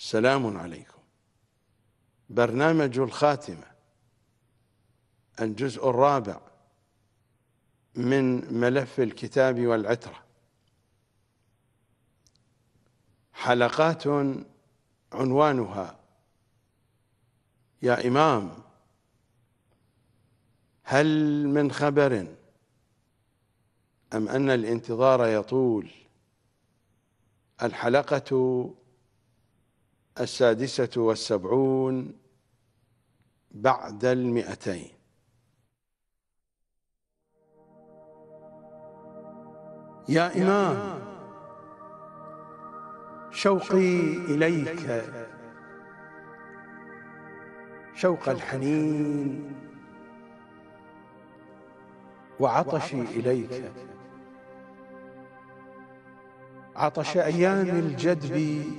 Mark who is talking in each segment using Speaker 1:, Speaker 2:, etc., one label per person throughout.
Speaker 1: سلام عليكم برنامج الخاتمة الجزء الرابع من ملف الكتاب والعترة حلقات عنوانها يا إمام هل من خبر أم أن الانتظار يطول الحلقة السادسة والسبعون بعد المئتين يا إمام شوقي إليك شوق الحنين وعطشي إليك عطش أيام الجدب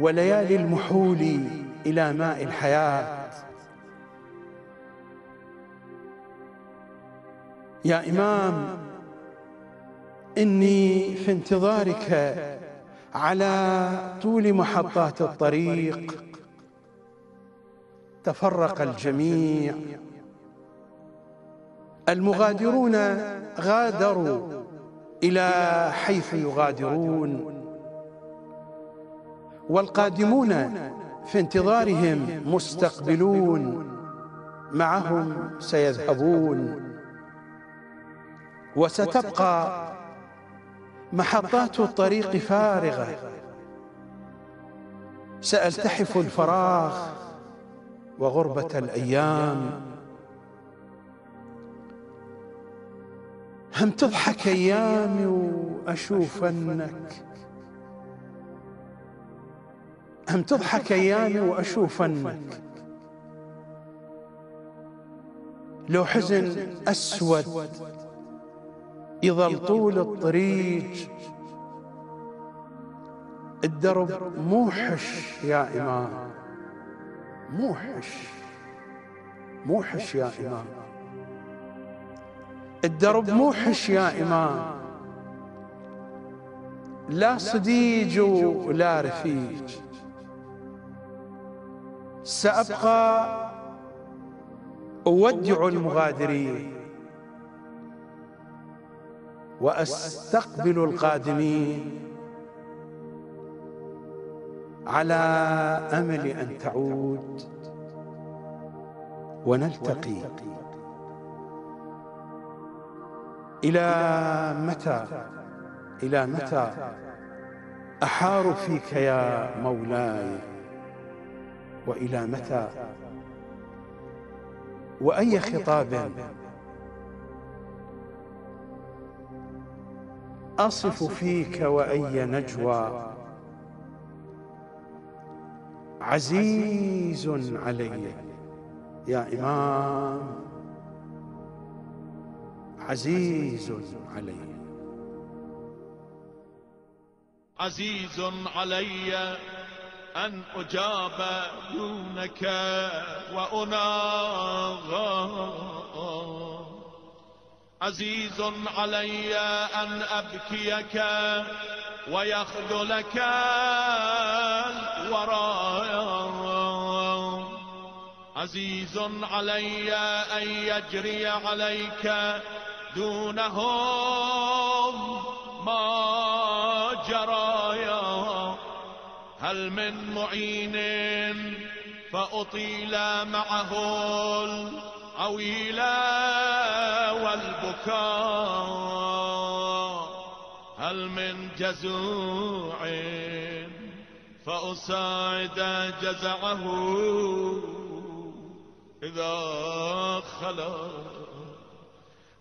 Speaker 1: وليالي المحول إلى ماء الحياة يا إمام إني في انتظارك على طول محطات الطريق تفرق الجميع المغادرون غادروا إلى حيث يغادرون والقادمون في انتظارهم مستقبلون معهم سيذهبون وستبقى محطات الطريق فارغة سألتحف الفراغ وغربة الأيام هم تضحك أيامي وأشوف أنك أم تضحك أيامي وأشوف لو حزن أسود يظل طول الطريق الدرب موحش يا إمام موحش موحش يا إمام الدرب موحش يا إمام لا صديج ولا رفيق سأبقى أودع المغادرين وأستقبل القادمين على أمل أن تعود ونلتقي إلى متى إلى متى أحار فيك يا مولاي وإلى متى وأي خطاب أصف فيك وأي نجوى عزيز علي يا إمام عزيز علي
Speaker 2: عزيز علي أن أجاب دونك وأناغى عزيز علي أن أبكيك ويخذلك الورى عزيز علي أن يجري عليك دونهم ما هل من معين فأطيل معه العويل والبكاء هل من جزوع فأساعد جزعه إذا خلا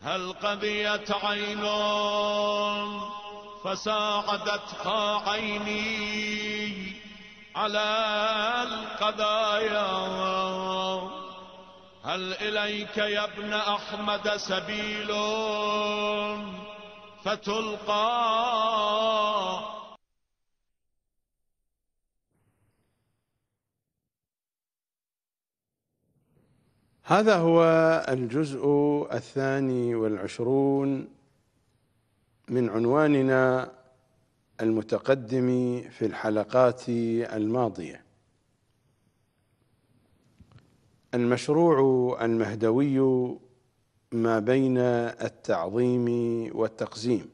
Speaker 2: هل قضيت عين فساعدتها عيني على القضايا هل إليك يا ابن أحمد سبيل فتلقى
Speaker 1: هذا هو الجزء الثاني والعشرون من عنواننا المتقدم في الحلقات الماضيه المشروع المهدوي ما بين التعظيم والتقزيم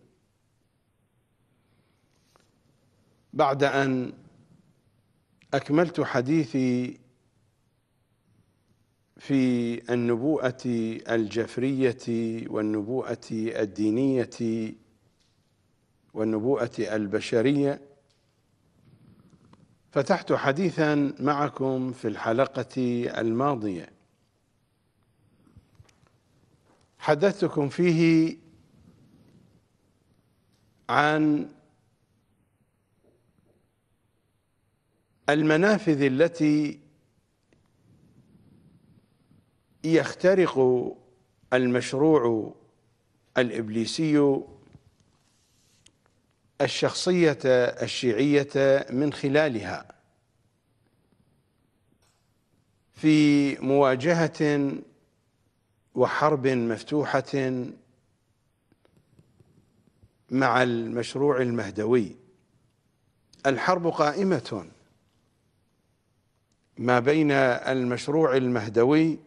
Speaker 1: بعد ان اكملت حديثي في النبوءه الجفريه والنبوءه الدينيه والنبوءة البشرية فتحت حديثا معكم في الحلقة الماضية حدثتكم فيه عن المنافذ التي يخترق المشروع الإبليسي الشخصية الشيعية من خلالها في مواجهة وحرب مفتوحة مع المشروع المهدوي الحرب قائمة ما بين المشروع المهدوي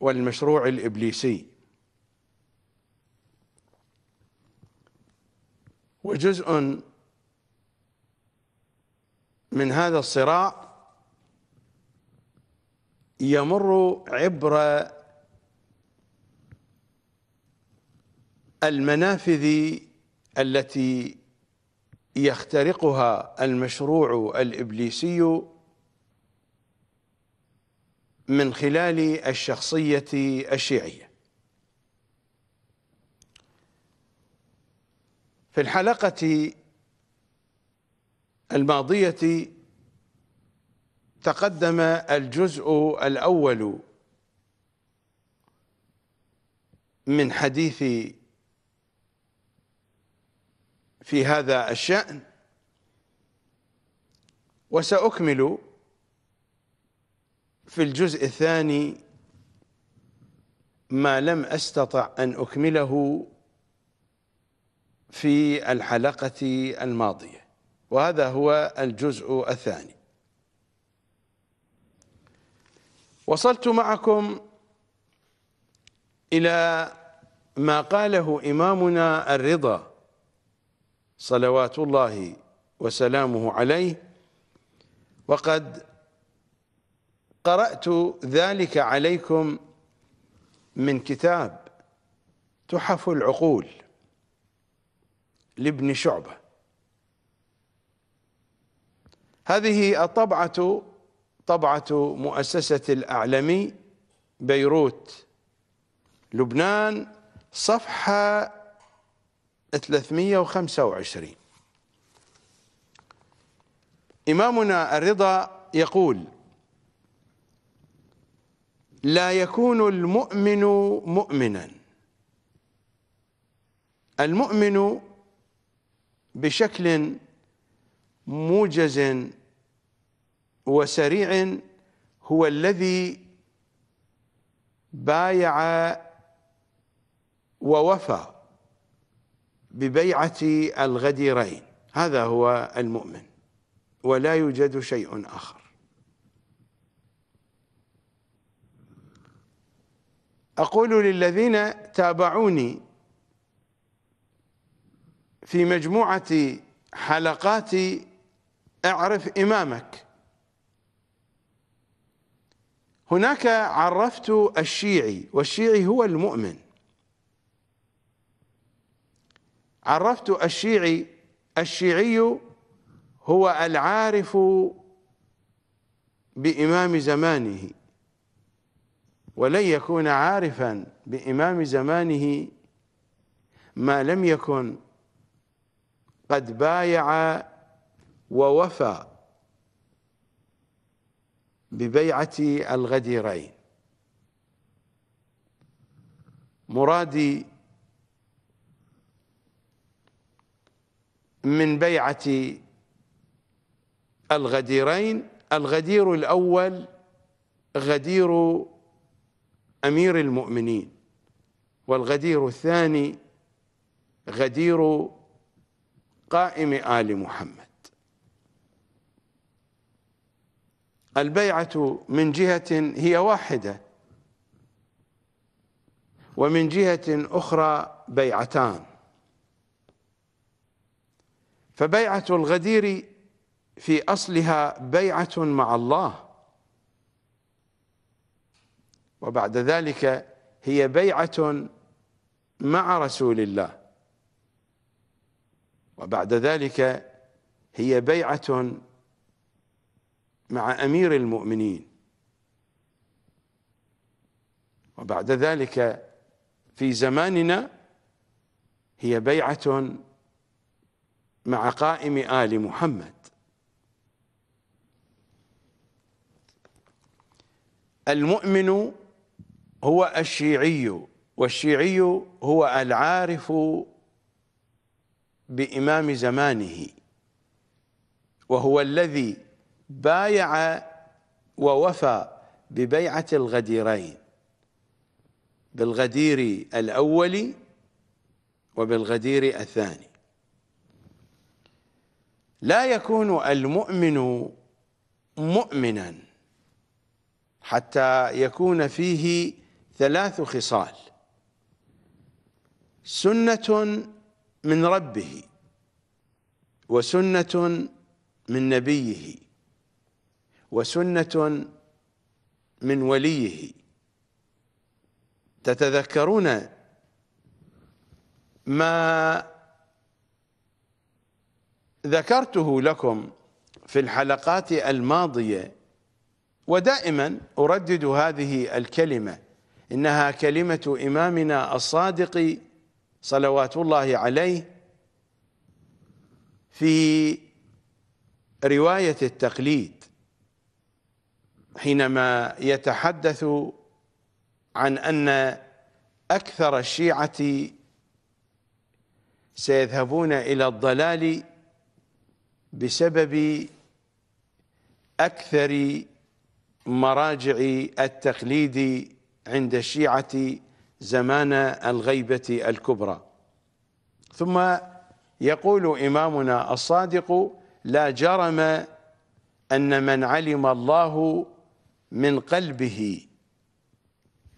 Speaker 1: والمشروع الإبليسي وجزء من هذا الصراع يمر عبر المنافذ التي يخترقها المشروع الابليسي من خلال الشخصيه الشيعيه في الحلقة الماضية تقدم الجزء الأول من حديث في هذا الشأن وسأكمل في الجزء الثاني ما لم أستطع أن أكمله في الحلقة الماضية وهذا هو الجزء الثاني وصلت معكم إلى ما قاله إمامنا الرضا صلوات الله وسلامه عليه وقد قرأت ذلك عليكم من كتاب تحف العقول لابن شعبة هذه الطبعة طبعة مؤسسة الأعلمي بيروت لبنان صفحة 325 إمامنا الرضا يقول لا يكون المؤمن مؤمنا المؤمن بشكل موجز وسريع هو الذي بايع ووفى ببيعة الغديرين هذا هو المؤمن ولا يوجد شيء آخر أقول للذين تابعوني في مجموعة حلقات اعرف إمامك هناك عرفت الشيعي والشيعي هو المؤمن عرفت الشيعي الشيعي هو العارف بإمام زمانه ولن يكون عارفا بإمام زمانه ما لم يكن قد بايع ووفى ببيعة الغديرين مرادي من بيعة الغديرين الغدير الأول غدير أمير المؤمنين والغدير الثاني غدير قائم آل محمد البيعة من جهة هي واحدة ومن جهة أخرى بيعتان فبيعة الغدير في أصلها بيعة مع الله وبعد ذلك هي بيعة مع رسول الله وبعد ذلك هي بيعة مع أمير المؤمنين وبعد ذلك في زماننا هي بيعة مع قائم آل محمد المؤمن هو الشيعي والشيعي هو العارف بإمام زمانه وهو الذي بايع ووفى ببيعة الغديرين بالغدير الأول وبالغدير الثاني لا يكون المؤمن مؤمنا حتى يكون فيه ثلاث خصال سنة من ربه وسنة من نبيه وسنة من وليه تتذكرون ما ذكرته لكم في الحلقات الماضية ودائما أردد هذه الكلمة إنها كلمة إمامنا الصادق صلوات الله عليه في رواية التقليد حينما يتحدث عن أن أكثر الشيعة سيذهبون إلى الضلال بسبب أكثر مراجع التقليد عند الشيعة زمان الغيبة الكبرى ثم يقول إمامنا الصادق لا جرم أن من علم الله من قلبه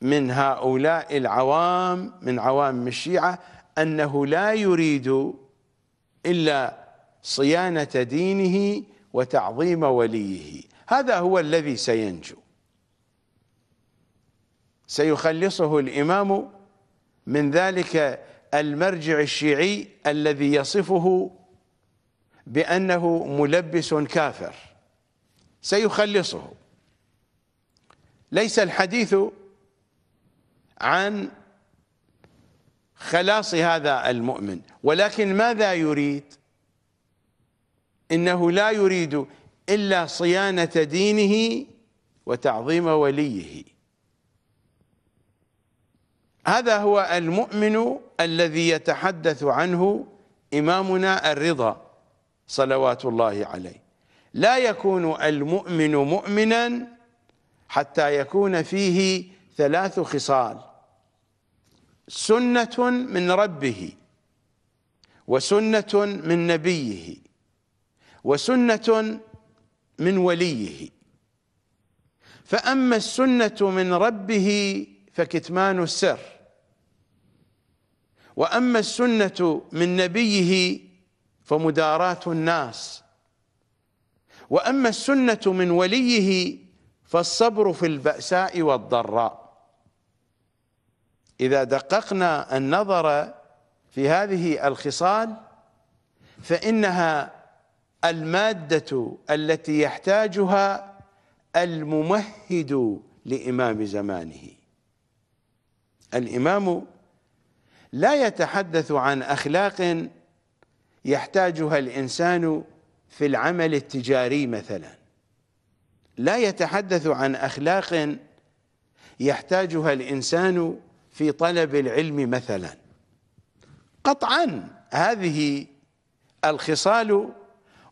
Speaker 1: من هؤلاء العوام من عوام الشيعة أنه لا يريد إلا صيانة دينه وتعظيم وليه هذا هو الذي سينجو سيخلصه الإمام من ذلك المرجع الشيعي الذي يصفه بأنه ملبس كافر سيخلصه ليس الحديث عن خلاص هذا المؤمن ولكن ماذا يريد إنه لا يريد إلا صيانة دينه وتعظيم وليه هذا هو المؤمن الذي يتحدث عنه إمامنا الرضا صلوات الله عليه لا يكون المؤمن مؤمنا حتى يكون فيه ثلاث خصال سنة من ربه وسنة من نبيه وسنة من وليه فأما السنة من ربه فكتمان السر واما السنه من نبيه فمداراه الناس واما السنه من وليه فالصبر في الباساء والضراء اذا دققنا النظر في هذه الخصال فانها الماده التي يحتاجها الممهد لامام زمانه الإمام لا يتحدث عن أخلاق يحتاجها الإنسان في العمل التجاري مثلا لا يتحدث عن أخلاق يحتاجها الإنسان في طلب العلم مثلا قطعا هذه الخصال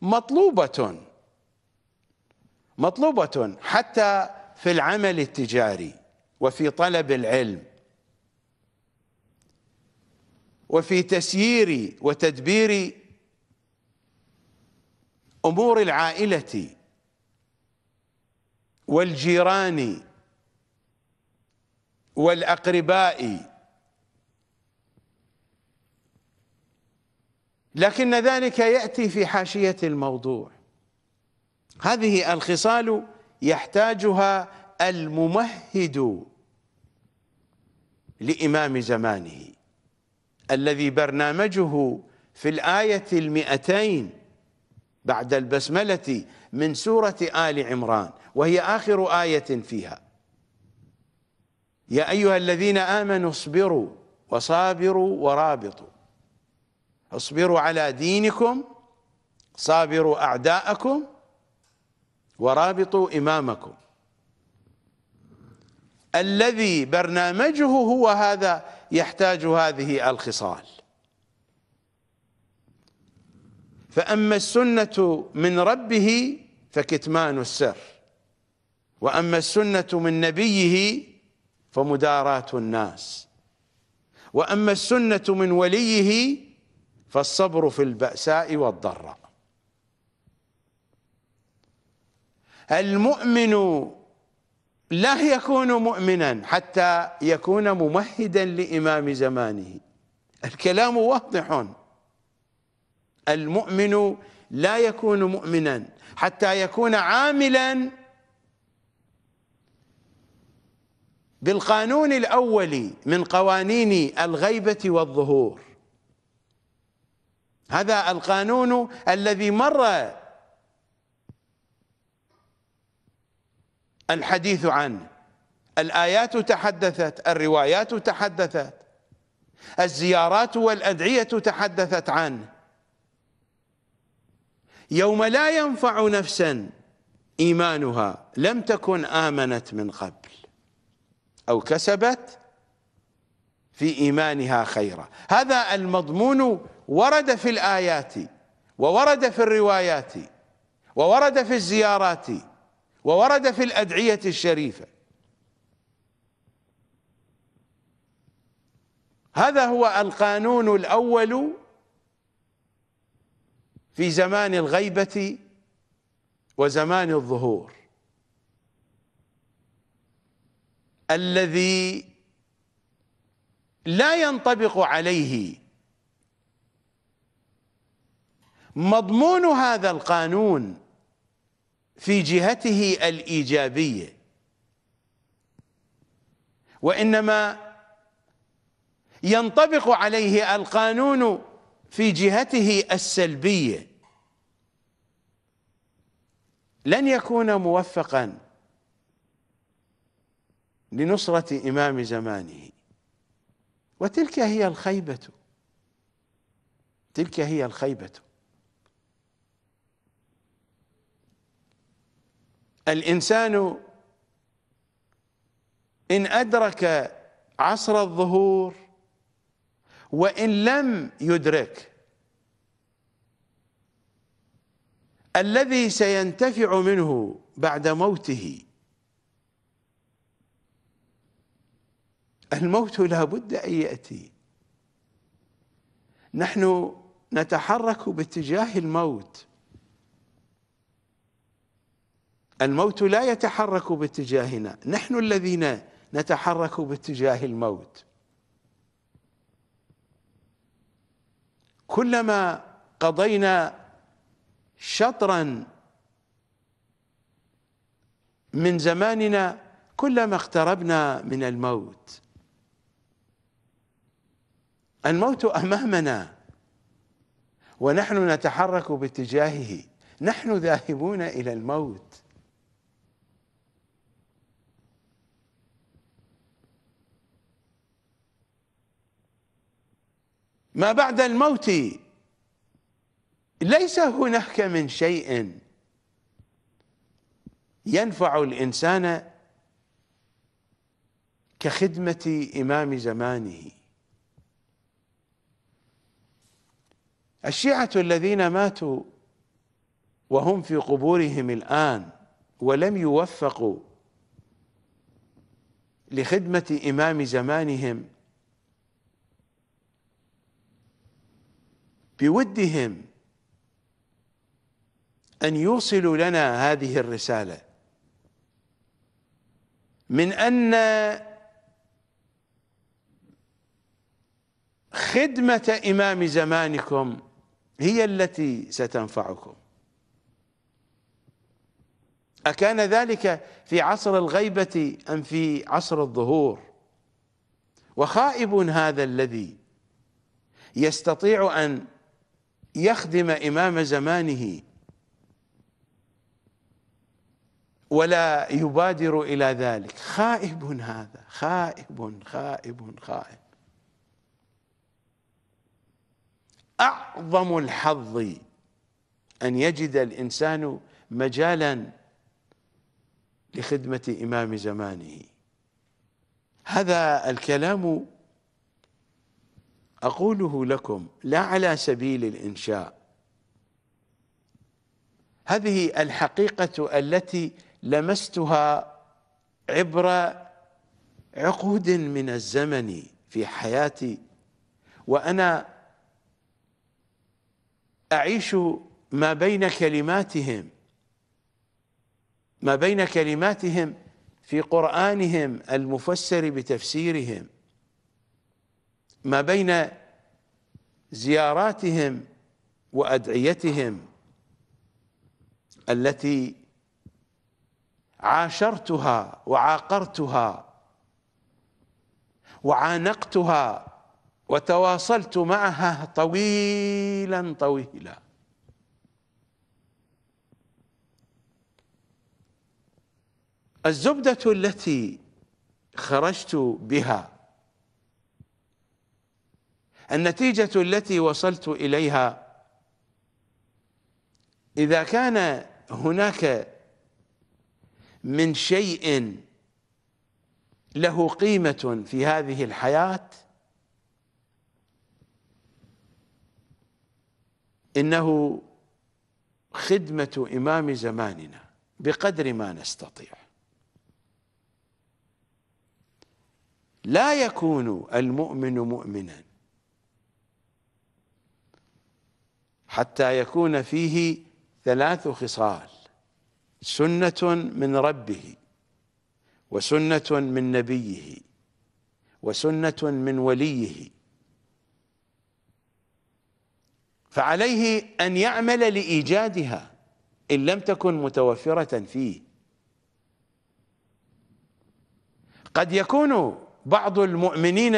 Speaker 1: مطلوبة مطلوبة حتى في العمل التجاري وفي طلب العلم وفي تسيير وتدبير امور العائله والجيران والاقرباء لكن ذلك ياتي في حاشيه الموضوع هذه الخصال يحتاجها الممهد لامام زمانه الذي برنامجه في الآية المئتين بعد البسملة من سورة آل عمران وهي آخر آية فيها يا أيها الذين آمنوا اصبروا وصابروا ورابطوا اصبروا على دينكم صابروا أعداءكم ورابطوا إمامكم الذي برنامجه هو هذا يحتاج هذه الخصال فأما السنة من ربه فكتمان السر وأما السنة من نبيه فمداراة الناس وأما السنة من وليه فالصبر في البأساء والضراء المؤمن لا يكون مؤمنا حتى يكون ممهدا لإمام زمانه الكلام واضح المؤمن لا يكون مؤمنا حتى يكون عاملا بالقانون الأول من قوانين الغيبة والظهور هذا القانون الذي مر الحديث عنه الآيات تحدثت الروايات تحدثت الزيارات والأدعية تحدثت عنه يوم لا ينفع نفسا إيمانها لم تكن آمنت من قبل أو كسبت في إيمانها خيرا هذا المضمون ورد في الآيات وورد في الروايات وورد في الزيارات وورد في الأدعية الشريفة هذا هو القانون الأول في زمان الغيبة وزمان الظهور الذي لا ينطبق عليه مضمون هذا القانون في جهته الإيجابية وإنما ينطبق عليه القانون في جهته السلبية لن يكون موفقا لنصرة إمام زمانه وتلك هي الخيبة تلك هي الخيبه الإنسان إن أدرك عصر الظهور وإن لم يدرك الذي سينتفع منه بعد موته الموت لا بد أن يأتي نحن نتحرك باتجاه الموت الموت لا يتحرك باتجاهنا نحن الذين نتحرك باتجاه الموت كلما قضينا شطرا من زماننا كلما اقتربنا من الموت الموت امامنا ونحن نتحرك باتجاهه نحن ذاهبون الى الموت ما بعد الموت ليس هناك من شيء ينفع الإنسان كخدمة إمام زمانه الشيعة الذين ماتوا وهم في قبورهم الآن ولم يوفقوا لخدمة إمام زمانهم بودهم أن يوصلوا لنا هذه الرسالة من أن خدمة إمام زمانكم هي التي ستنفعكم أكان ذلك في عصر الغيبة أم في عصر الظهور وخائب هذا الذي يستطيع أن يخدم إمام زمانه ولا يبادر إلى ذلك خائب هذا خائب خائب خائب أعظم الحظ أن يجد الإنسان مجالا لخدمة إمام زمانه هذا الكلام أقوله لكم لا على سبيل الإنشاء هذه الحقيقة التي لمستها عبر عقود من الزمن في حياتي وأنا أعيش ما بين كلماتهم ما بين كلماتهم في قرآنهم المفسر بتفسيرهم ما بين زياراتهم وأدعيتهم التي عاشرتها وعاقرتها وعانقتها وتواصلت معها طويلا طويلا الزبدة التي خرجت بها النتيجة التي وصلت إليها إذا كان هناك من شيء له قيمة في هذه الحياة إنه خدمة إمام زماننا بقدر ما نستطيع لا يكون المؤمن مؤمنا حتى يكون فيه ثلاث خصال سنة من ربه وسنة من نبيه وسنة من وليه فعليه أن يعمل لإيجادها إن لم تكن متوفرة فيه قد يكون بعض المؤمنين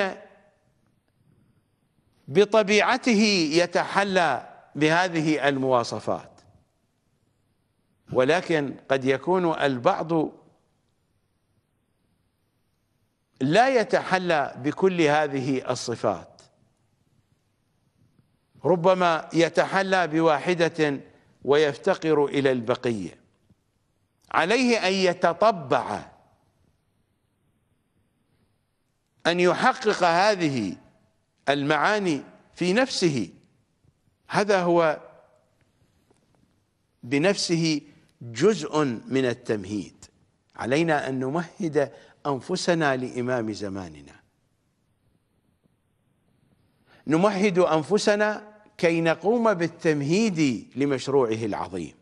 Speaker 1: بطبيعته يتحلى بهذه المواصفات ولكن قد يكون البعض لا يتحلى بكل هذه الصفات ربما يتحلى بواحدة ويفتقر إلى البقية عليه أن يتطبع أن يحقق هذه المعاني في نفسه هذا هو بنفسه جزء من التمهيد علينا أن نمهد أنفسنا لإمام زماننا نمهد أنفسنا كي نقوم بالتمهيد لمشروعه العظيم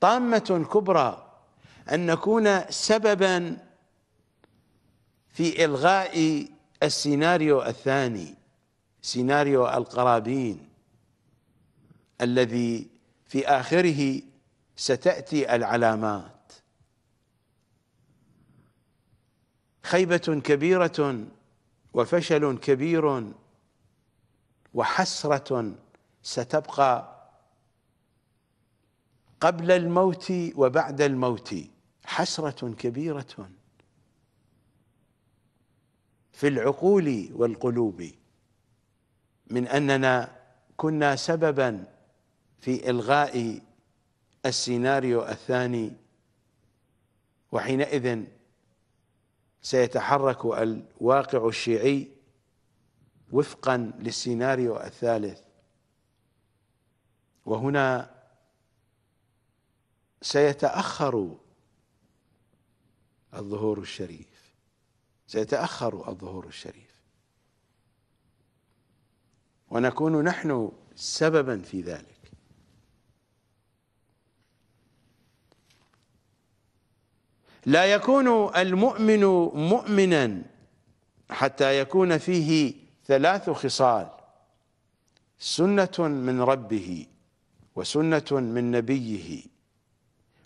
Speaker 1: طامة كبرى أن نكون سببا في إلغاء السيناريو الثاني سيناريو القرابين الذي في آخره ستأتي العلامات خيبة كبيرة وفشل كبير وحسرة ستبقى قبل الموت وبعد الموت حسرة كبيرة في العقول والقلوب من اننا كنا سببا في الغاء السيناريو الثاني وحينئذ سيتحرك الواقع الشيعي وفقا للسيناريو الثالث وهنا سيتاخر الظهور الشريف سيتاخر الظهور الشريف ونكون نحن سببا في ذلك لا يكون المؤمن مؤمنا حتى يكون فيه ثلاث خصال سنة من ربه وسنة من نبيه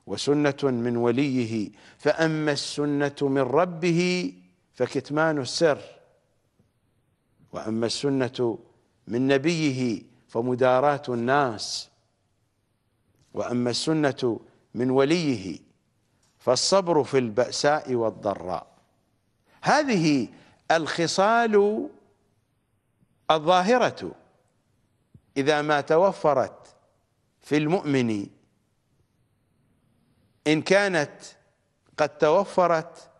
Speaker 1: وسنة من وليه فأما السنة من ربه فكتمان السر وأما السنة من نبيه فمداراة الناس وأما السنة من وليه فالصبر في البأساء والضراء هذه الخصال الظاهرة إذا ما توفرت في المؤمن إن كانت قد توفرت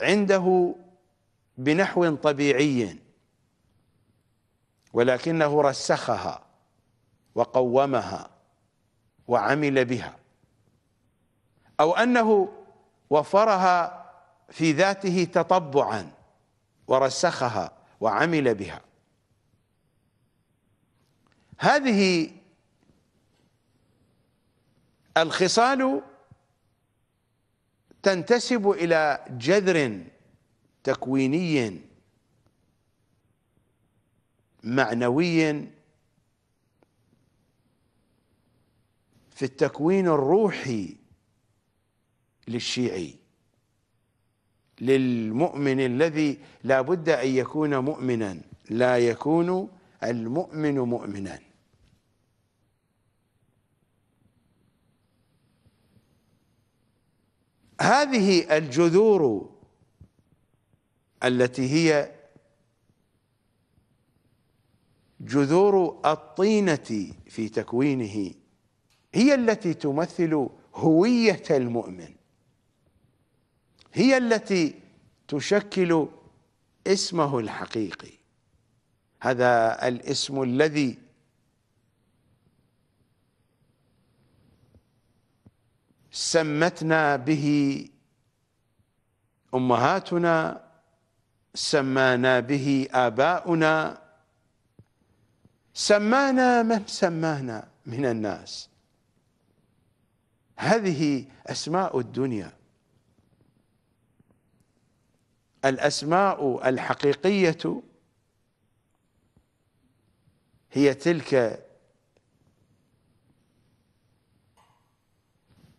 Speaker 1: عنده بنحو طبيعي ولكنه رسخها وقومها وعمل بها او انه وفرها في ذاته تطبعا ورسخها وعمل بها هذه الخصال تنتسب الى جذر تكويني معنوي في التكوين الروحي للشيعي للمؤمن الذي لا بد أن يكون مؤمنا لا يكون المؤمن مؤمنا هذه الجذور التي هي جذور الطينة في تكوينه هي التي تمثل هوية المؤمن هي التي تشكل اسمه الحقيقي هذا الاسم الذي سمتنا به امهاتنا سمانا به اباؤنا سمانا من سمانا من الناس هذه أسماء الدنيا الأسماء الحقيقية هي تلك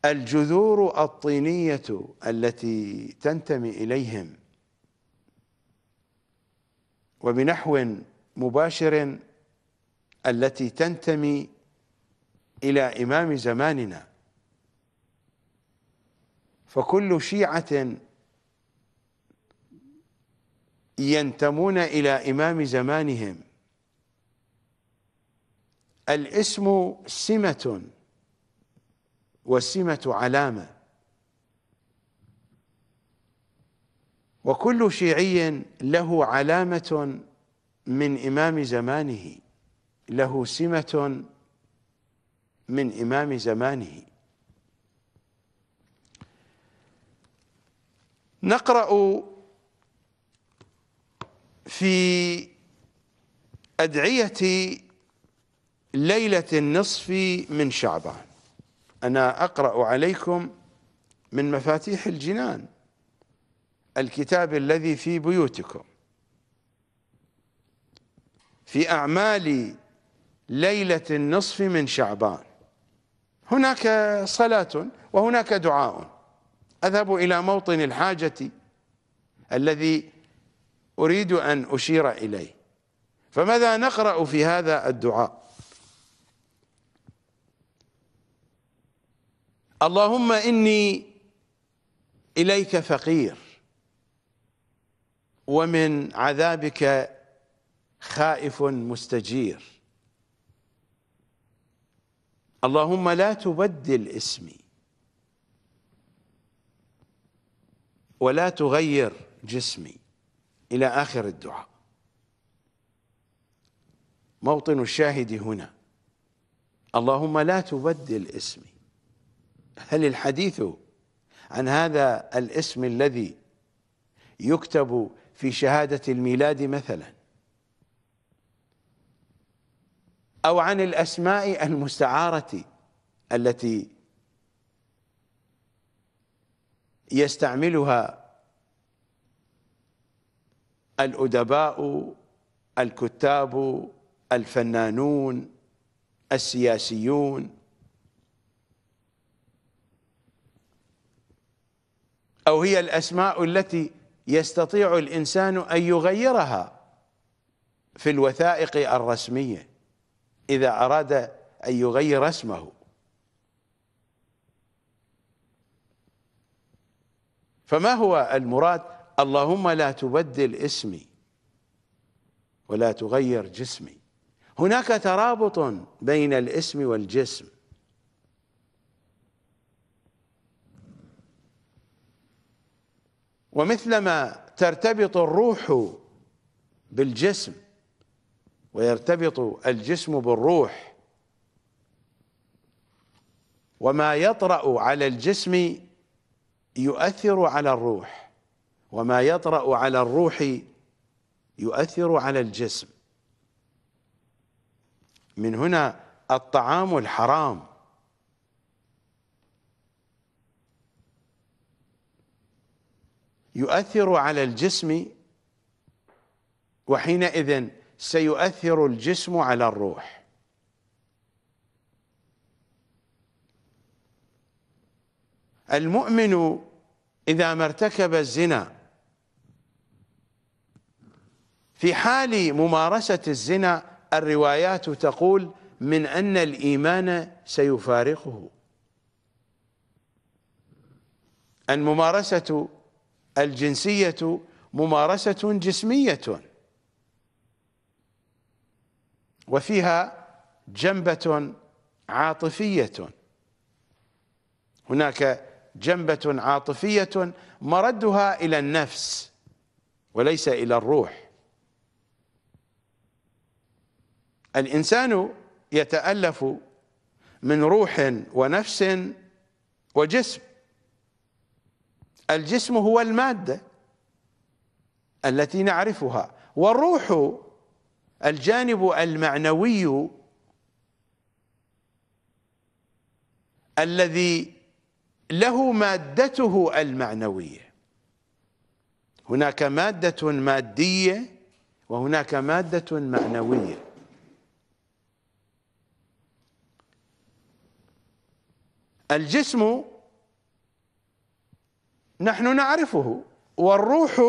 Speaker 1: الجذور الطينية التي تنتمي إليهم وبنحو مباشر التي تنتمي إلى إمام زماننا فكل شيعة ينتمون إلى إمام زمانهم الاسم سمة والسمة علامة وكل شيعي له علامة من إمام زمانه له سمة من إمام زمانه نقرأ في أدعية ليلة النصف من شعبان أنا أقرأ عليكم من مفاتيح الجنان الكتاب الذي في بيوتكم في أعمال ليلة النصف من شعبان هناك صلاة وهناك دعاء أذهب إلى موطن الحاجة الذي أريد أن أشير إليه فماذا نقرأ في هذا الدعاء اللهم إني إليك فقير ومن عذابك خائف مستجير اللهم لا تبدل اسمي ولا تغير جسمي إلى آخر الدعاء موطن الشاهد هنا اللهم لا تبدل اسمي هل الحديث عن هذا الاسم الذي يكتب في شهادة الميلاد مثلاً أو عن الأسماء المستعارة التي يستعملها الأدباء الكتاب الفنانون السياسيون أو هي الأسماء التي يستطيع الإنسان أن يغيرها في الوثائق الرسميه إذا أراد أن يغير اسمه فما هو المراد اللهم لا تبدل اسمي ولا تغير جسمي هناك ترابط بين الاسم والجسم ومثلما ترتبط الروح بالجسم ويرتبط الجسم بالروح وما يطرأ على الجسم يؤثر على الروح وما يطرأ على الروح يؤثر على الجسم من هنا الطعام الحرام يؤثر على الجسم وحينئذ سيؤثر الجسم على الروح المؤمن إذا ما ارتكب الزنا في حال ممارسة الزنا الروايات تقول من أن الإيمان سيفارقه الممارسة الجنسية ممارسة جسمية وفيها جنبة عاطفية هناك جنبة عاطفية مردها إلى النفس وليس إلى الروح الإنسان يتألف من روح ونفس وجسم الجسم هو المادة التي نعرفها والروح الجانب المعنوي الذي له مادته المعنوية هناك مادة مادية وهناك مادة معنوية الجسم نحن نعرفه والروح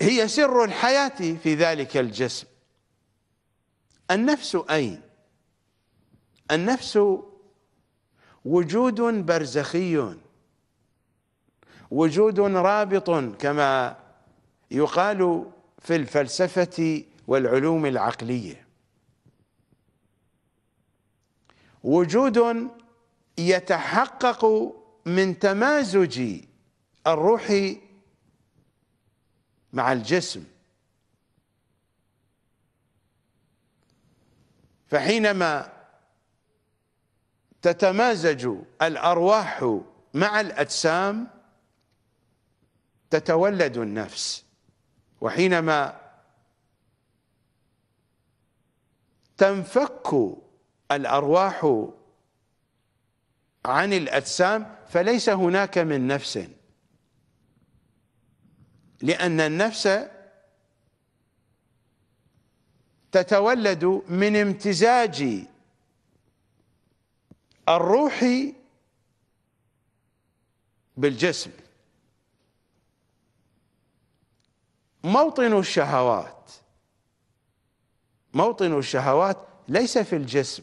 Speaker 1: هي سر الحياة في ذلك الجسم النفس أين النفس وجود برزخي وجود رابط كما يقال في الفلسفة والعلوم العقلية وجود يتحقق من تمازج الروح مع الجسم فحينما تتمازج الارواح مع الاجسام تتولد النفس وحينما تنفك الارواح عن الاجسام فليس هناك من نفس لأن النفس تتولد من امتزاج الروح بالجسم موطن الشهوات موطن الشهوات ليس في الجسم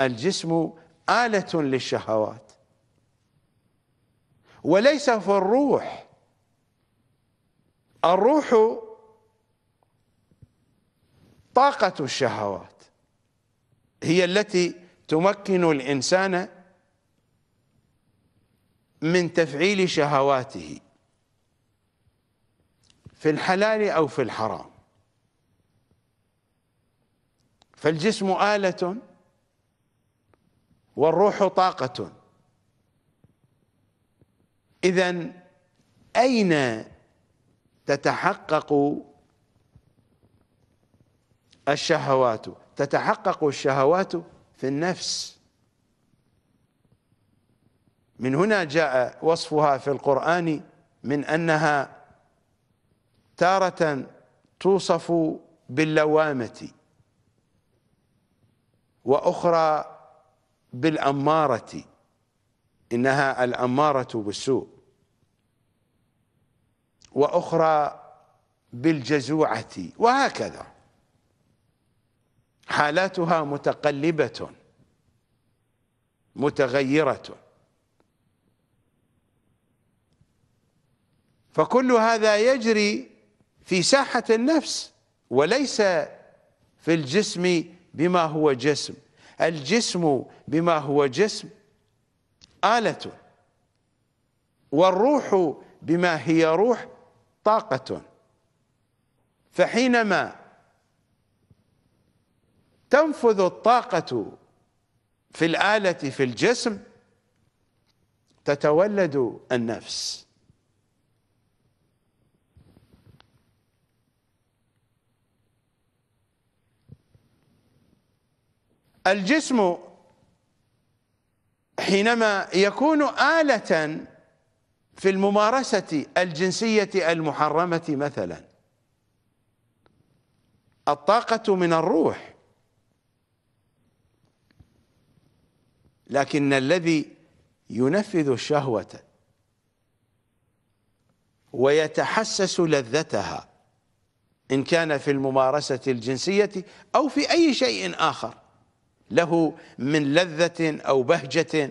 Speaker 1: الجسم آلة للشهوات وليس في الروح الروح طاقة الشهوات هي التي تمكن الإنسان من تفعيل شهواته في الحلال أو في الحرام فالجسم آلة والروح طاقة إذا أين تتحقق الشهوات تتحقق الشهوات في النفس من هنا جاء وصفها في القرآن من أنها تارة توصف باللوامة وأخرى بالأمارة إنها الأمارة بالسوء واخرى بالجزوعه وهكذا حالاتها متقلبه متغيره فكل هذا يجري في ساحه النفس وليس في الجسم بما هو جسم الجسم بما هو جسم اله والروح بما هي روح طاقة فحينما تنفذ الطاقة في الآلة في الجسم تتولد النفس الجسم حينما يكون آلة في الممارسة الجنسية المحرمة مثلا الطاقة من الروح لكن الذي ينفذ الشهوة ويتحسس لذتها إن كان في الممارسة الجنسية أو في أي شيء آخر له من لذة أو بهجة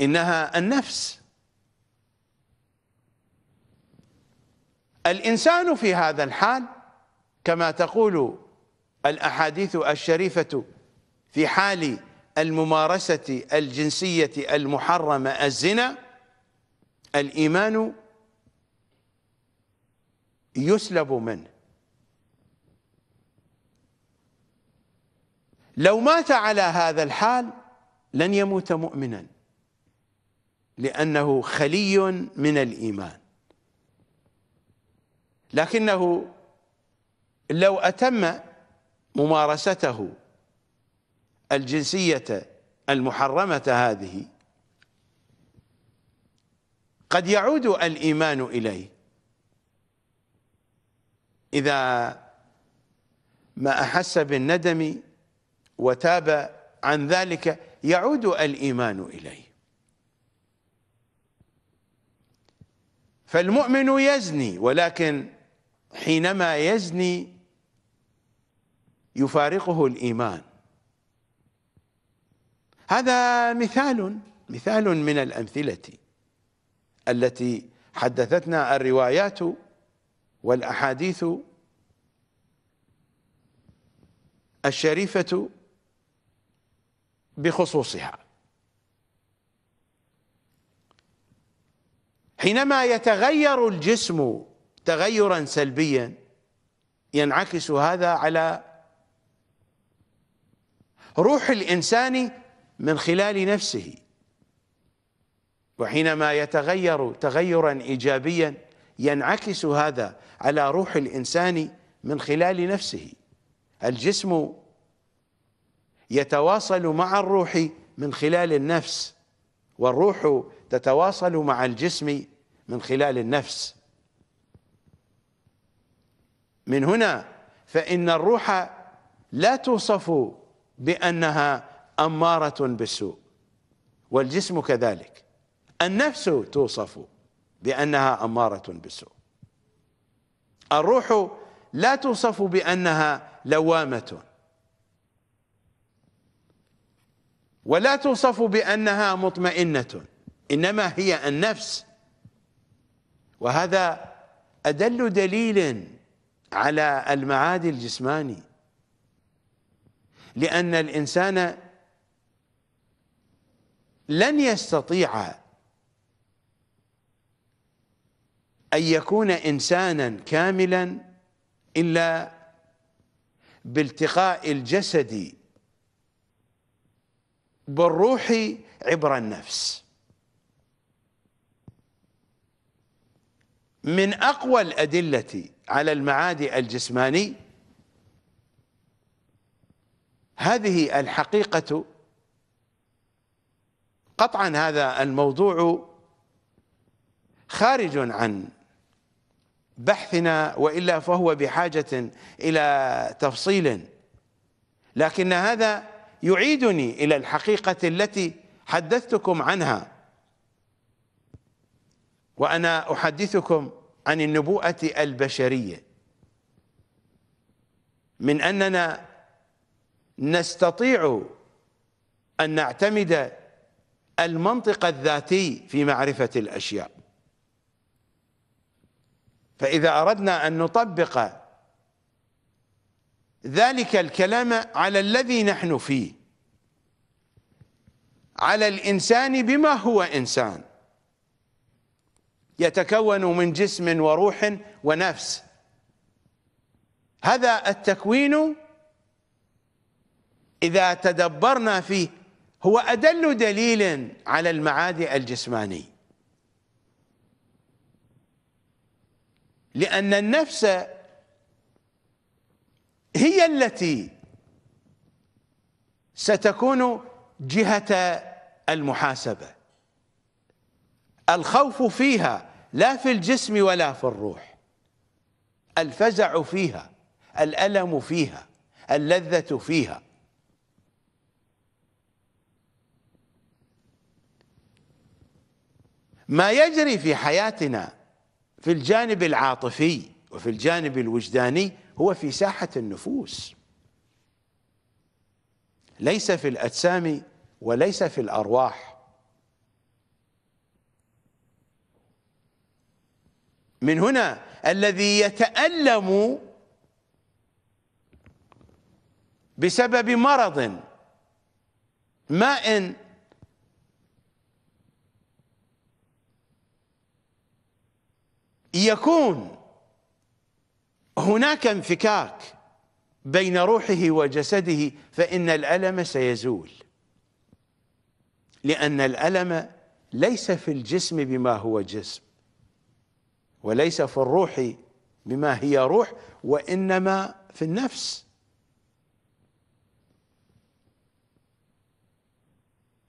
Speaker 1: انها النفس الانسان في هذا الحال كما تقول الاحاديث الشريفه في حال الممارسه الجنسيه المحرمه الزنا الايمان يسلب منه لو مات على هذا الحال لن يموت مؤمنا لأنه خلي من الإيمان لكنه لو أتم ممارسته الجنسية المحرمة هذه قد يعود الإيمان إليه إذا ما أحس بالندم وتاب عن ذلك يعود الإيمان إليه فالمؤمن يزني ولكن حينما يزني يفارقه الايمان هذا مثال مثال من الامثله التي حدثتنا الروايات والاحاديث الشريفه بخصوصها حينما يتغير الجسم تغيرا سلبيا ينعكس هذا على روح الإنسان من خلال نفسه وحينما يتغير تغيرا إيجابيا ينعكس هذا على روح الإنسان من خلال نفسه الجسم يتواصل مع الروح من خلال النفس والروح تتواصل مع الجسم من خلال النفس من هنا فإن الروح لا توصف بأنها أمارة بالسوء والجسم كذلك النفس توصف بأنها أمارة بالسوء الروح لا توصف بأنها لوامة ولا توصف بأنها مطمئنة إنما هي النفس وهذا أدل دليل على المعاد الجسماني لأن الإنسان لن يستطيع أن يكون إنسانا كاملا إلا بالتقاء الجسد بالروح عبر النفس من أقوى الأدلة على المعادي الجسماني هذه الحقيقة قطعا هذا الموضوع خارج عن بحثنا وإلا فهو بحاجة إلى تفصيل لكن هذا يعيدني إلى الحقيقة التي حدثتكم عنها وأنا أحدثكم عن النبوءة البشرية من أننا نستطيع أن نعتمد المنطق الذاتي في معرفة الأشياء فإذا أردنا أن نطبق ذلك الكلام على الذي نحن فيه على الإنسان بما هو إنسان يتكون من جسم وروح ونفس هذا التكوين إذا تدبرنا فيه هو أدل دليل على المعاد الجسماني لأن النفس هي التي ستكون جهة المحاسبة الخوف فيها لا في الجسم ولا في الروح الفزع فيها الألم فيها اللذة فيها ما يجري في حياتنا في الجانب العاطفي وفي الجانب الوجداني هو في ساحة النفوس ليس في الأجسام وليس في الأرواح من هنا الذي يتألم بسبب مرض ماء يكون هناك انفكاك بين روحه وجسده فإن الألم سيزول لأن الألم ليس في الجسم بما هو جسم وليس في الروح بما هي روح وانما في النفس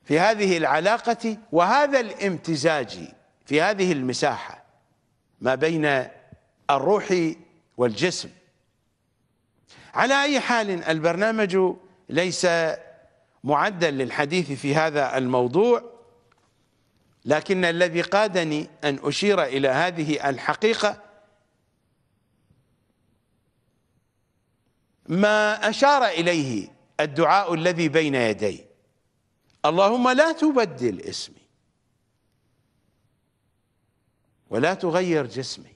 Speaker 1: في هذه العلاقه وهذا الامتزاج في هذه المساحه ما بين الروح والجسم على اي حال البرنامج ليس معدا للحديث في هذا الموضوع لكن الذي قادني أن أشير إلى هذه الحقيقة ما أشار إليه الدعاء الذي بين يدي اللهم لا تبدل اسمي ولا تغير جسمي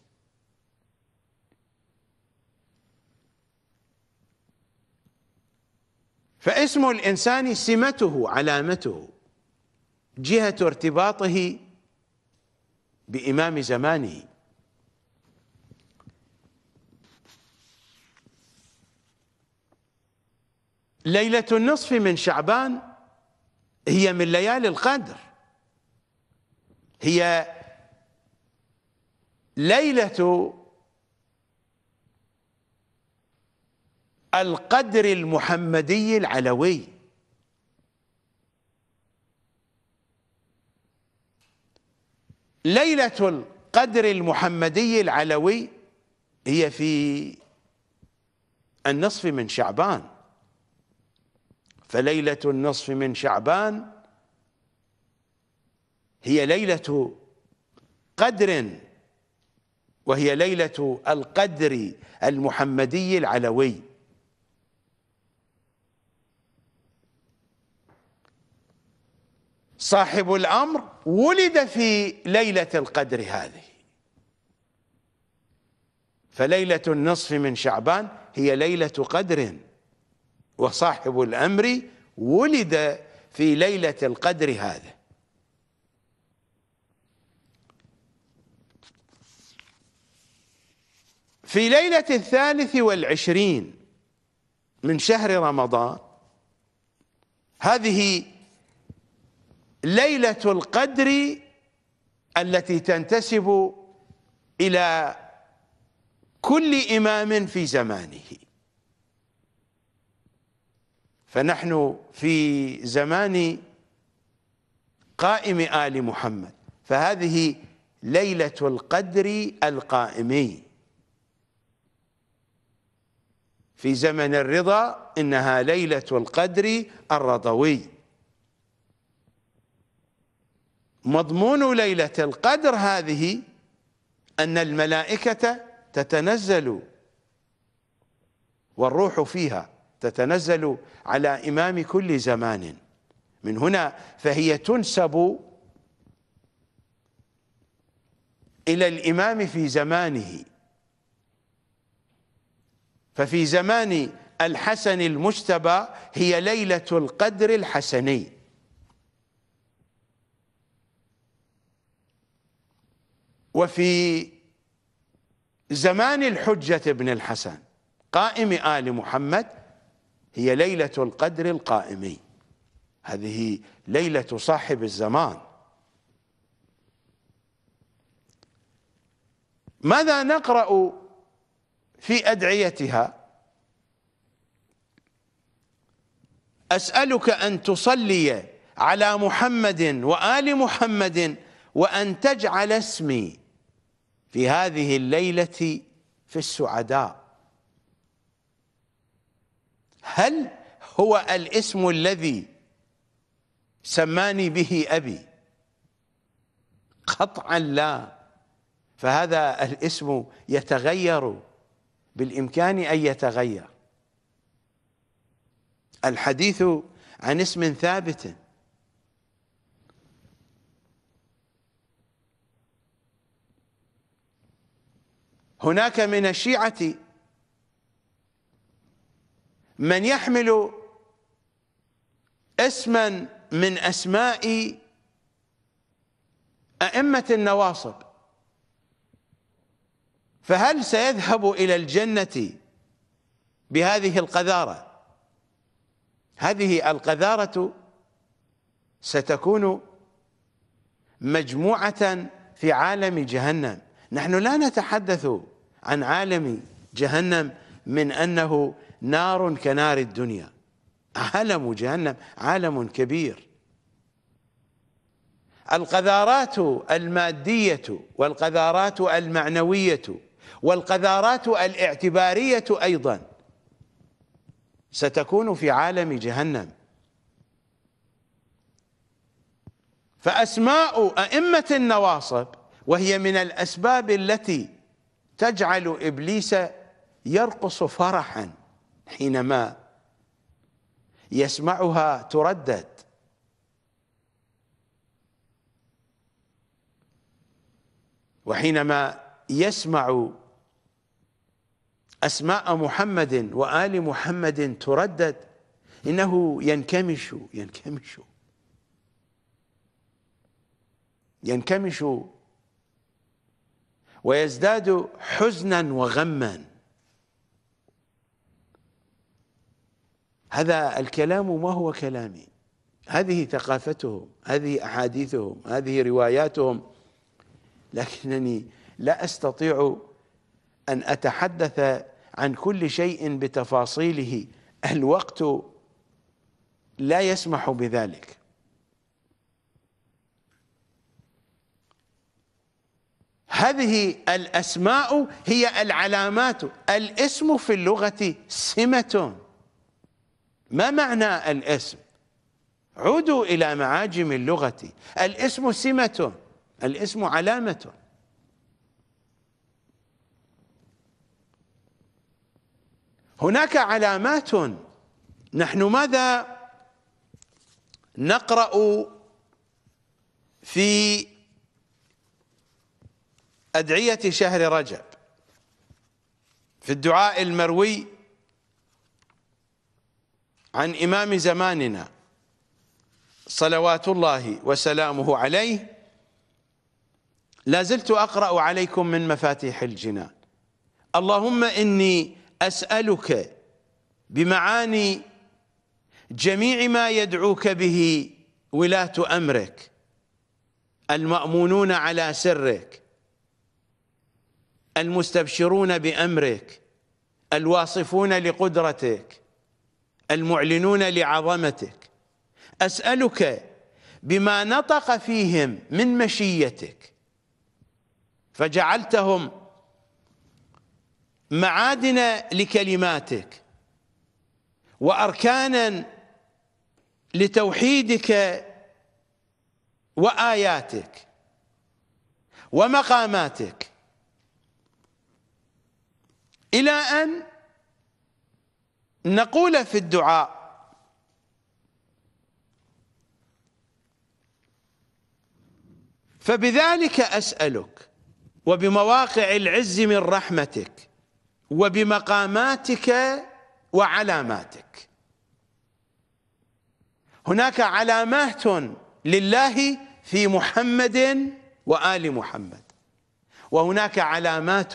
Speaker 1: فاسم الإنسان سمته علامته جهة ارتباطه بإمام زمانه ليلة النصف من شعبان هي من ليالي القدر هي ليلة القدر المحمدي العلوي ليلة القدر المحمدي العلوي هي في النصف من شعبان فليلة النصف من شعبان هي ليلة قدر وهي ليلة القدر المحمدي العلوي صاحب الأمر ولد في ليلة القدر هذه فليلة النصف من شعبان هي ليلة قدر وصاحب الأمر ولد في ليلة القدر هذا في ليلة الثالث والعشرين من شهر رمضان هذه ليلة القدر التي تنتسب إلى كل إمام في زمانه فنحن في زمان قائم آل محمد فهذه ليلة القدر القائمي في زمن الرضا إنها ليلة القدر الرضوي مضمون ليلة القدر هذه أن الملائكة تتنزل والروح فيها تتنزل على إمام كل زمان من هنا فهي تنسب إلى الإمام في زمانه ففي زمان الحسن المجتبى هي ليلة القدر الحسني وفي زمان الحجة ابن الحسن قائم آل محمد هي ليلة القدر القائمي هذه ليلة صاحب الزمان ماذا نقرأ في أدعيتها أسألك أن تصلي على محمد وآل محمد وأن تجعل اسمي في هذه الليلة في السعداء هل هو الاسم الذي سماني به أبي قطعا لا فهذا الاسم يتغير بالإمكان أن يتغير الحديث عن اسم ثابت هناك من الشيعة من يحمل اسما من اسماء ائمه النواصب فهل سيذهب الى الجنه بهذه القذاره هذه القذاره ستكون مجموعه في عالم جهنم نحن لا نتحدث عن عالم جهنم من أنه نار كنار الدنيا عالم جهنم عالم كبير القذارات المادية والقذارات المعنوية والقذارات الاعتبارية أيضا ستكون في عالم جهنم فأسماء أئمة النواصب وهي من الأسباب التي تجعل إبليس يرقص فرحا حينما يسمعها تردد وحينما يسمع أسماء محمد وآل محمد تردد إنه ينكمش ينكمش ينكمش ويزداد حزنا وغما هذا الكلام ما هو كلامي هذه ثقافتهم هذه أحاديثهم هذه رواياتهم لكنني لا أستطيع أن أتحدث عن كل شيء بتفاصيله الوقت لا يسمح بذلك هذه الأسماء هي العلامات الاسم في اللغة سمة ما معنى الاسم عودوا إلى معاجم اللغة الاسم سمة الاسم علامة هناك علامات نحن ماذا نقرأ في أدعية شهر رجب في الدعاء المروي عن إمام زماننا صلوات الله وسلامه عليه لا زلت أقرأ عليكم من مفاتيح الجنان اللهم إني أسألك بمعاني جميع ما يدعوك به ولاة أمرك المأمونون على سرك المستبشرون بأمرك الواصفون لقدرتك المعلنون لعظمتك أسألك بما نطق فيهم من مشيتك فجعلتهم معادن لكلماتك وأركانا لتوحيدك وآياتك ومقاماتك إلى أن نقول في الدعاء فبذلك أسألك وبمواقع العز من رحمتك وبمقاماتك وعلاماتك هناك علامات لله في محمد وآل محمد وهناك علامات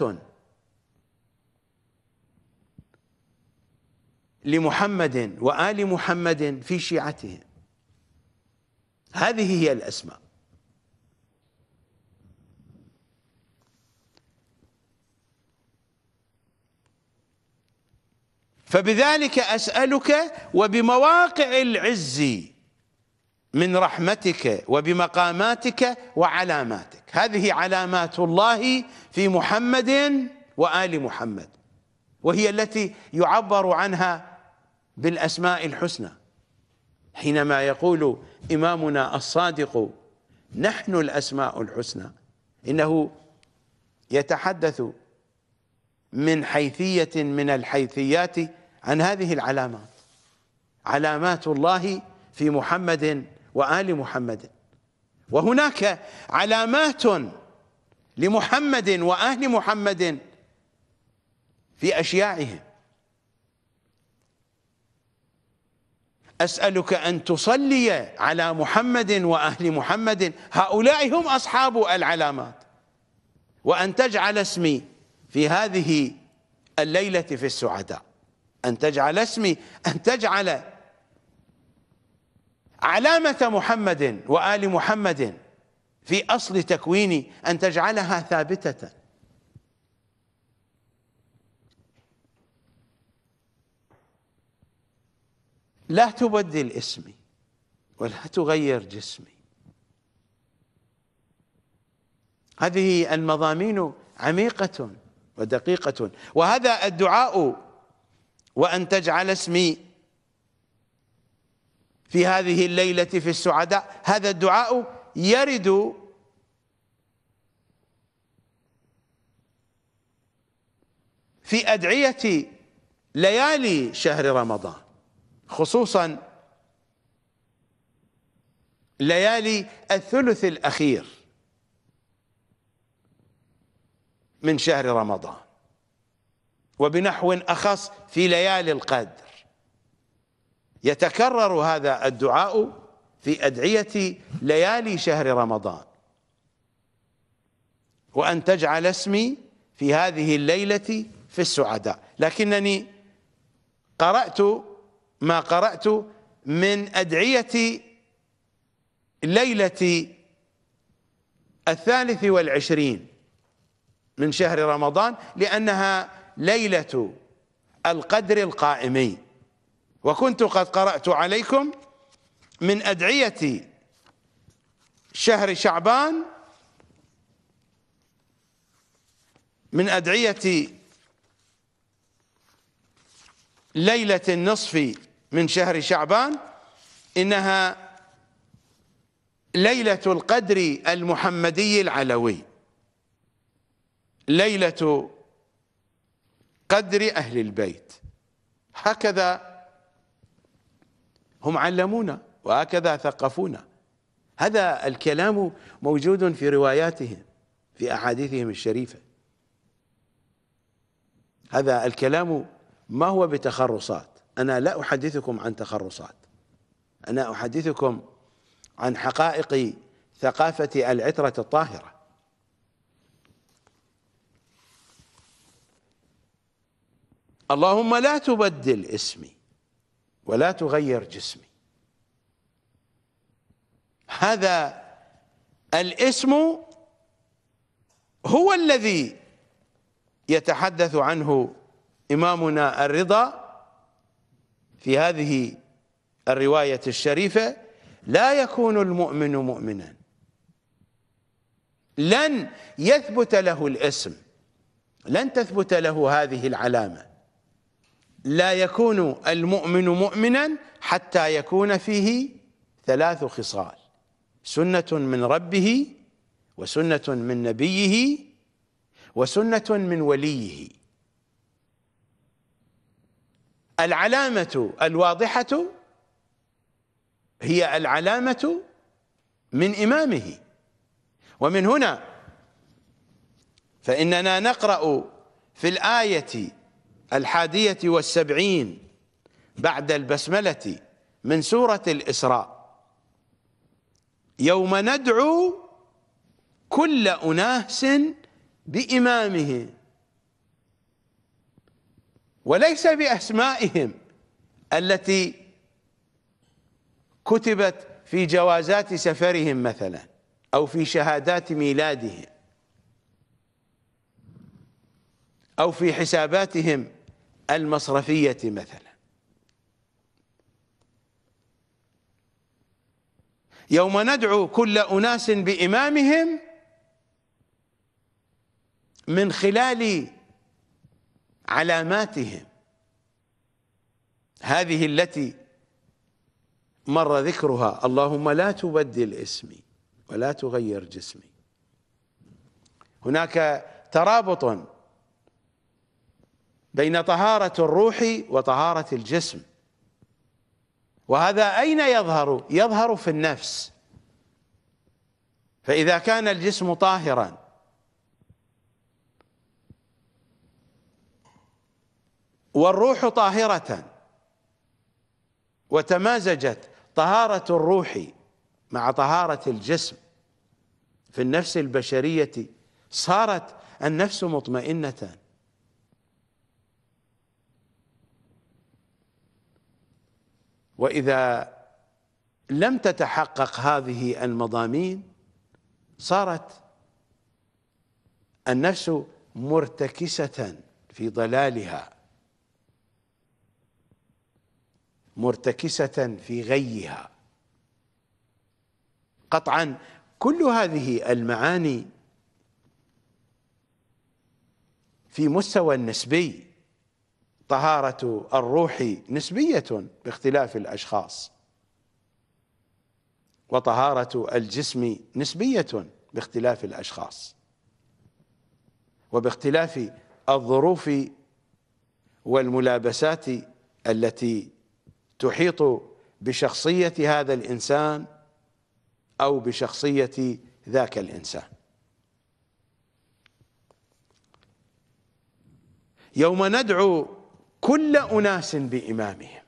Speaker 1: لمحمد وآل محمد في شيعتهم هذه هي الأسماء فبذلك أسألك وبمواقع العز من رحمتك وبمقاماتك وعلاماتك هذه علامات الله في محمد وآل محمد وهي التي يعبر عنها بالأسماء الحسنى حينما يقول إمامنا الصادق نحن الأسماء الحسنى إنه يتحدث من حيثية من الحيثيات عن هذه العلامات علامات الله في محمد وآل محمد وهناك علامات لمحمد وآل محمد في أشياعهم أسألك أن تصلي على محمد وأهل محمد هؤلاء هم أصحاب العلامات وأن تجعل اسمي في هذه الليلة في السعداء أن تجعل اسمي أن تجعل علامة محمد وآل محمد في أصل تكويني أن تجعلها ثابتة لا تبدل اسمي ولا تغير جسمي هذه المضامين عميقة ودقيقة وهذا الدعاء وأن تجعل اسمي في هذه الليلة في السعداء هذا الدعاء يرد في أدعية ليالي شهر رمضان خصوصا ليالي الثلث الأخير من شهر رمضان وبنحو أخص في ليالي القدر يتكرر هذا الدعاء في أدعية ليالي شهر رمضان وأن تجعل اسمي في هذه الليلة في السعداء لكنني قرأت ما قرأت من أدعية ليلة الثالث والعشرين من شهر رمضان لأنها ليلة القدر القائمي وكنت قد قرأت عليكم من أدعية شهر شعبان من أدعية ليلة النصف من شهر شعبان إنها ليلة القدر المحمدي العلوي ليلة قدر أهل البيت هكذا هم علمونا وهكذا ثقفونا هذا الكلام موجود في رواياتهم في أحاديثهم الشريفة هذا الكلام ما هو بتخرصات أنا لا أحدثكم عن تخرصات أنا أحدثكم عن حقائق ثقافة العترة الطاهرة اللهم لا تبدل اسمي ولا تغير جسمي هذا الاسم هو الذي يتحدث عنه إمامنا الرضا في هذه الرواية الشريفة لا يكون المؤمن مؤمنا لن يثبت له الاسم لن تثبت له هذه العلامة لا يكون المؤمن مؤمنا حتى يكون فيه ثلاث خصال سنة من ربه وسنة من نبيه وسنة من وليه العلامة الواضحة هي العلامة من إمامه ومن هنا فإننا نقرأ في الآية الحادية والسبعين بعد البسملة من سورة الإسراء يوم ندعو كل أناس بإمامهم وليس بأسمائهم التي كتبت في جوازات سفرهم مثلا أو في شهادات ميلادهم أو في حساباتهم المصرفية مثلا يوم ندعو كل أناس بإمامهم من خلال علاماتهم هذه التي مر ذكرها اللهم لا تبدل اسمي ولا تغير جسمي هناك ترابط بين طهارة الروح وطهارة الجسم وهذا أين يظهر؟ يظهر في النفس فإذا كان الجسم طاهراً والروح طاهرة وتمازجت طهارة الروح مع طهارة الجسم في النفس البشرية صارت النفس مطمئنة وإذا لم تتحقق هذه المضامين صارت النفس مرتكسة في ضلالها مرتكسة في غيها قطعا كل هذه المعاني في مستوى نسبي طهارة الروح نسبية باختلاف الأشخاص وطهارة الجسم نسبية باختلاف الأشخاص وباختلاف الظروف والملابسات التي تحيط بشخصيه هذا الانسان او بشخصيه ذاك الانسان يوم ندعو كل اناس بامامهم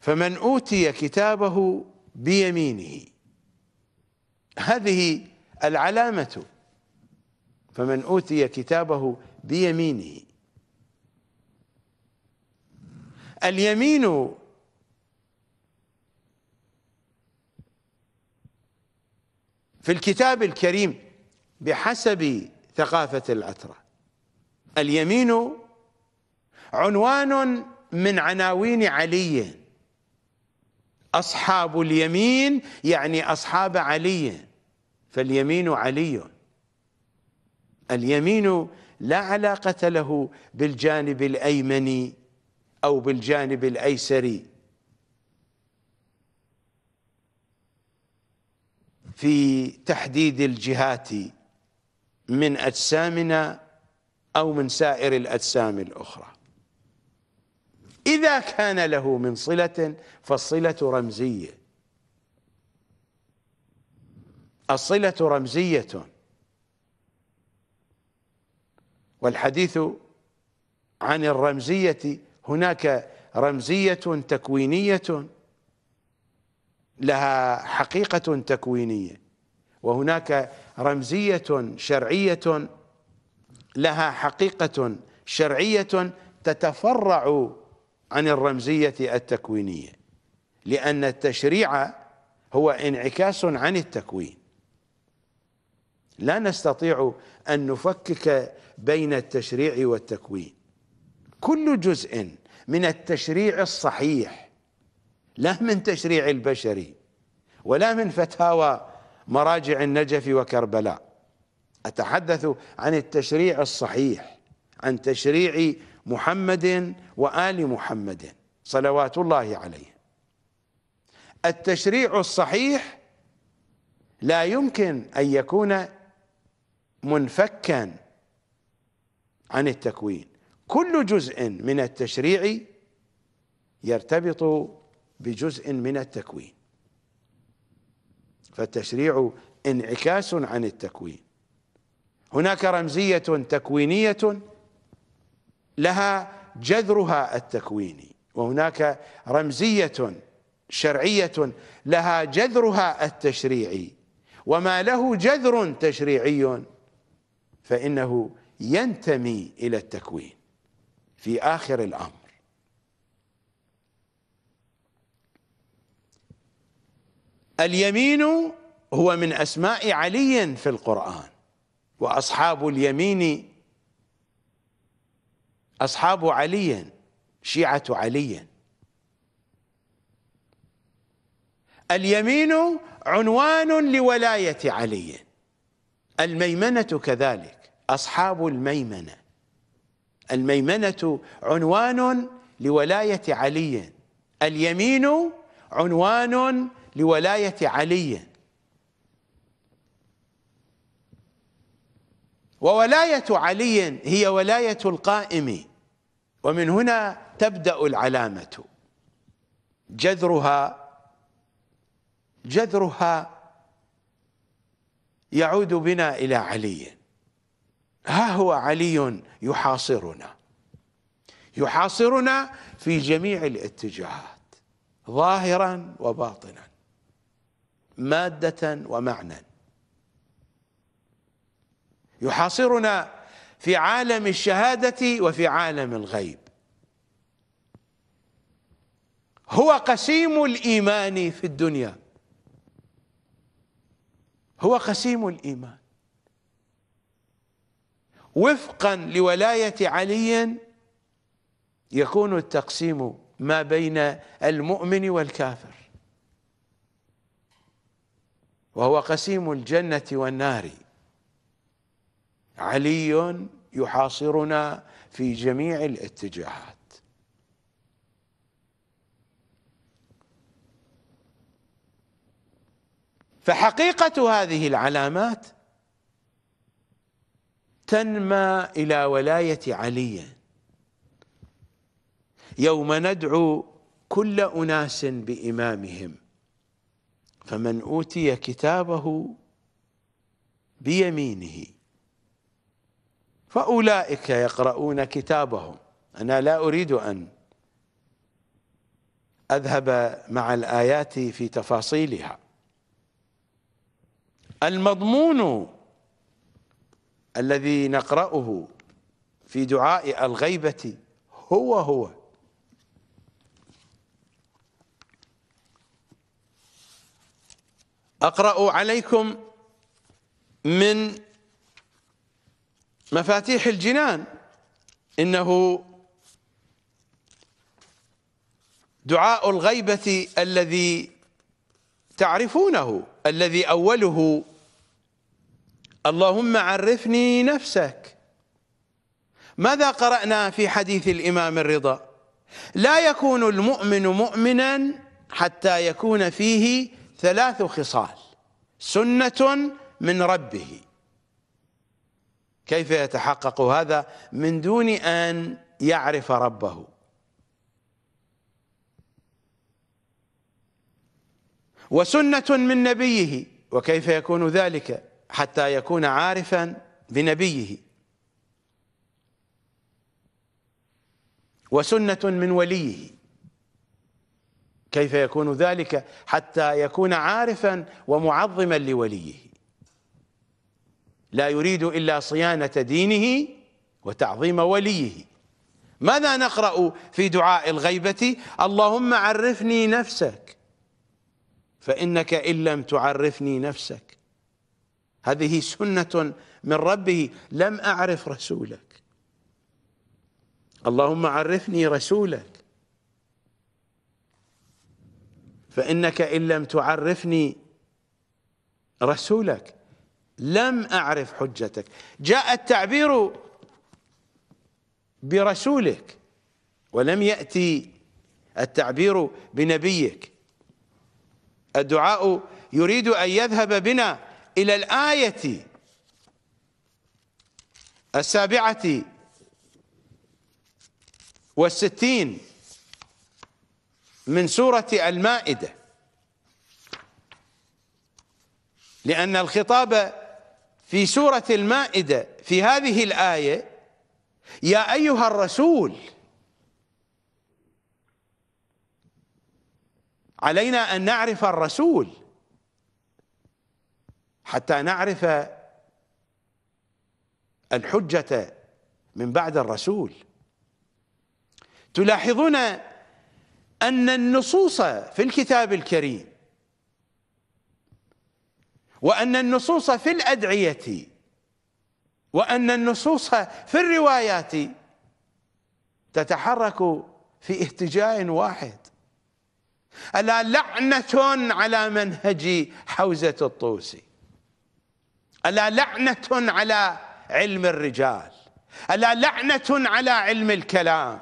Speaker 1: فمن اوتي كتابه بيمينه هذه العلامه فمن اوتي كتابه بيمينه اليمين في الكتاب الكريم بحسب ثقافة العترة اليمين عنوان من عناوين علي أصحاب اليمين يعني أصحاب علي فاليمين علي اليمين لا علاقة له بالجانب الأيمن أو بالجانب الأيسر في تحديد الجهات من أجسامنا أو من سائر الأجسام الأخرى إذا كان له من صلة فالصلة رمزية الصلة رمزية والحديث عن الرمزية هناك رمزية تكوينية لها حقيقة تكوينية وهناك رمزية شرعية لها حقيقة شرعية تتفرع عن الرمزية التكوينية لأن التشريع هو انعكاس عن التكوين لا نستطيع أن نفكك بين التشريع والتكوين كل جزء من التشريع الصحيح لا من تشريع البشري ولا من فتاوى مراجع النجف وكربلاء أتحدث عن التشريع الصحيح عن تشريع محمد وآل محمد صلوات الله عليه التشريع الصحيح لا يمكن أن يكون منفكا عن التكوين كل جزء من التشريع يرتبط بجزء من التكوين فالتشريع انعكاس عن التكوين هناك رمزية تكوينية لها جذرها التكويني وهناك رمزية شرعية لها جذرها التشريعي وما له جذر تشريعي فإنه ينتمي إلى التكوين في آخر الأمر اليمين هو من أسماء علي في القرآن وأصحاب اليمين أصحاب علي شيعة علي اليمين عنوان لولاية علي الميمنة كذلك أصحاب الميمنة الميمنة عنوان لولاية علي اليمين عنوان لولاية علي وولاية علي هي ولاية القائم ومن هنا تبدأ العلامة جذرها جذرها يعود بنا إلى علي ها هو علي يحاصرنا يحاصرنا في جميع الاتجاهات ظاهرا وباطنا ماده ومعنى يحاصرنا في عالم الشهاده وفي عالم الغيب هو قسيم الايمان في الدنيا هو قسيم الايمان وفقا لولاية علي يكون التقسيم ما بين المؤمن والكافر وهو قسيم الجنة والنار علي يحاصرنا في جميع الاتجاهات فحقيقة هذه العلامات تنمى إلى ولاية علي يوم ندعو كل أناس بإمامهم فمن أوتي كتابه بيمينه فأولئك يقرؤون كتابهم أنا لا أريد أن أذهب مع الآيات في تفاصيلها المضمون الذي نقرأه في دعاء الغيبة هو هو أقرأ عليكم من مفاتيح الجنان إنه دعاء الغيبة الذي تعرفونه الذي أوله اللهم عرفني نفسك ماذا قرأنا في حديث الإمام الرضا لا يكون المؤمن مؤمنا حتى يكون فيه ثلاث خصال سنة من ربه كيف يتحقق هذا من دون أن يعرف ربه وسنة من نبيه وكيف يكون ذلك حتى يكون عارفا بنبيه وسنة من وليه كيف يكون ذلك حتى يكون عارفا ومعظما لوليه لا يريد إلا صيانة دينه وتعظيم وليه ماذا نقرأ في دعاء الغيبة اللهم عرفني نفسك فإنك إن لم تعرفني نفسك هذه سنة من ربه لم أعرف رسولك اللهم عرفني رسولك فإنك إن لم تعرفني رسولك لم أعرف حجتك جاء التعبير برسولك ولم يأتي التعبير بنبيك الدعاء يريد أن يذهب بنا إلى الآية السابعة والستين من سورة المائدة لأن الخطاب في سورة المائدة في هذه الآية يا أيها الرسول علينا أن نعرف الرسول حتى نعرف الحجة من بعد الرسول تلاحظون أن النصوص في الكتاب الكريم وأن النصوص في الأدعية وأن النصوص في الروايات تتحرك في اتجاه واحد ألا لعنة على منهج حوزة الطوسي ألا لعنة على علم الرجال ألا لعنة على علم الكلام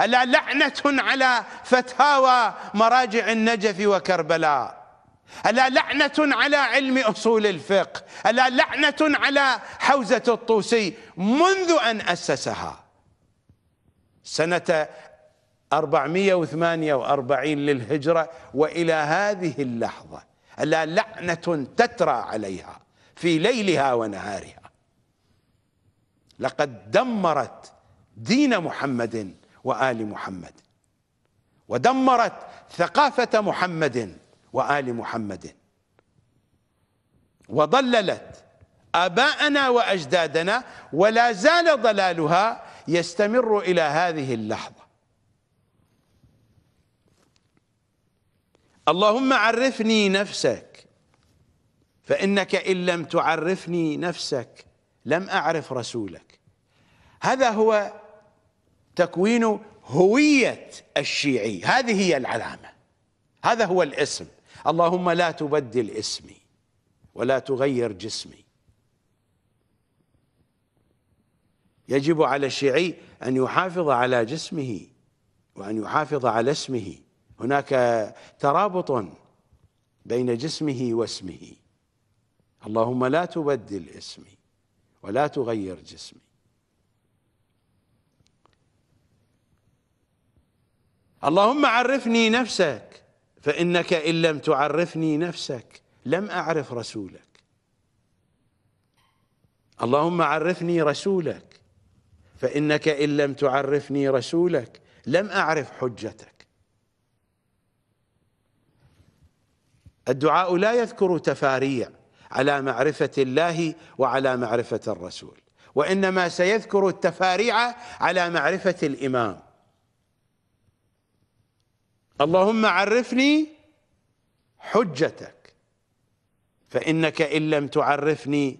Speaker 1: ألا لعنة على فتاوى مراجع النجف وكربلاء ألا لعنة على علم أصول الفقه ألا لعنة على حوزة الطوسي منذ أن أسسها سنة 448 للهجرة وإلى هذه اللحظة ألا لعنة تترى عليها في ليلها ونهارها لقد دمرت دين محمد وال محمد ودمرت ثقافه محمد وال محمد وضللت اباءنا واجدادنا ولا زال ضلالها يستمر الى هذه اللحظه اللهم عرفني نفسك فإنك إن لم تعرفني نفسك لم أعرف رسولك هذا هو تكوين هوية الشيعي هذه هي العلامة هذا هو الاسم اللهم لا تبدل اسمي ولا تغير جسمي يجب على الشيعي أن يحافظ على جسمه وأن يحافظ على اسمه هناك ترابط بين جسمه واسمه اللهم لا تبدل اسمي ولا تغير جسمي اللهم عرفني نفسك فإنك إن لم تعرفني نفسك لم أعرف رسولك اللهم عرفني رسولك فإنك إن لم تعرفني رسولك لم أعرف حجتك الدعاء لا يذكر تفاريع على معرفة الله وعلى معرفة الرسول وإنما سيذكر التفاريع على معرفة الإمام اللهم عرفني حجتك فإنك إن لم تعرفني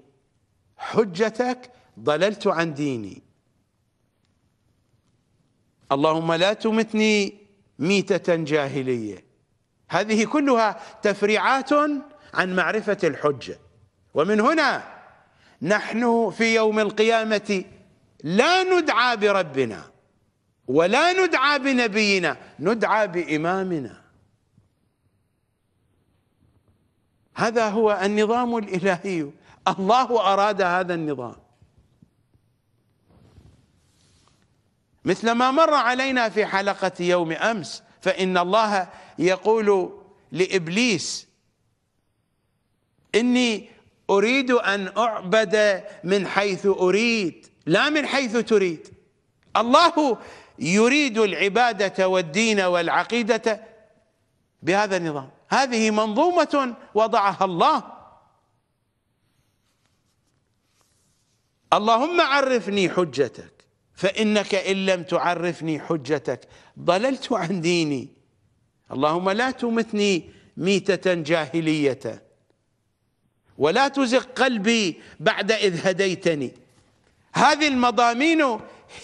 Speaker 1: حجتك ضللت عن ديني اللهم لا تمتني ميتة جاهلية هذه كلها تفريعات عن معرفة الحجة ومن هنا نحن في يوم القيامة لا ندعى بربنا ولا ندعى بنبينا ندعى بإمامنا هذا هو النظام الإلهي الله أراد هذا النظام مثل ما مر علينا في حلقة يوم أمس فإن الله يقول لإبليس إني أريد أن أعبد من حيث أريد لا من حيث تريد الله يريد العبادة والدين والعقيدة بهذا النظام هذه منظومة وضعها الله اللهم عرفني حجتك فإنك إن لم تعرفني حجتك ضللت عن ديني اللهم لا تمتني ميتة جاهلية ولا تزغ قلبي بعد إذ هديتني هذه المضامين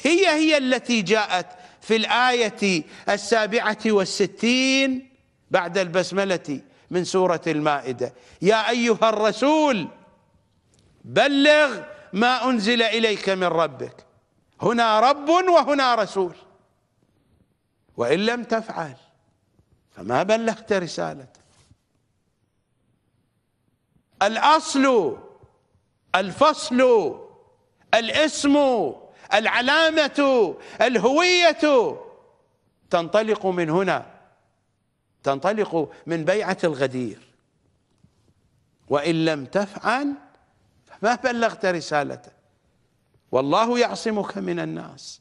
Speaker 1: هي هي التي جاءت في الآية السابعة والستين بعد البسملة من سورة المائدة يا أيها الرسول بلغ ما أنزل إليك من ربك هنا رب وهنا رسول وإن لم تفعل فما بلغت رسالته الأصل الفصل الاسم العلامة الهوية تنطلق من هنا تنطلق من بيعة الغدير وإن لم تفعل فما بلغت رسالته والله يعصمك من الناس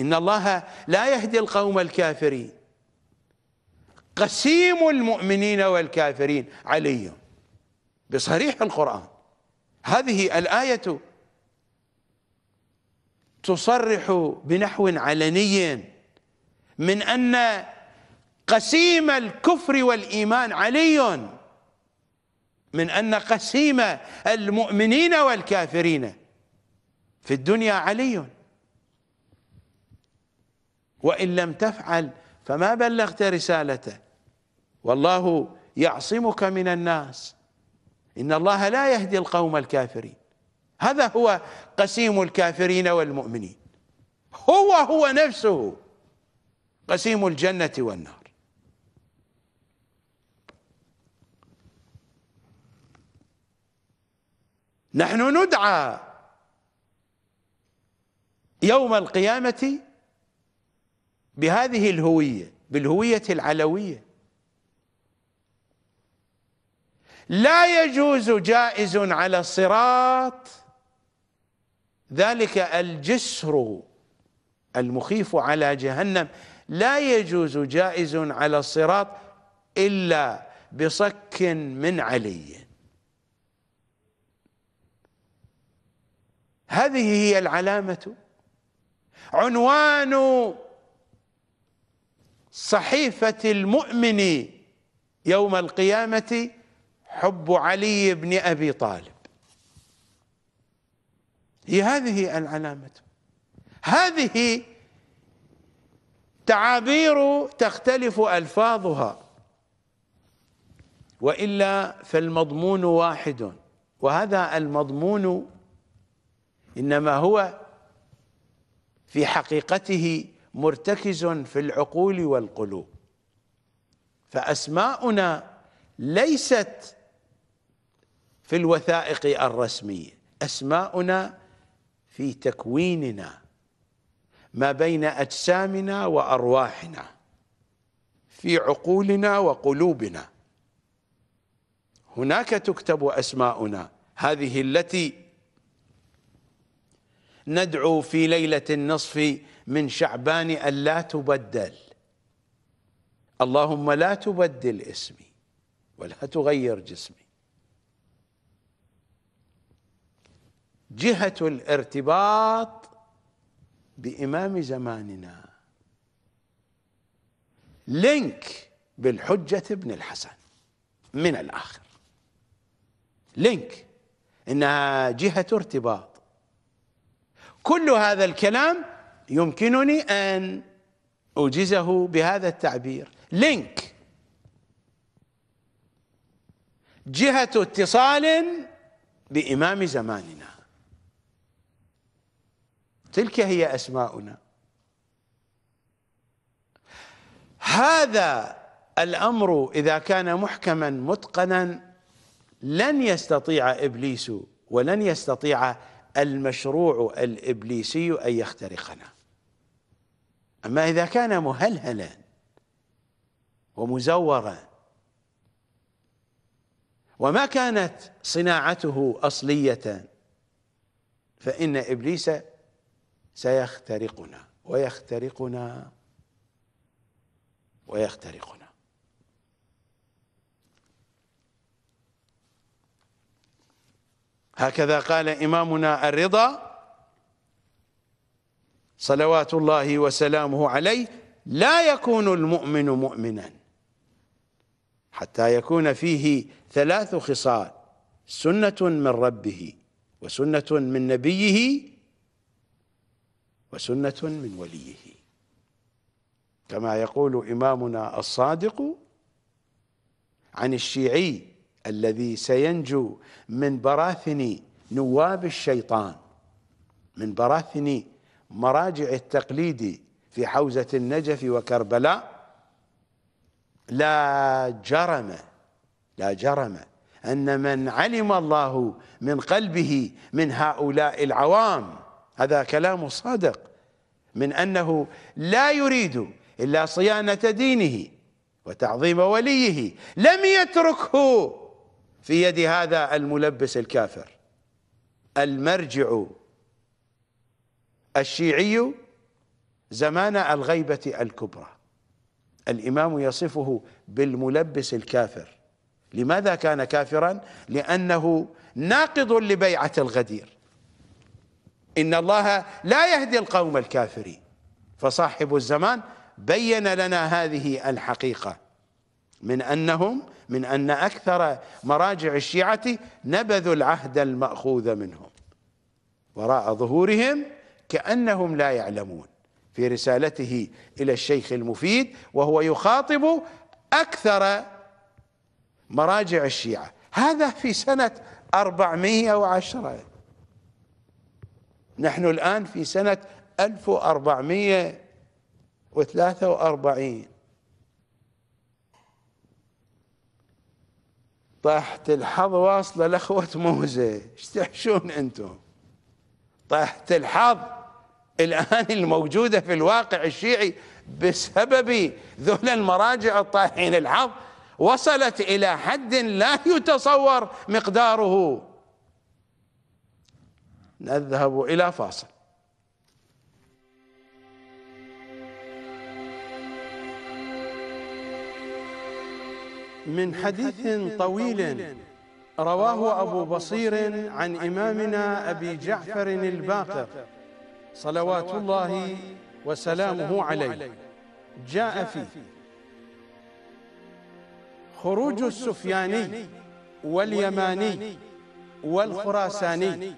Speaker 1: إن الله لا يهدي القوم الكافرين قسيم المؤمنين والكافرين عليهم بصريح القرآن هذه الآية تصرح بنحو علني من أن قسيم الكفر والإيمان علي من أن قسيم المؤمنين والكافرين في الدنيا علي وإن لم تفعل فما بلغت رسالته والله يعصمك من الناس إن الله لا يهدي القوم الكافرين هذا هو قسيم الكافرين والمؤمنين هو هو نفسه قسيم الجنة والنار نحن ندعى يوم القيامة بهذه الهوية بالهوية العلوية لا يجوز جائز على الصراط ذلك الجسر المخيف على جهنم لا يجوز جائز على الصراط إلا بصك من علي هذه هي العلامة عنوان صحيفة المؤمن يوم القيامة حب علي بن ابي طالب هي هذه العلامه هذه تعابير تختلف الفاظها والا فالمضمون واحد وهذا المضمون انما هو في حقيقته مرتكز في العقول والقلوب فاسماؤنا ليست في الوثائق الرسمية أسماؤنا في تكويننا ما بين أجسامنا وأرواحنا في عقولنا وقلوبنا هناك تكتب أسماؤنا هذه التي ندعو في ليلة النصف من شعبان ألا تبدل اللهم لا تبدل اسمي ولا تغير جسمي جهة الارتباط بإمام زماننا لينك بالحجة ابن الحسن من الآخر لينك إنها جهة ارتباط كل هذا الكلام يمكنني أن أوجزه بهذا التعبير لينك جهة اتصال بإمام زماننا تلك هي أسماؤنا هذا الأمر إذا كان محكما متقنا لن يستطيع إبليس ولن يستطيع المشروع الإبليسي أن يخترقنا أما إذا كان مهلهلا ومزورا وما كانت صناعته أصلية فإن إبليس سيخترقنا ويخترقنا ويخترقنا هكذا قال إمامنا الرضا صلوات الله وسلامه عليه لا يكون المؤمن مؤمنا حتى يكون فيه ثلاث خصال سنة من ربه وسنة من نبيه وسنة من وليه كما يقول إمامنا الصادق عن الشيعي الذي سينجو من براثن نواب الشيطان من براثن مراجع التقليد في حوزة النجف وكربلاء لا جرم لا جرم أن من علم الله من قلبه من هؤلاء العوام هذا كلام صادق من أنه لا يريد إلا صيانة دينه وتعظيم وليه لم يتركه في يد هذا الملبس الكافر المرجع الشيعي زمان الغيبة الكبرى الإمام يصفه بالملبس الكافر لماذا كان كافرا؟ لأنه ناقض لبيعة الغدير إن الله لا يهدي القوم الكافرين فصاحب الزمان بين لنا هذه الحقيقة من أنهم من أن أكثر مراجع الشيعة نبذوا العهد المأخوذ منهم وراء ظهورهم كأنهم لا يعلمون في رسالته إلى الشيخ المفيد وهو يخاطب أكثر مراجع الشيعة هذا في سنة 410 نحن الآن في سنة 1443 طاحت الحظ واصلة لأخوة موزة ايش تحشون انتم طاحت الحظ الآن الموجودة في الواقع الشيعي بسبب ذول المراجع الطاحين الحظ وصلت إلى حد لا يتصور مقداره نذهب إلى فاصل من حديث طويل رواه أبو بصير عن إمامنا أبي جعفر الباقر صلوات الله وسلامه عليه جاء فيه خروج السفياني واليماني والخراساني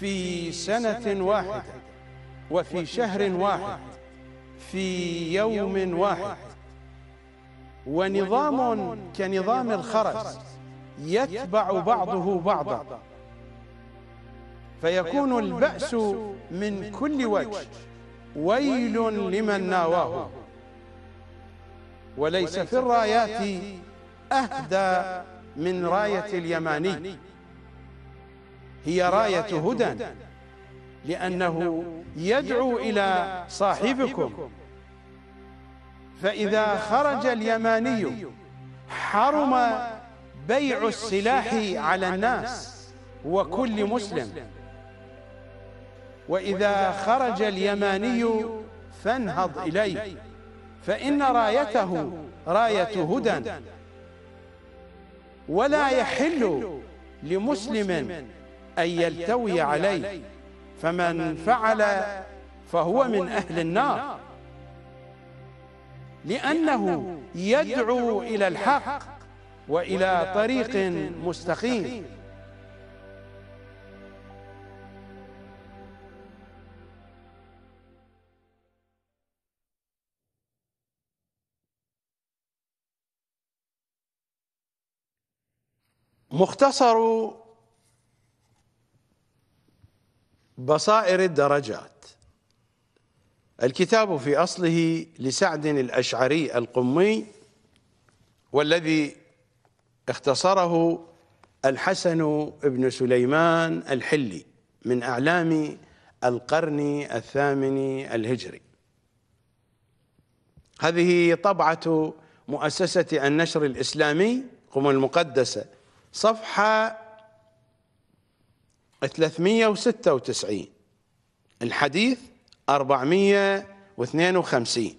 Speaker 1: في سنة واحدة وفي شهر واحد في يوم واحد ونظام كنظام الخرس يتبع بعضه بعضا فيكون البأس من كل وجه ويل لمن ناواه وليس في الرايات أهدى من راية اليماني هي راية هدى لأنه يدعو إلى صاحبكم فإذا خرج اليماني حرم بيع السلاح على الناس وكل مسلم وإذا خرج اليماني فانهض إليه فإن رايته راية هدى ولا يحل لمسلم أن يلتوي عليه فمن فعل فهو من أهل النار لأنه يدعو إلى الحق وإلى طريق مستقيم مختصر بصائر الدرجات الكتاب في أصله لسعد الأشعري القمي والذي اختصره الحسن بن سليمان الحلي من أعلام القرن الثامن الهجري هذه طبعة مؤسسة النشر الإسلامي قم المقدسة صفحة 396 الحديث 452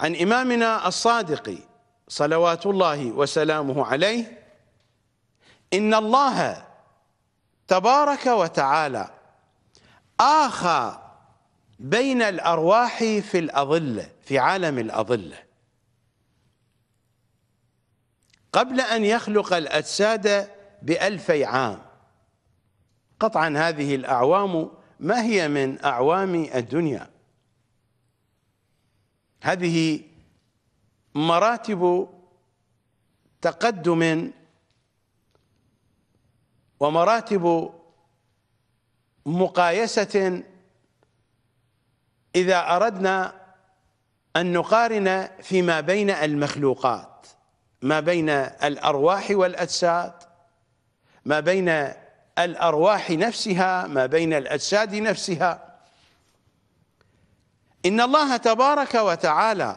Speaker 1: عن إمامنا الصادق صلوات الله وسلامه عليه إن الله تبارك وتعالى آخى بين الأرواح في الأظلة في عالم الأظلة قبل أن يخلق الأجساد بألفي عام قطعا هذه الأعوام ما هي من أعوام الدنيا هذه مراتب تقدم ومراتب مقايسة إذا أردنا أن نقارن فيما بين المخلوقات ما بين الأرواح والأجساد ما بين الأرواح نفسها ما بين الأجساد نفسها إن الله تبارك وتعالى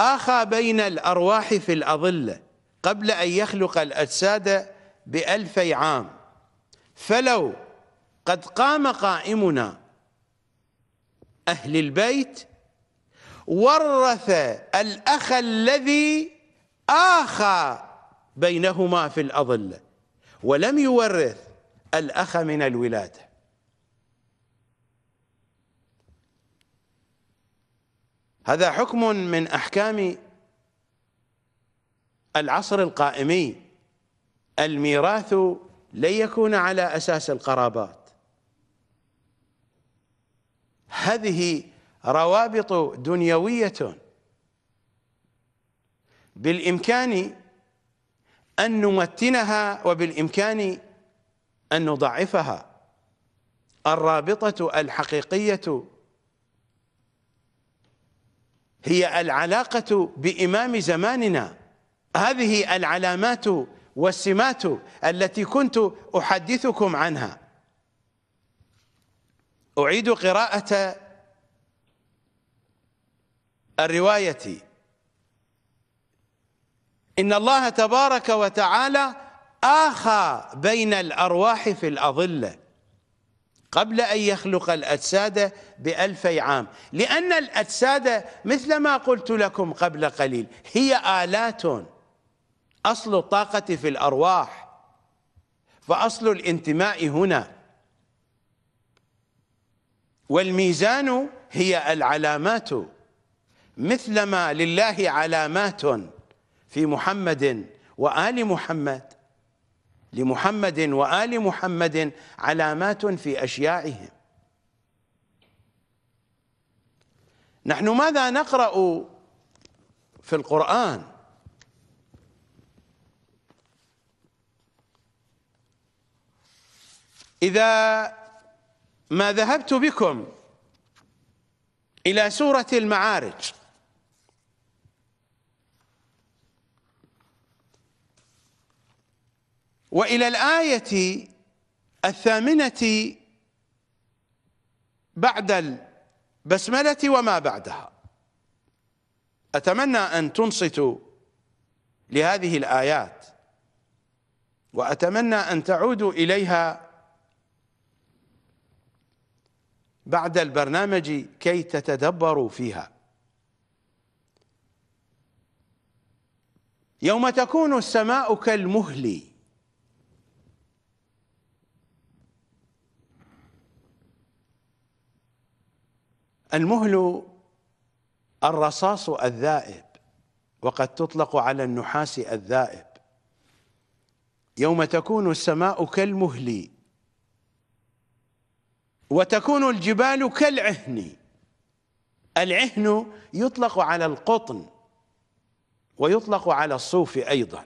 Speaker 1: آخى بين الأرواح في الأظلة قبل أن يخلق الأجساد بألفي عام فلو قد قام قائمنا أهل البيت ورث الأخ الذي آخى بينهما في الأظلة ولم يورث الأخ من الولادة هذا حكم من أحكام العصر القائمي الميراث لن يكون على أساس القرابات هذه روابط دنيوية بالإمكان أن نمتنها وبالإمكان أن نضعفها الرابطة الحقيقية هي العلاقة بإمام زماننا هذه العلامات والسمات التي كنت أحدثكم عنها أعيد قراءة الرواية إن الله تبارك وتعالى آخى بين الأرواح في الأظلة قبل أن يخلق الأجساد بألفي عام لأن الأجساد مثل ما قلت لكم قبل قليل هي آلات أصل الطاقة في الأرواح فأصل الانتماء هنا والميزان هي العلامات مثلما لله علامات في محمد وآل محمد لمحمد وآل محمد علامات في أشيائهم نحن ماذا نقرأ في القرآن إذا ما ذهبت بكم إلى سورة المعارج والى الايه الثامنه بعد البسمله وما بعدها اتمنى ان تنصتوا لهذه الايات واتمنى ان تعودوا اليها بعد البرنامج كي تتدبروا فيها يوم تكون السماء كالمهل المهل الرصاص الذائب وقد تطلق على النحاس الذائب يوم تكون السماء كالمهل وتكون الجبال كالعهن العهن يطلق على القطن ويطلق على الصوف ايضا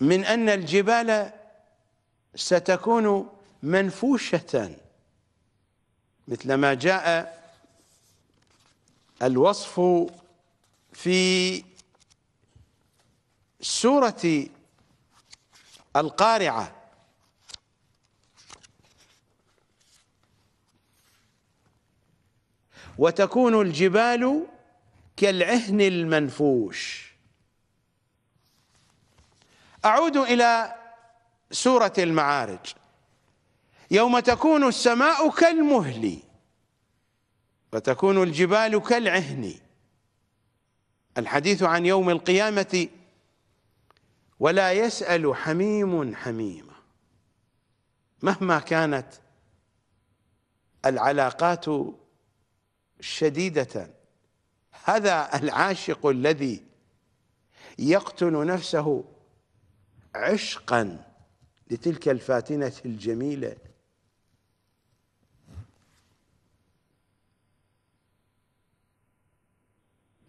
Speaker 1: من ان الجبال ستكون منفوشة مثلما جاء الوصف في سورة القارعة وتكون الجبال كالعهن المنفوش أعود إلى سورة المعارج يوم تكون السماء كالمهل وتكون الجبال كالعهن الحديث عن يوم القيامة ولا يسأل حميم حميمة مهما كانت العلاقات شديدة هذا العاشق الذي يقتل نفسه عشقا لتلك الفاتنة الجميلة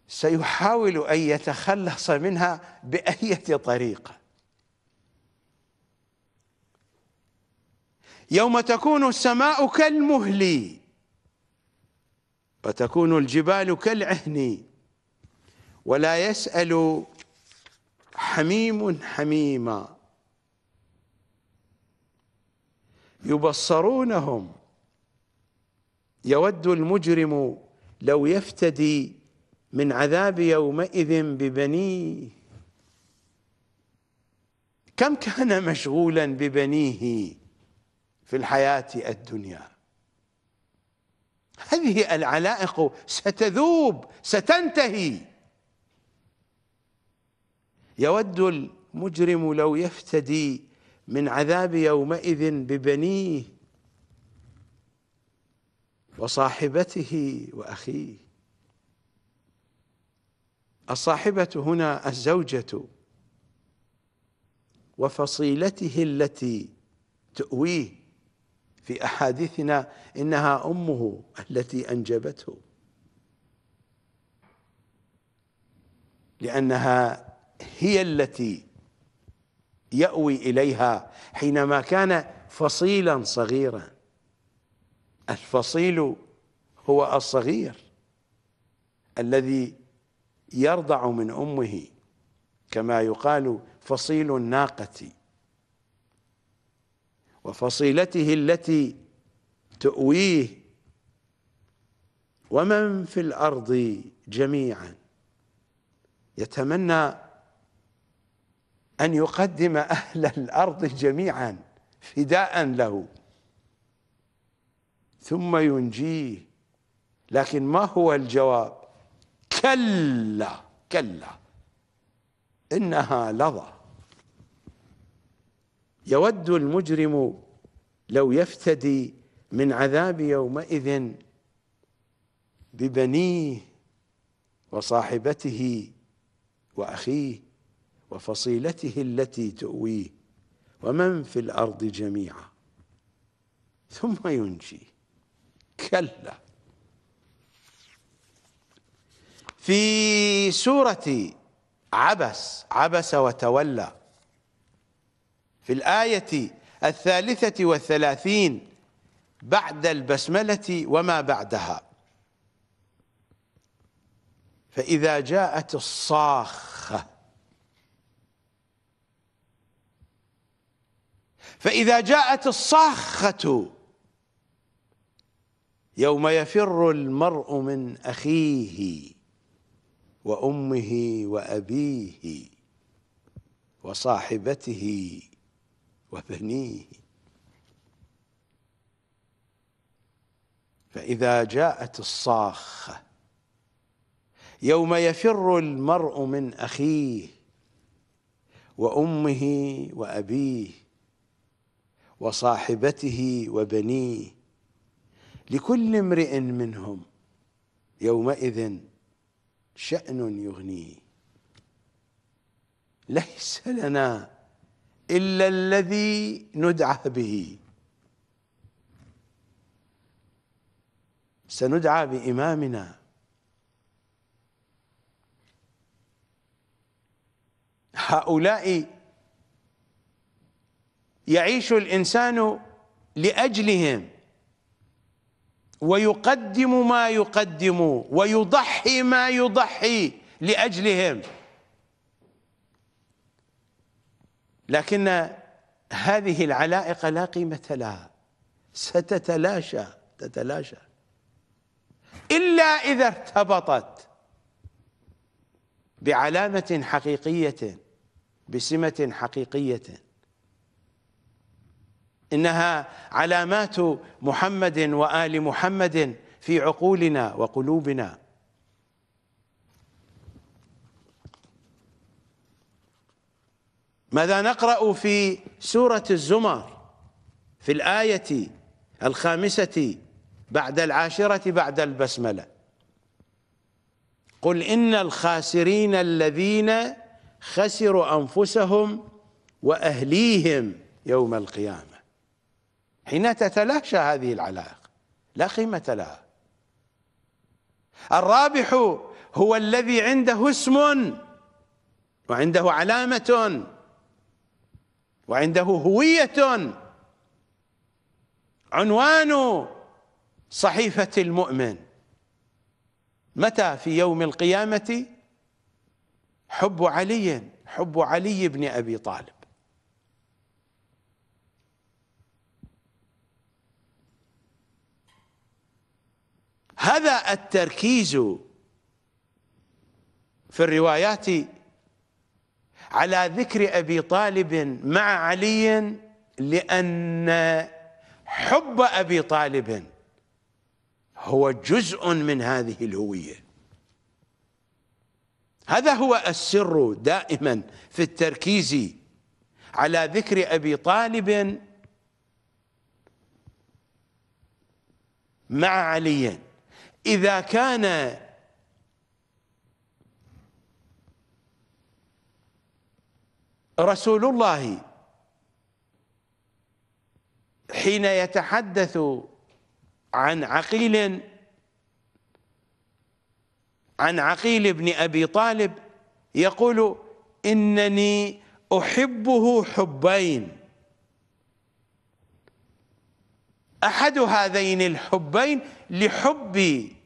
Speaker 1: سيحاول أن يتخلص منها بأية طريقة يوم تكون السماء كالمهل وتكون الجبال كالعهن ولا يسأل حميم حميما يبصرونهم يود المجرم لو يفتدي من عذاب يومئذ ببنيه كم كان مشغولا ببنيه في الحياة الدنيا هذه العلائق ستذوب ستنتهي يود المجرم لو يفتدي من عذاب يومئذ ببنيه وصاحبته وأخيه الصاحبة هنا الزوجة وفصيلته التي تؤويه في أحاديثنا إنها أمه التي أنجبته لأنها هي التي يأوي إليها حينما كان فصيلا صغيرا الفصيل هو الصغير الذي يرضع من امه كما يقال فصيل الناقه وفصيلته التي تؤويه ومن في الارض جميعا يتمنى ان يقدم اهل الارض جميعا فداء له ثم ينجيه لكن ما هو الجواب كلا كلا إنها لظى يود المجرم لو يفتدي من عذاب يومئذ ببنيه وصاحبته واخيه وفصيلته التي تؤويه ومن في الارض جميعا ثم ينجي كلا في سورة عبس عبس وتولى في الآية الثالثة والثلاثين بعد البسملة وما بعدها فإذا جاءت الصاخة فإذا جاءت الصاخة يوم يفر المرء من أخيه وأمه وأبيه وصاحبته وبنيه فإذا جاءت الصاخة يوم يفر المرء من أخيه وأمه وأبيه وصاحبته وبنيه لكل امرئ منهم يومئذ شأن يغنيه ليس لنا إلا الذي ندعى به سندعى بإمامنا هؤلاء يعيش الإنسان لأجلهم ويقدم ما يقدم ويضحي ما يضحي لأجلهم لكن هذه العلائق لا قيمة لها ستتلاشى تتلاشى إلا إذا ارتبطت بعلامة حقيقية بسمة حقيقية إنها علامات محمد وآل محمد في عقولنا وقلوبنا ماذا نقرأ في سورة الزمر في الآية الخامسة بعد العاشرة بعد البسملة قل إن الخاسرين الذين خسروا أنفسهم وأهليهم يوم القيامة حين تتلاشى هذه العلائق لا قيمة لها الرابح هو الذي عنده اسم وعنده علامة وعنده هوية عنوان صحيفة المؤمن متى في يوم القيامة حب علي حب علي بن أبي طالب هذا التركيز في الروايات على ذكر أبي طالب مع علي لأن حب أبي طالب هو جزء من هذه الهوية هذا هو السر دائما في التركيز على ذكر أبي طالب مع علي إذا كان رسول الله حين يتحدث عن عقيل عن عقيل بن أبي طالب يقول إنني أحبه حبين أحد هذين الحبين لحبي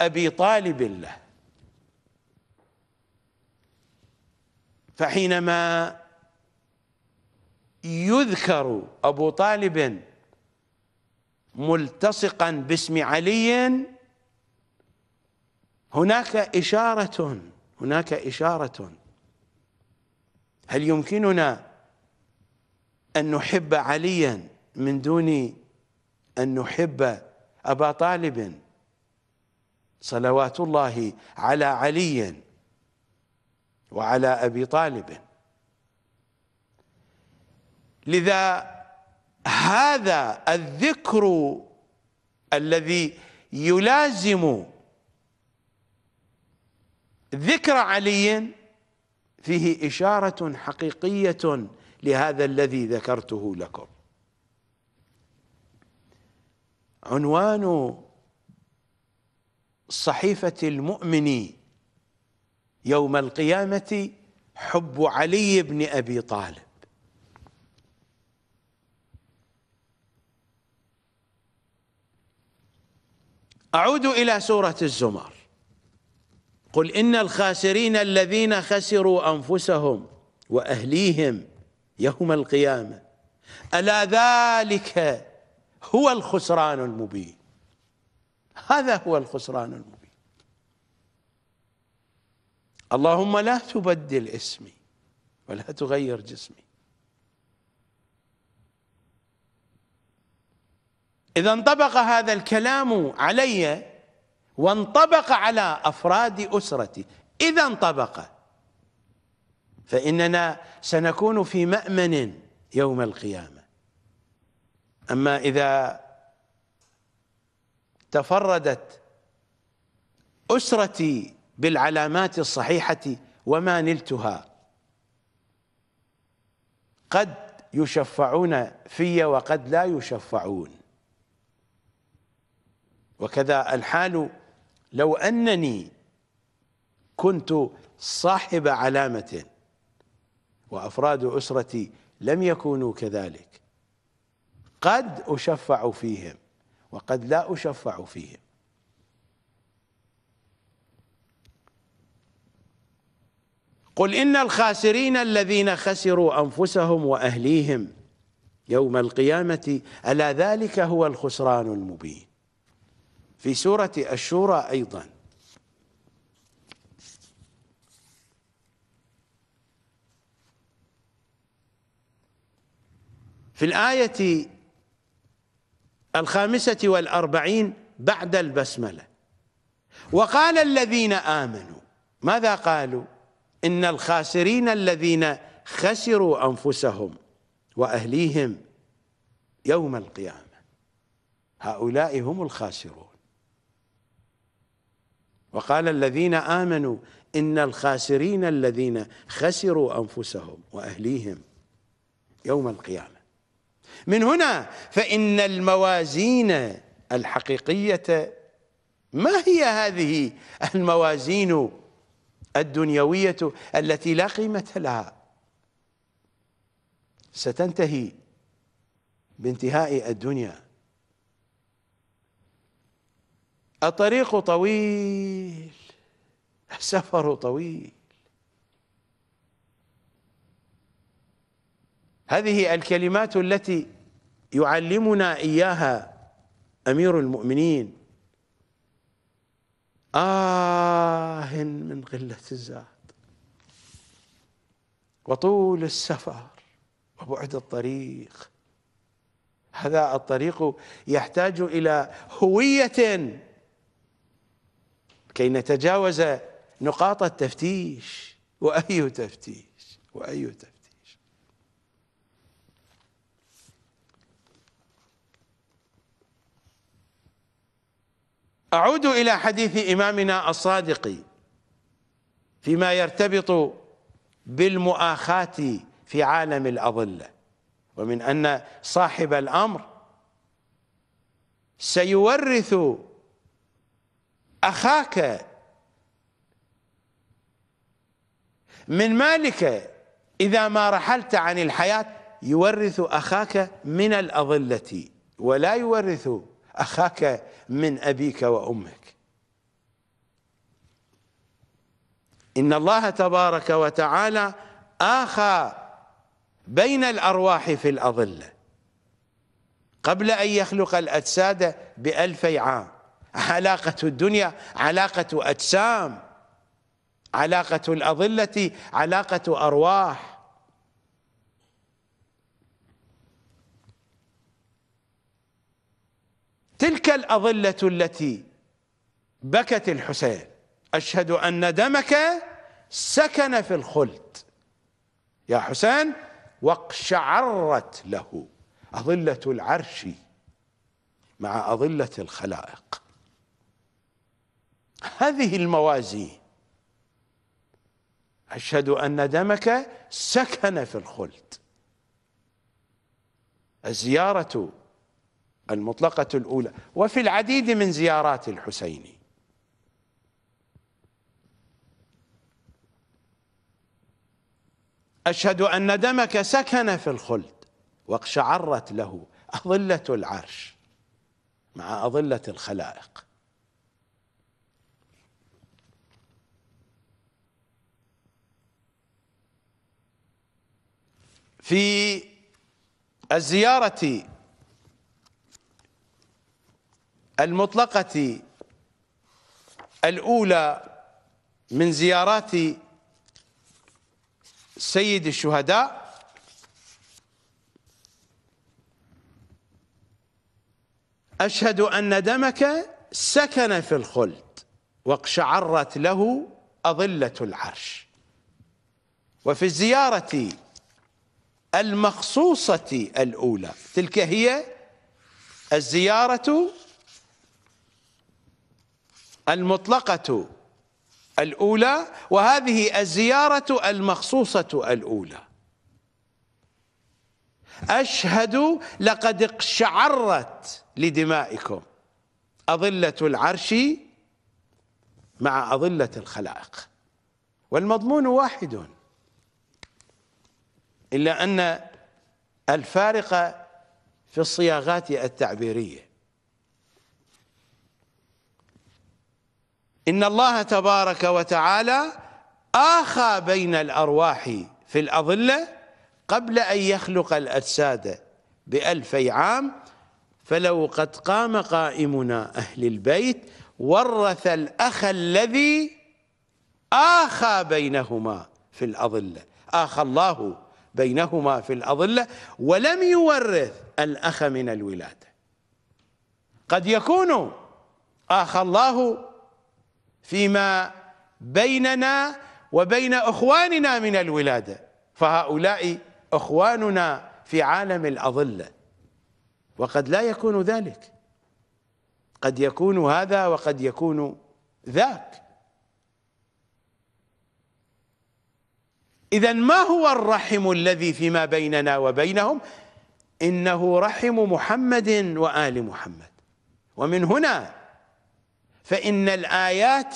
Speaker 1: أبي طالب له فحينما يذكر أبو طالب ملتصقا باسم علي هناك إشارة هناك إشارة هل يمكننا أن نحب عليا من دون أن نحب أبا طالب صلوات الله على علي وعلى أبي طالب لذا هذا الذكر الذي يلازم ذكر علي فيه إشارة حقيقية لهذا الذي ذكرته لكم عنوان صحيفة المؤمن يوم القيامة حب علي بن أبي طالب أعود إلى سورة الزمر قل إن الخاسرين الذين خسروا أنفسهم وأهليهم يوم القيامة ألا ذلك هو الخسران المبين هذا هو الخسران المبين اللهم لا تبدل اسمي ولا تغير جسمي إذا انطبق هذا الكلام علي وانطبق على أفراد أسرتي إذا انطبق فإننا سنكون في مأمن يوم القيامة أما إذا تفردت أسرتي بالعلامات الصحيحة وما نلتها قد يشفعون في وقد لا يشفعون وكذا الحال لو أنني كنت صاحب علامة وأفراد أسرتي لم يكونوا كذلك قد أشفع فيهم وقد لا أشفع فيهم قل إن الخاسرين الذين خسروا أنفسهم وأهليهم يوم القيامة ألا ذلك هو الخسران المبين في سورة الشورى أيضا في الآية الخامسة والأربعين بعد البسملة وقال الذين آمنوا ماذا قالوا إن الخاسرين الذين خسروا أنفسهم وأهليهم يوم القيامة هؤلاء هم الخاسرون وقال الذين آمنوا إن الخاسرين الذين خسروا أنفسهم وأهليهم يوم القيامة من هنا فإن الموازين الحقيقية ما هي هذه الموازين الدنيوية التي لا قيمة لها ستنتهي بانتهاء الدنيا الطريق طويل السفر طويل هذه الكلمات التي يعلمنا إياها أمير المؤمنين آه من قلة الزاد وطول السفر وبعد الطريق هذا الطريق يحتاج إلى هوية كي نتجاوز نقاط التفتيش وأي تفتيش وأي تفتيش أعود إلى حديث إمامنا الصادق فيما يرتبط بالمؤاخاة في عالم الأضلة ومن أن صاحب الأمر سيورث أخاك من مالك إذا ما رحلت عن الحياة يورث أخاك من الأضلة ولا يورث أخاك من أبيك وأمك إن الله تبارك وتعالى آخى بين الأرواح في الأضلة قبل أن يخلق الأجساد بألفي عام علاقة الدنيا علاقة أجسام علاقة الأضلة علاقة أرواح تلك الأظلة التي بكت الحسين أشهد أن دمك سكن في الخلد يا حسين واقشعرت له أظلة العرش مع أظلة الخلائق هذه الموازين أشهد أن دمك سكن في الخلد الزيارة المطلقة الأولى وفي العديد من زيارات الحسيني أشهد أن دمك سكن في الخلد واقشعرت له أظلة العرش مع أظلة الخلائق في الزيارة المطلقة الأولى من زيارات سيد الشهداء أشهد أن دمك سكن في الخلد واقشعرت له أظلة العرش وفي الزيارة المخصوصة الأولى تلك هي الزيارة المطلقة الأولى وهذه الزيارة المخصوصة الأولى أشهد لقد اقشعرت لدمائكم أظلة العرش مع أظلة الخلائق والمضمون واحد إلا أن الفارق في الصياغات التعبيريه إن الله تبارك وتعالى آخى بين الأرواح في الأضلة قبل أن يخلق الأجساد بألفي عام فلو قد قام قائمنا أهل البيت ورث الأخ الذي آخى بينهما في الأضلة آخى الله بينهما في الأضلة ولم يورث الأخ من الولادة قد يكون آخى الله فيما بيننا وبين اخواننا من الولاده فهؤلاء اخواننا في عالم الاظله وقد لا يكون ذلك قد يكون هذا وقد يكون ذاك اذا ما هو الرحم الذي فيما بيننا وبينهم انه رحم محمد وال محمد ومن هنا فإن الآيات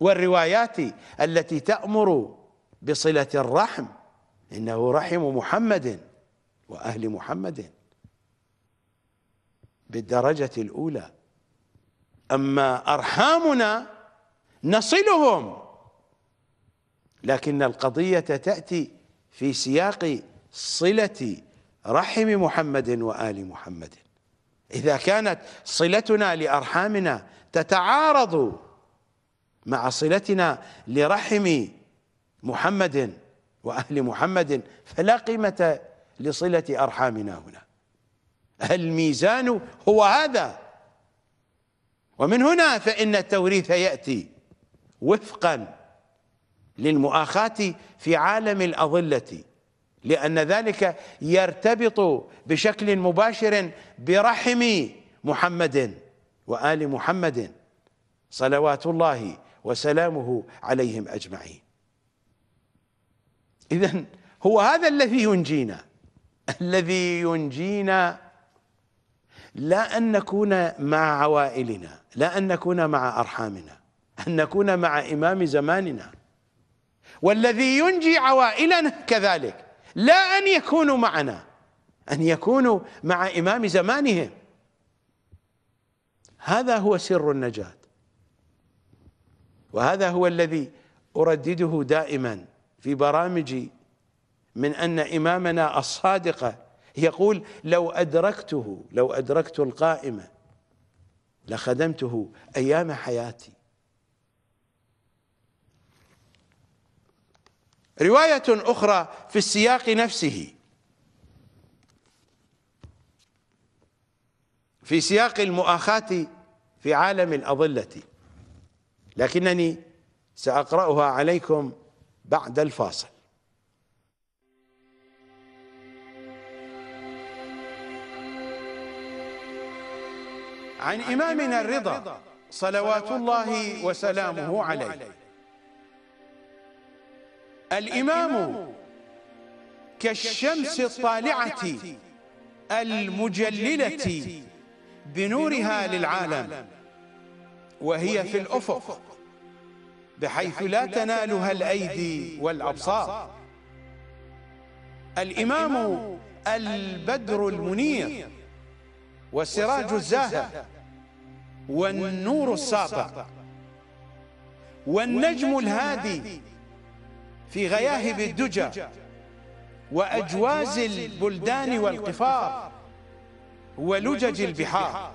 Speaker 1: والروايات التي تأمر بصلة الرحم إنه رحم محمد وأهل محمد بالدرجة الأولى أما أرحامنا نصلهم لكن القضية تأتي في سياق صلة رحم محمد وآل محمد إذا كانت صلتنا لأرحامنا تتعارض مع صلتنا لرحم محمد وأهل محمد فلا قيمة لصلة أرحامنا هنا الميزان هو هذا ومن هنا فإن التوريث يأتي وفقا للمؤاخاة في عالم الأظلة لأن ذلك يرتبط بشكل مباشر برحم محمد وآل محمد صلوات الله وسلامه عليهم أجمعين إذا هو هذا الذي ينجينا الذي ينجينا لا أن نكون مع عوائلنا لا أن نكون مع أرحامنا أن نكون مع إمام زماننا والذي ينجي عوائلنا كذلك لا أن يكونوا معنا أن يكونوا مع إمام زمانهم هذا هو سر النجاة وهذا هو الذي أردده دائما في برامجي من أن إمامنا الصادقة يقول لو أدركته لو أدركت القائمة لخدمته أيام حياتي رواية أخرى في السياق نفسه في سياق المؤاخاة في عالم الأضلة لكنني سأقرأها عليكم بعد الفاصل عن إمامنا الرضا صلوات الله وسلامه عليه الإمام كالشمس الطالعة المجللة بنورها للعالم وهي في الأفق بحيث لا تنالها الأيدي والأبصار الإمام البدر المنير والسراج الزاهر والنور الساطع والنجم الهادي في غياهب الدجى وأجواز البلدان والقفار ولجج البحار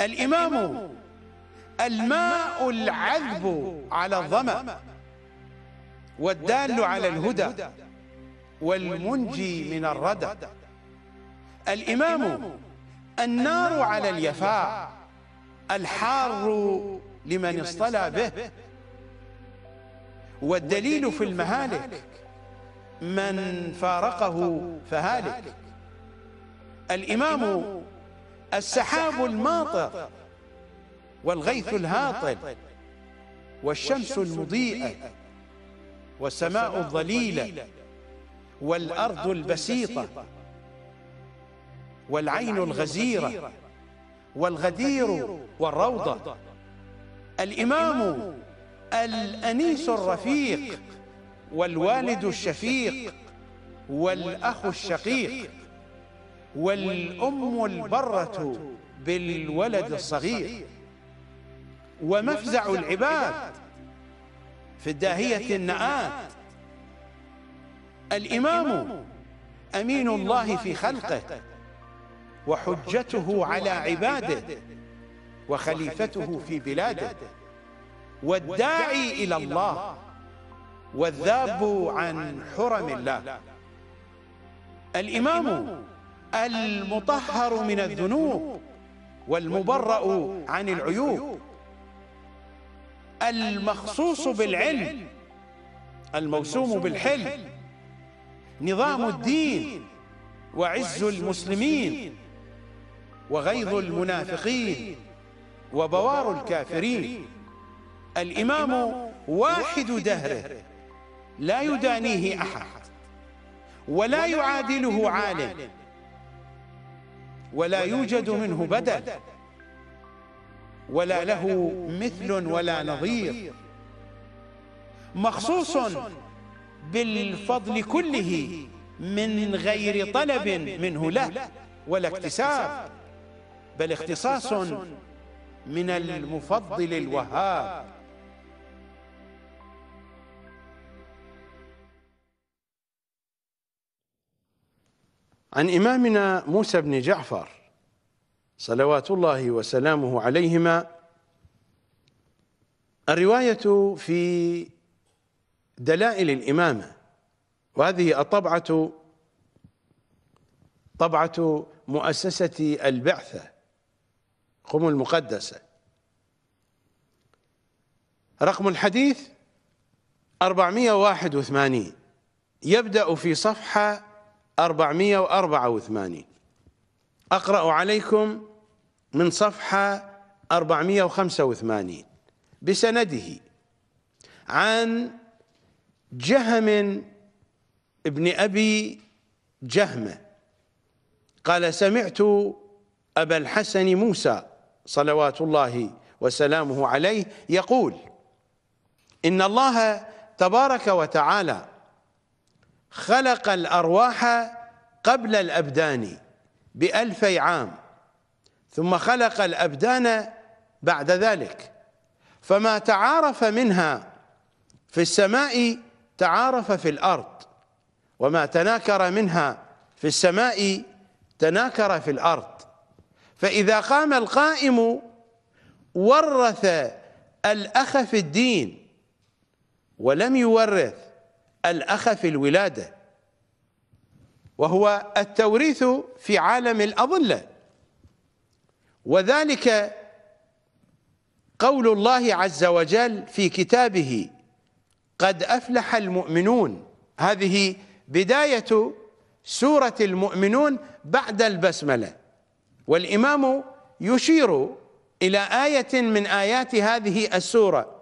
Speaker 1: الإمام الماء العذب على الظمأ والدال على الهدى والمنجي من الردى الإمام النار على اليفاء الحار لمن اصطلى به والدليل في المهالك من فارقه فهالك الإمام السحاب الماطر والغيث الهاطل والشمس المضيئة والسماء الظليلة والأرض البسيطة والعين الغزيرة والغدير والروضة الإمام الأنيس الرفيق والوالد الشفيق والأخ الشقيق والأم البرة بالولد الصغير ومفزع العباد في الداهية النآت الإمام أمين الله في خلقه وحجته على عباده وخليفته في بلاده والداعي إلى الله والذاب عن حرم الله الإمام المطهر من الذنوب والمبرأ عن العيوب المخصوص بالعلم الموسوم بالحلم نظام الدين وعز المسلمين وغيظ المنافقين وبوار الكافرين الإمام واحد دهره لا يدانيه أحد ولا يعادله عالم ولا يوجد منه بدل ولا له مثل ولا نظير مخصوص بالفضل كله من غير طلب منه له ولا اكتساب بل اختصاص من المفضل الوهاب عن إمامنا موسى بن جعفر صلوات الله وسلامه عليهما الرواية في دلائل الإمامة وهذه الطبعة طبعة مؤسسة البعثة قم المقدسة رقم الحديث 481 يبدأ في صفحة 484 أقرأ عليكم من صفحة 485 بسنده عن جهم ابن أبي جهمة قال سمعت أبا الحسن موسى صلوات الله وسلامه عليه يقول إن الله تبارك وتعالى خلق الأرواح قبل الأبدان بألفي عام ثم خلق الأبدان بعد ذلك فما تعارف منها في السماء تعارف في الأرض وما تناكر منها في السماء تناكر في الأرض فإذا قام القائم ورث الأخ في الدين ولم يورث الأخ في الولادة وهو التوريث في عالم الأضلة وذلك قول الله عز وجل في كتابه قد أفلح المؤمنون هذه بداية سورة المؤمنون بعد البسملة والإمام يشير إلى آية من آيات هذه السورة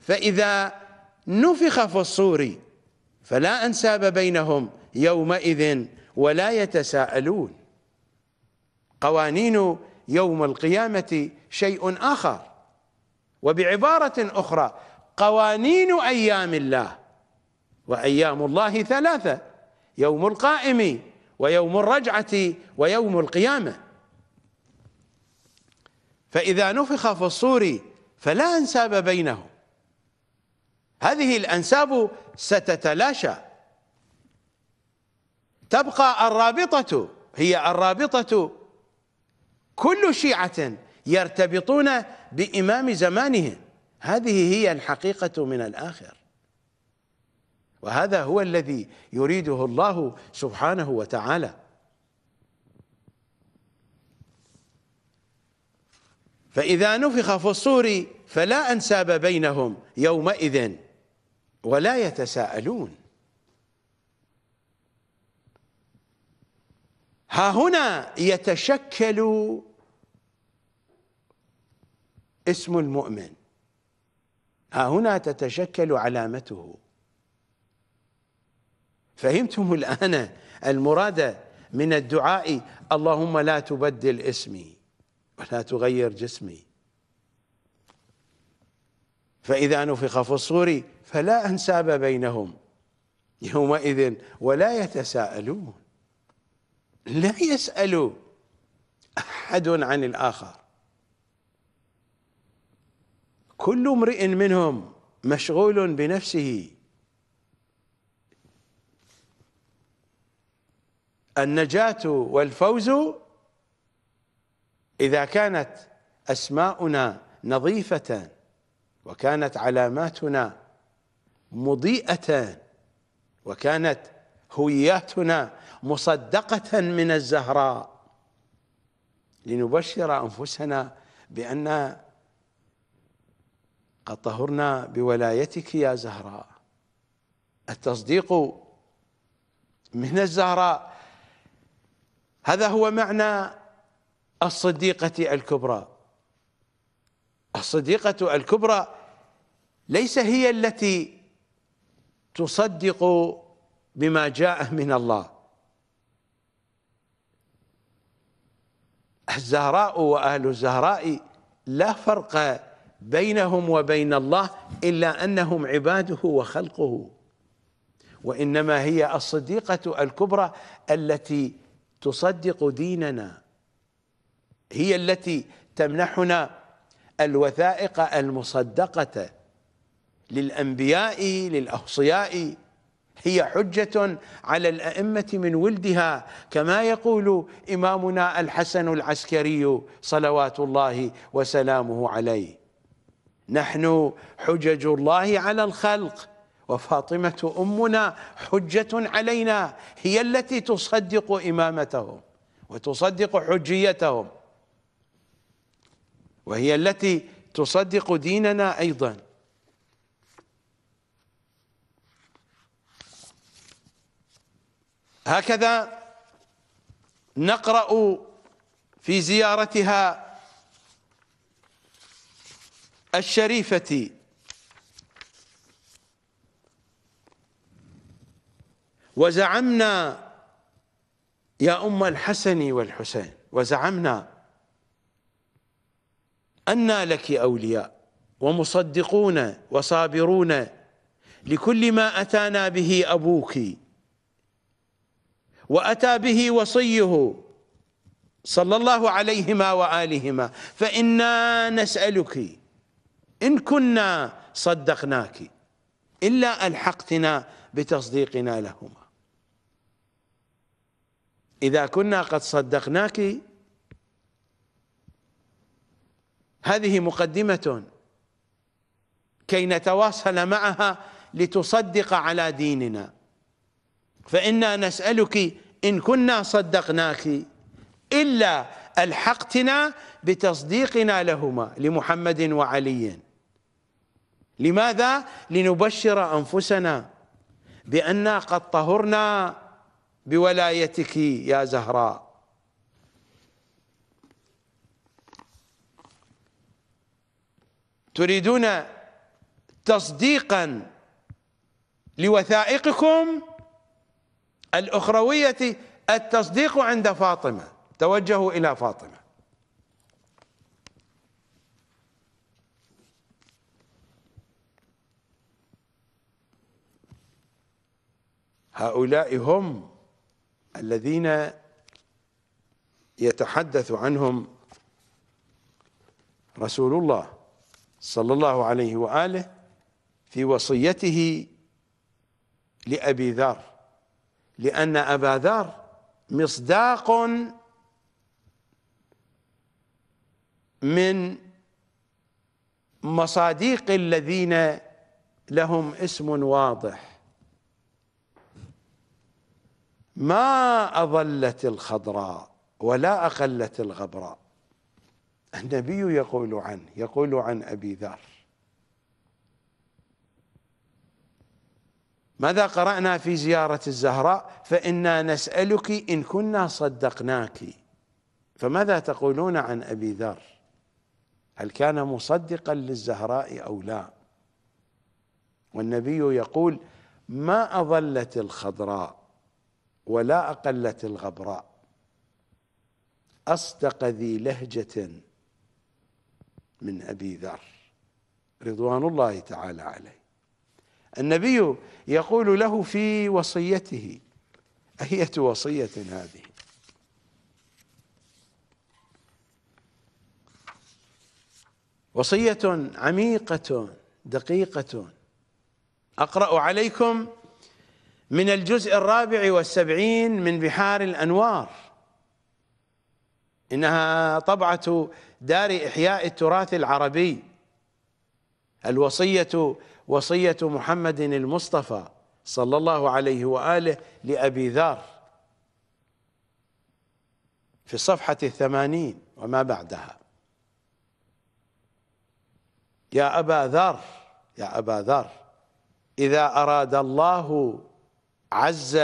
Speaker 1: فإذا نفخ في الصور فلا أنساب بينهم يومئذ ولا يتساءلون قوانين يوم القيامة شيء آخر وبعبارة أخرى قوانين أيام الله وأيام الله ثلاثة يوم القائم ويوم الرجعة ويوم القيامة فإذا نفخ في الصور فلا أنساب بينهم هذه الأنساب ستتلاشى تبقى الرابطة هي الرابطة كل شيعة يرتبطون بإمام زمانهم هذه هي الحقيقة من الآخر وهذا هو الذي يريده الله سبحانه وتعالى فإذا نفخ في الصور فلا أنساب بينهم يومئذ ولا يتساءلون ها هنا يتشكل اسم المؤمن ها هنا تتشكل علامته فهمتم الآن المراد من الدعاء اللهم لا تبدل اسمي ولا تغير جسمي فإذا نفخ في الصور فلا أنساب بينهم يومئذ ولا يتساءلون لا يسأل أحد عن الآخر كل امرئ منهم مشغول بنفسه النجاة والفوز إذا كانت أسماؤنا نظيفة وكانت علاماتنا مضيئتان وكانت هوياتنا مصدقة من الزهراء لنبشر أنفسنا بأن قد طهرنا بولايتك يا زهراء التصديق من الزهراء هذا هو معنى الصديقة الكبرى الصديقة الكبرى ليس هي التي تصدق بما جاء من الله الزهراء واهل الزهراء لا فرق بينهم وبين الله الا انهم عباده وخلقه وانما هي الصديقه الكبرى التي تصدق ديننا هي التي تمنحنا الوثائق المصدقه للأنبياء للأوصياء هي حجة على الأئمة من ولدها كما يقول إمامنا الحسن العسكري صلوات الله وسلامه عليه نحن حجج الله على الخلق وفاطمة أمنا حجة علينا هي التي تصدق إمامتهم وتصدق حجيتهم وهي التي تصدق ديننا أيضا هكذا نقرأ في زيارتها الشريفة وزعمنا يا أم الحسن والحسين وزعمنا أنا لك أولياء ومصدقون وصابرون لكل ما أتانا به أبوك وأتى به وصيه صلى الله عليهما وآلهما فإنا نسألك إن كنا صدقناك إلا ألحقتنا بتصديقنا لهما إذا كنا قد صدقناك هذه مقدمة كي نتواصل معها لتصدق على ديننا فإنا نسألك إن كنا صدقناك إلا ألحقتنا بتصديقنا لهما لمحمد وعلي لماذا؟ لنبشر أنفسنا بأننا قد طهرنا بولايتك يا زهراء تريدون تصديقا لوثائقكم الأخروية التصديق عند فاطمة توجهوا إلى فاطمة هؤلاء هم الذين يتحدث عنهم رسول الله صلى الله عليه واله في وصيته لابي ذر لأن أبا ذر مصداق من مصاديق الذين لهم اسم واضح ما أظلت الخضراء ولا أقلت الغبراء النبي يقول عنه يقول عن أبي ذر ماذا قرأنا في زيارة الزهراء فإنا نسألك إن كنا صدقناك فماذا تقولون عن أبي ذر هل كان مصدقا للزهراء أو لا والنبي يقول ما أظلت الخضراء ولا أقلت الغبراء أصدق ذي لهجة من أبي ذر رضوان الله تعالى عليه النبي يقول له في وصيته أية وصية هذه وصية عميقة دقيقة أقرأ عليكم من الجزء الرابع والسبعين من بحار الأنوار إنها طبعة دار إحياء التراث العربي الوصية وصية محمد المصطفى صلى الله عليه وآله لأبي ذر في صفحة الثمانين وما بعدها يا أبا ذر يا أبا ذر إذا أراد الله عز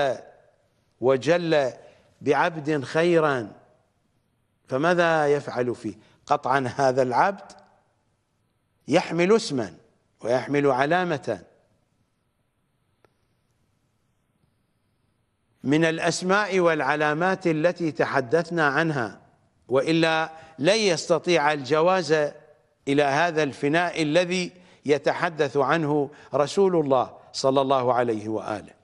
Speaker 1: وجل بعبد خيرا فماذا يفعل فيه قطعا هذا العبد يحمل اسما ويحمل علامة من الأسماء والعلامات التي تحدثنا عنها وإلا لن يستطيع الجواز إلى هذا الفناء الذي يتحدث عنه رسول الله صلى الله عليه وآله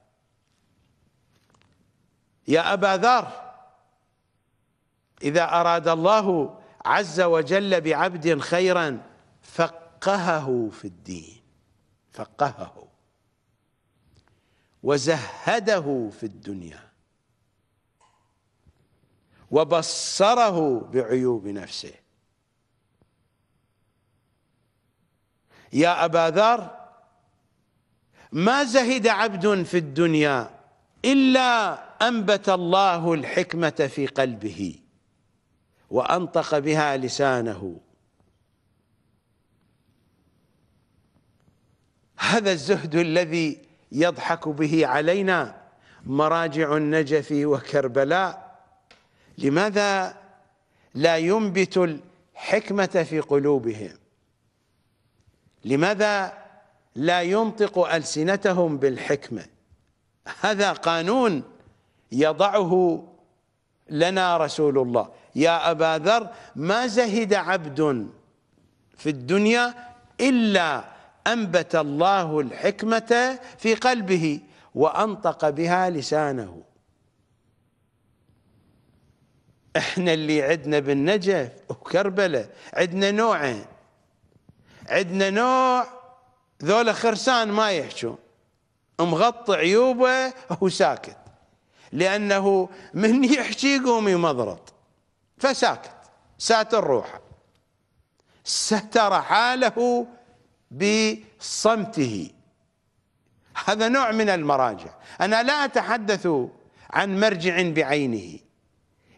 Speaker 1: يا أبا ذر إذا أراد الله عز وجل بعبد خيرا فق فقهه في الدين فقهه وزهده في الدنيا وبصره بعيوب نفسه يا أبا ذر ما زهد عبد في الدنيا إلا أنبت الله الحكمة في قلبه وأنطق بها لسانه هذا الزهد الذي يضحك به علينا مراجع النجف وكربلاء لماذا لا ينبت الحكمة في قلوبهم لماذا لا ينطق ألسنتهم بالحكمة هذا قانون يضعه لنا رسول الله يا أبا ذر ما زهد عبد في الدنيا إلا أنبت الله الحكمة في قلبه وأنطق بها لسانه احنا اللي عندنا بالنجف وكربلة عندنا نوعين عندنا نوع ذولا خرسان ما يحجون مغطي عيوبه وساكت لأنه من يحكي قومي مضرط فساكت ساتر روحه ستر حاله بصمته هذا نوع من المراجع أنا لا أتحدث عن مرجع بعينه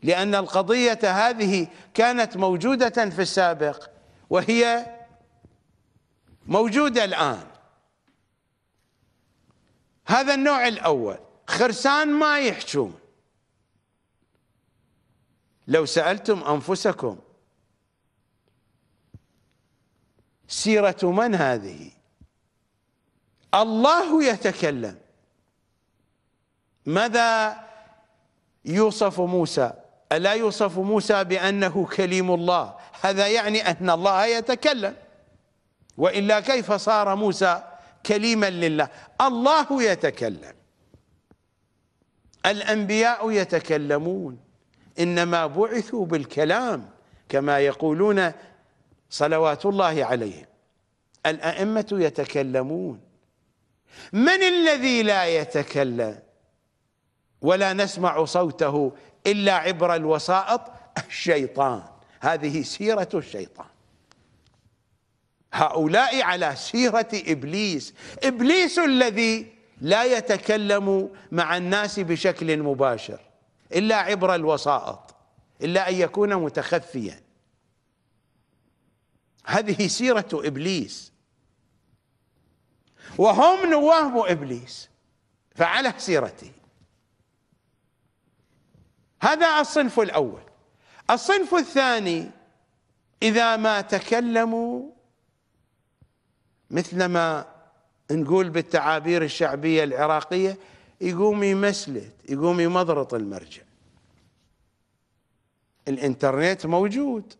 Speaker 1: لأن القضية هذه كانت موجودة في السابق وهي موجودة الآن هذا النوع الأول خرسان ما يحجون لو سألتم أنفسكم سيرة من هذه الله يتكلم ماذا يوصف موسى ألا يوصف موسى بأنه كليم الله هذا يعني أن الله يتكلم وإلا كيف صار موسى كليما لله الله يتكلم الأنبياء يتكلمون إنما بعثوا بالكلام كما يقولون صلوات الله عليهم الأئمة يتكلمون من الذي لا يتكلم ولا نسمع صوته إلا عبر الوسائط الشيطان هذه سيرة الشيطان هؤلاء على سيرة إبليس إبليس الذي لا يتكلم مع الناس بشكل مباشر إلا عبر الوسائط إلا أن يكون متخفياً هذه سيرة إبليس وهم نواب إبليس فعلى سيرته هذا الصنف الأول الصنف الثاني إذا ما تكلموا مثل ما نقول بالتعابير الشعبية العراقية يقوم يمسلت يقوم يمضرط المرجع الانترنت موجود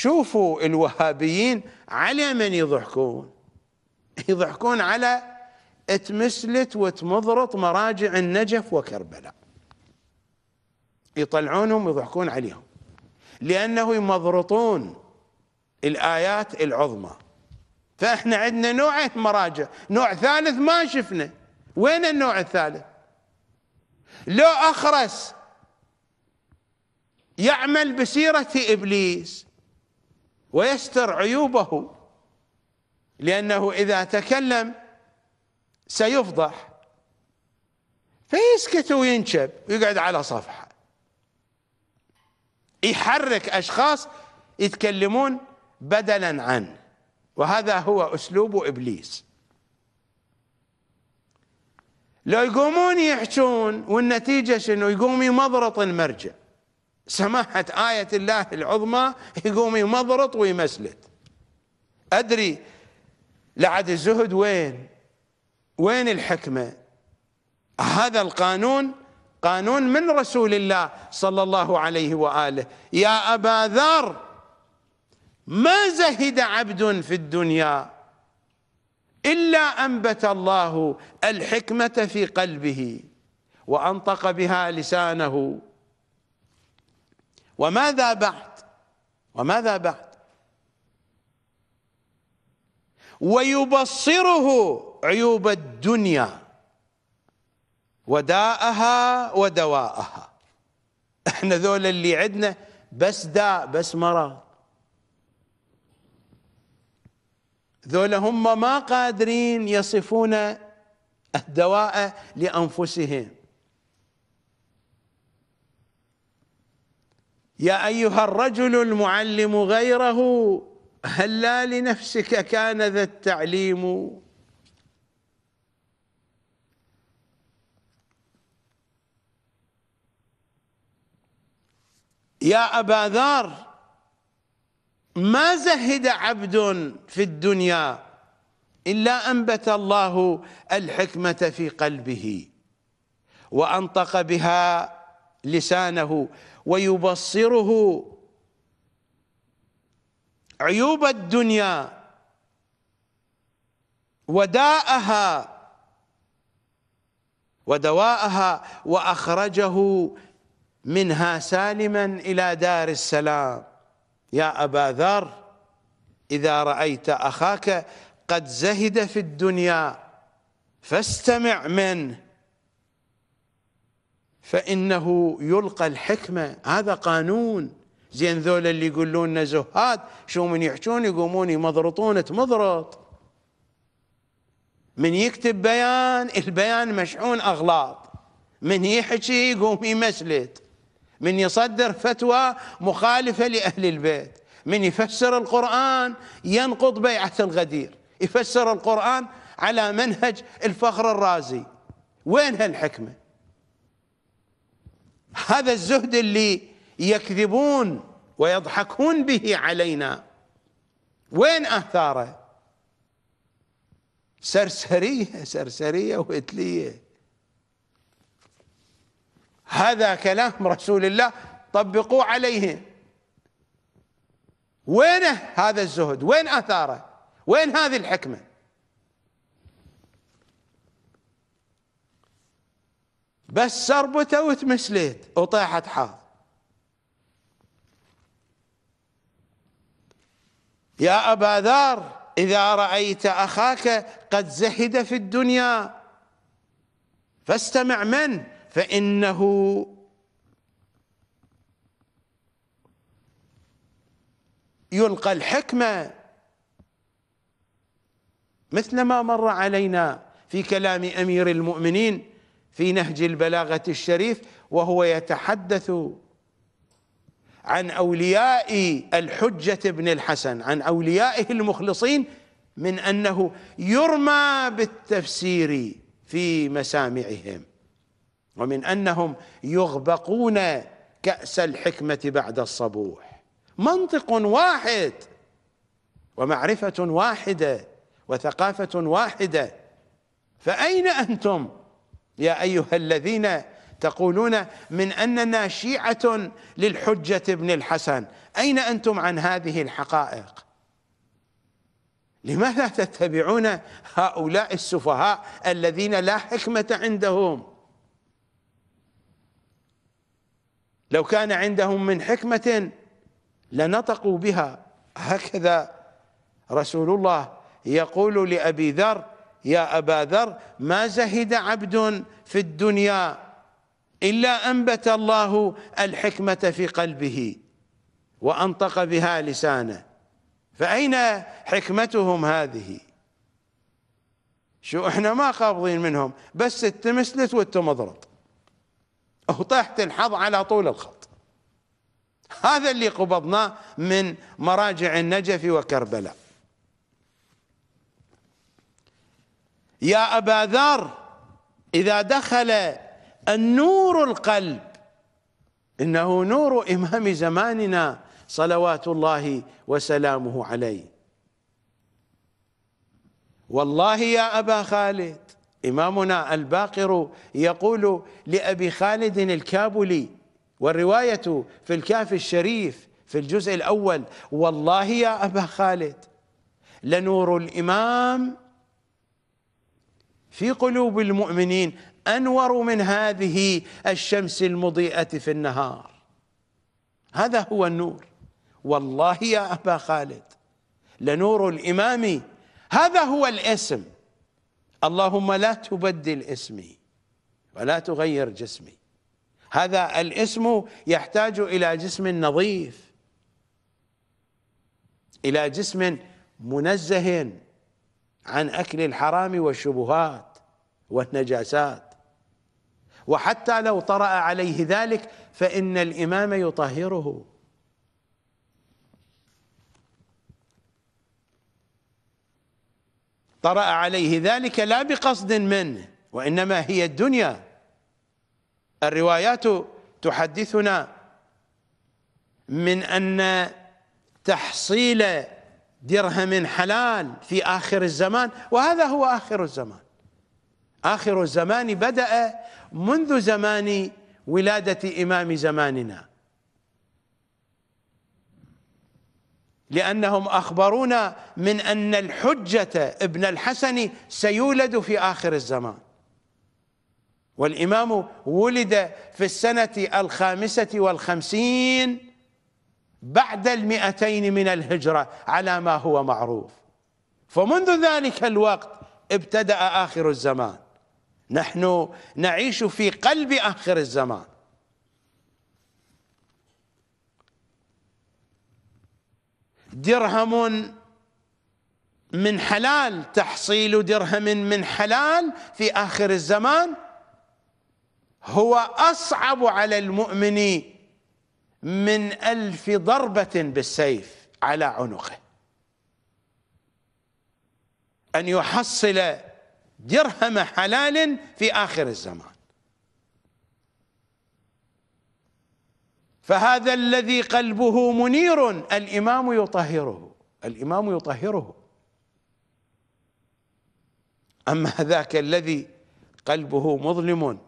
Speaker 1: شوفوا الوهابيين على من يضحكون يضحكون على تمسلت وتمضرط مراجع النجف وكربلاء يطلعونهم يضحكون عليهم لأنه يمضرطون الآيات العظمى فإحنا عندنا نوعين مراجع نوع ثالث ما شفنا وين النوع الثالث لو أخرس يعمل بسيرة إبليس ويستر عيوبه لأنه إذا تكلم سيفضح فيسكت وينشب ويقعد على صفحة يحرك أشخاص يتكلمون بدلا عنه وهذا هو أسلوب إبليس لو يقومون يحجون والنتيجة شنو يقوم يمضرط المرجع سماحة آية الله العظمى يقوم يمضرط ويمسلت أدري لعد الزهد وين وين الحكمة هذا القانون قانون من رسول الله صلى الله عليه وآله يا أبا ذر ما زهد عبد في الدنيا إلا أنبت الله الحكمة في قلبه وأنطق بها لسانه وماذا بعد وماذا بعد ويبصره عيوب الدنيا وداءها ودواءها احنا ذول اللي عندنا بس داء بس مرض ذول هم ما قادرين يصفون الدواء لأنفسهم يا أيها الرجل المعلم غيره هل لا لنفسك كان ذا التعليم يا أبا ذار ما زهد عبد في الدنيا إلا أنبت الله الحكمة في قلبه وأنطق بها لسانه ويبصره عيوب الدنيا وداءها ودواءها واخرجه منها سالما الى دار السلام يا ابا ذر اذا رايت اخاك قد زهد في الدنيا فاستمع منه فإنه يلقى الحكمة هذا قانون زين ذولا اللي يقولون زهاد شو من يحجون يقومون يمضرطون تمضرط من يكتب بيان البيان مشحون أغلاط من يحكي يقوم يمسلت من يصدر فتوى مخالفة لأهل البيت من يفسر القرآن ينقض بيعة الغدير يفسر القرآن على منهج الفخر الرازي وين هالحكمه هذا الزهد اللي يكذبون ويضحكون به علينا وين اثاره سرسريه سرسريه واتليه هذا كلام رسول الله طبقوه عليهم وين هذا الزهد وين اثاره وين هذه الحكمه بس سربته وتمسليت وطيحت حاض يا أبا ذر إذا رأيت أخاك قد زهد في الدنيا فاستمع من فإنه يلقى الحكمة مثل ما مر علينا في كلام أمير المؤمنين في نهج البلاغه الشريف وهو يتحدث عن اولياء الحجه بن الحسن عن اوليائه المخلصين من انه يرمى بالتفسير في مسامعهم ومن انهم يغبقون كاس الحكمه بعد الصبوح منطق واحد ومعرفه واحده وثقافه واحده فاين انتم يا أيها الذين تقولون من أننا شيعة للحجة ابن الحسن أين أنتم عن هذه الحقائق لماذا تتبعون هؤلاء السفهاء الذين لا حكمة عندهم لو كان عندهم من حكمة لنطقوا بها هكذا رسول الله يقول لأبي ذر يا أبا ذر ما زهد عبد في الدنيا إلا أنبت الله الحكمة في قلبه وأنطق بها لسانه فأين حكمتهم هذه شو احنا ما قابضين منهم بس التمسلت والتمضرط وطحت الحظ على طول الخط هذا اللي قبضناه من مراجع النجف وكربلاء يا أبا ذر إذا دخل النور القلب إنه نور إمام زماننا صلوات الله وسلامه عليه والله يا أبا خالد إمامنا الباقر يقول لأبي خالد الكابلي والرواية في الكاف الشريف في الجزء الأول والله يا أبا خالد لنور الإمام في قلوب المؤمنين أنور من هذه الشمس المضيئة في النهار هذا هو النور والله يا أبا خالد لنور الإمام هذا هو الاسم اللهم لا تبدل اسمي ولا تغير جسمي هذا الاسم يحتاج إلى جسم نظيف إلى جسم منزه عن أكل الحرام والشبهات والنجاسات وحتى لو طرأ عليه ذلك فإن الإمام يطهره طرأ عليه ذلك لا بقصد منه وإنما هي الدنيا الروايات تحدثنا من أن تحصيل درهم حلال في آخر الزمان وهذا هو آخر الزمان آخر الزمان بدأ منذ زمان ولادة إمام زماننا لأنهم أخبرونا من أن الحجة ابن الحسن سيولد في آخر الزمان والإمام ولد في السنة الخامسة والخمسين بعد المئتين من الهجرة على ما هو معروف فمنذ ذلك الوقت ابتدأ آخر الزمان نحن نعيش في قلب آخر الزمان درهم من حلال تحصيل درهم من حلال في آخر الزمان هو أصعب على المؤمن من ألف ضربة بالسيف على عنقه أن يحصل درهم حلال في آخر الزمان فهذا الذي قلبه منير الإمام يطهره الإمام يطهره أما ذاك الذي قلبه مظلم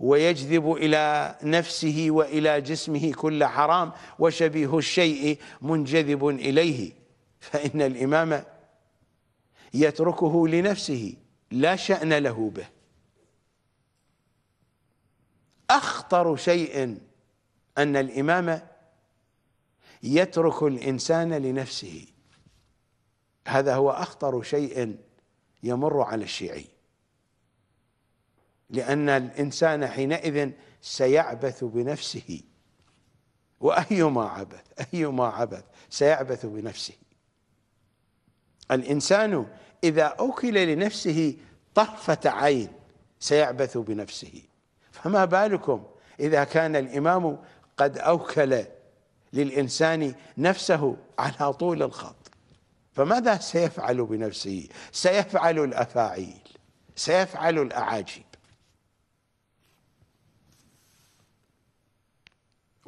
Speaker 1: ويجذب إلى نفسه وإلى جسمه كل حرام وشبيه الشيء منجذب إليه فإن الإمام يتركه لنفسه لا شأن له به أخطر شيء أن الإمام يترك الإنسان لنفسه هذا هو أخطر شيء يمر على الشيعي لأن الإنسان حينئذ سيعبث بنفسه وأيما عبث أيما عبث سيعبث بنفسه الإنسان إذا أوكل لنفسه طرفة عين سيعبث بنفسه فما بالكم إذا كان الإمام قد أوكل للإنسان نفسه على طول الخط فماذا سيفعل بنفسه سيفعل الأفاعيل سيفعل الأعاجيب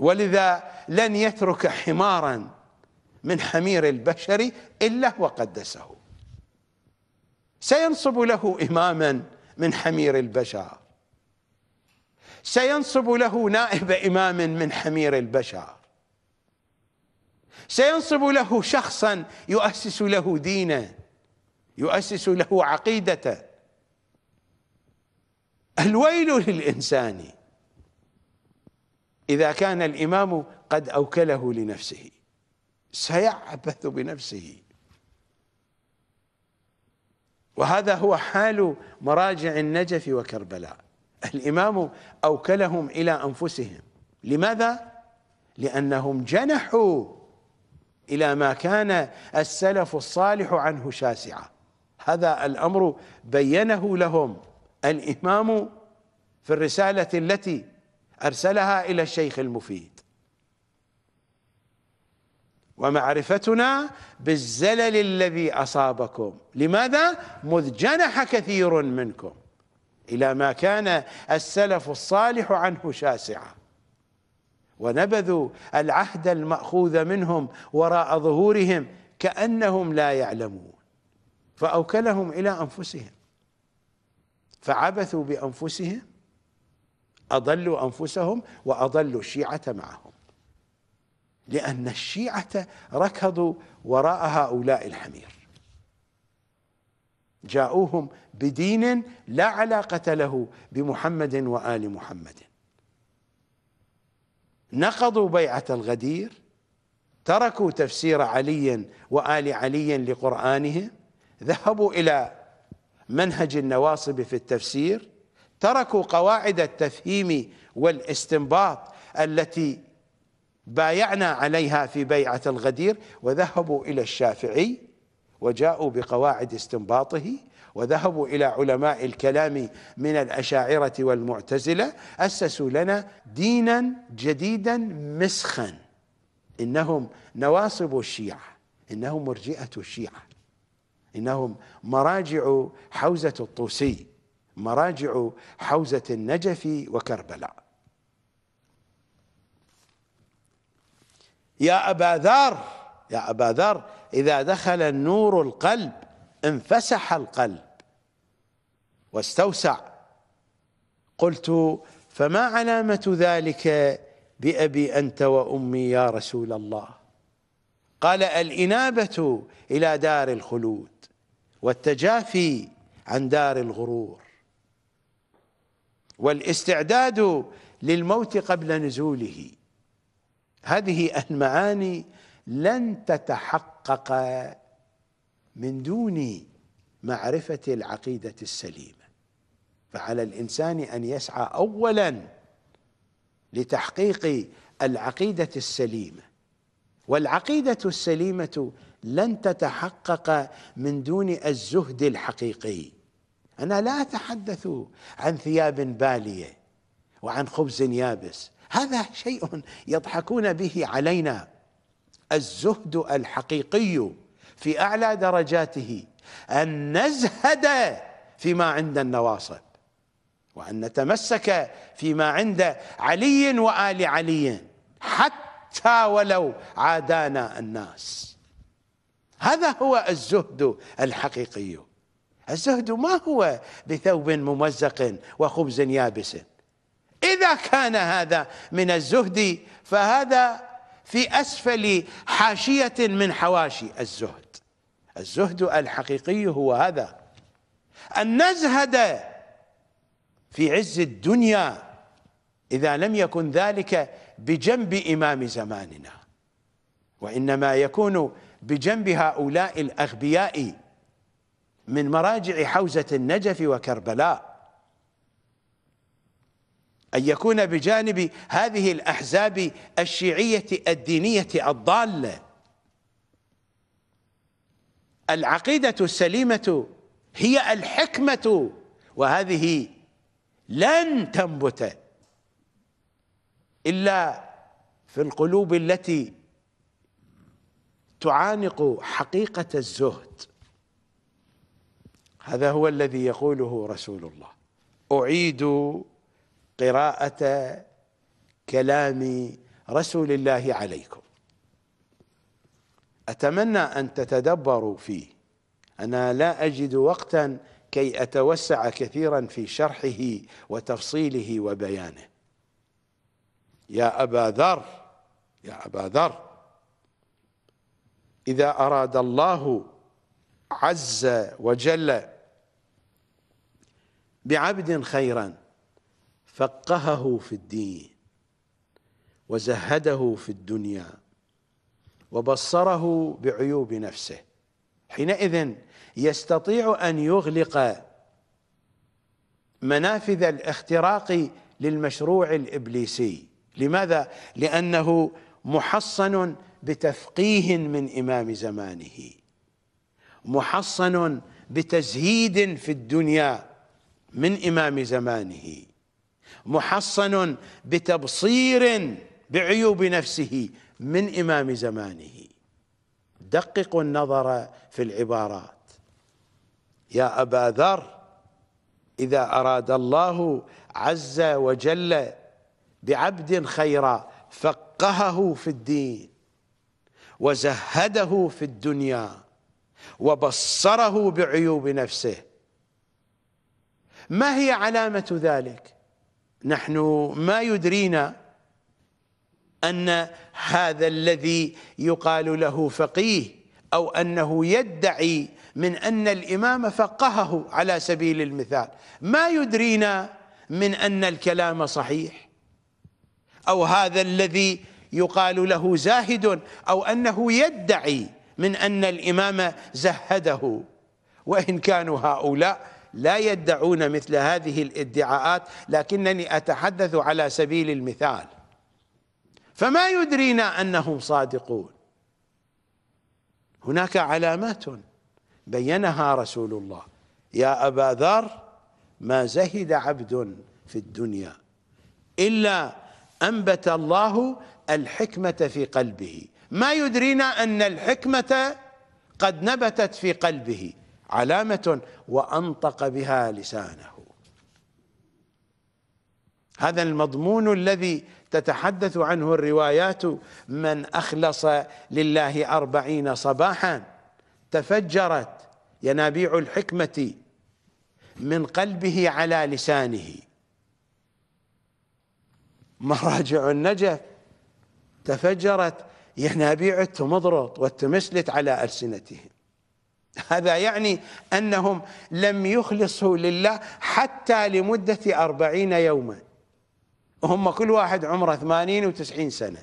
Speaker 1: ولذا لن يترك حمارا من حمير البشر إلا وقدسه سينصب له إماما من حمير البشر سينصب له نائب إمام من حمير البشر سينصب له شخصا يؤسس له دينا يؤسس له عقيدته الويل للإنسان إذا كان الإمام قد أوكله لنفسه سيعبث بنفسه وهذا هو حال مراجع النجف وكربلاء الإمام أوكلهم إلى أنفسهم لماذا؟ لأنهم جنحوا إلى ما كان السلف الصالح عنه شاسعا هذا الأمر بينه لهم الإمام في الرسالة التي أرسلها إلى الشيخ المفيد ومعرفتنا بالزلل الذي أصابكم لماذا؟ مذ جنح كثير منكم إلى ما كان السلف الصالح عنه شاسعا ونبذوا العهد المأخوذ منهم وراء ظهورهم كأنهم لا يعلمون فأوكلهم إلى أنفسهم فعبثوا بأنفسهم أضلوا أنفسهم وأضلوا الشيعة معهم لأن الشيعة ركضوا وراء هؤلاء الحمير جاءوهم بدين لا علاقة له بمحمد وآل محمد نقضوا بيعة الغدير تركوا تفسير علي وآل علي لقرآنهم ذهبوا إلى منهج النواصب في التفسير تركوا قواعد التفهيم والاستنباط التي بايعنا عليها في بيعة الغدير وذهبوا إلى الشافعي وجاءوا بقواعد استنباطه وذهبوا إلى علماء الكلام من الأشاعرة والمعتزلة أسسوا لنا دينا جديدا مسخا إنهم نواصب الشيعة إنهم مرجئة الشيعة إنهم مراجع حوزة الطوسي مراجع حوزة النجف وكربلاء يا أبا ذر يا أبا ذر إذا دخل النور القلب انفسح القلب واستوسع قلت فما علامة ذلك بأبي أنت وأمي يا رسول الله قال الإنابة إلى دار الخلود والتجافي عن دار الغرور والاستعداد للموت قبل نزوله هذه المعاني لن تتحقق من دون معرفة العقيدة السليمة فعلى الإنسان أن يسعى أولا لتحقيق العقيدة السليمة والعقيدة السليمة لن تتحقق من دون الزهد الحقيقي أنا لا أتحدث عن ثياب بالية وعن خبز يابس هذا شيء يضحكون به علينا الزهد الحقيقي في أعلى درجاته أن نزهد فيما عند النواصب وأن نتمسك فيما عند علي وآل علي حتى ولو عادانا الناس هذا هو الزهد الحقيقي الزهد ما هو بثوب ممزق وخبز يابس إذا كان هذا من الزهد فهذا في أسفل حاشية من حواشي الزهد الزهد الحقيقي هو هذا أن نزهد في عز الدنيا إذا لم يكن ذلك بجنب إمام زماننا وإنما يكون بجنب هؤلاء الأغبياء من مراجع حوزة النجف وكربلاء أن يكون بجانب هذه الأحزاب الشيعية الدينية الضالة العقيدة السليمة هي الحكمة وهذه لن تنبت إلا في القلوب التي تعانق حقيقة الزهد هذا هو الذي يقوله رسول الله أعيد قراءة كلام رسول الله عليكم أتمنى أن تتدبروا فيه أنا لا أجد وقتا كي أتوسع كثيرا في شرحه وتفصيله وبيانه يا أبا ذر يا أبا ذر إذا أراد الله عز وجل بعبد خيرا فقهه في الدين وزهده في الدنيا وبصره بعيوب نفسه حينئذ يستطيع أن يغلق منافذ الاختراق للمشروع الإبليسي لماذا؟ لأنه محصن بتفقيه من إمام زمانه محصن بتزهيد في الدنيا من إمام زمانه محصن بتبصير بعيوب نفسه من إمام زمانه دققوا النظر في العبارات يا أبا ذر إذا أراد الله عز وجل بعبد خيرا فقهه في الدين وزهده في الدنيا وبصره بعيوب نفسه ما هي علامة ذلك نحن ما يدرينا أن هذا الذي يقال له فقيه أو أنه يدعي من أن الإمام فقهه على سبيل المثال ما يدرينا من أن الكلام صحيح أو هذا الذي يقال له زاهد أو أنه يدعي من أن الإمام زهده وإن كانوا هؤلاء لا يدعون مثل هذه الادعاءات لكنني أتحدث على سبيل المثال فما يدرينا أنهم صادقون هناك علامات بينها رسول الله يا أبا ذر ما زهد عبد في الدنيا إلا أنبت الله الحكمة في قلبه ما يدرينا أن الحكمة قد نبتت في قلبه علامة وأنطق بها لسانه هذا المضمون الذي تتحدث عنه الروايات من أخلص لله أربعين صباحا تفجرت ينابيع الحكمة من قلبه على لسانه مراجع النجف تفجرت ينابيع التمضرط والتمسلت على ألسنتهم هذا يعني أنهم لم يخلصوا لله حتى لمدة أربعين يوما هم كل واحد عمره ثمانين وتسعين سنة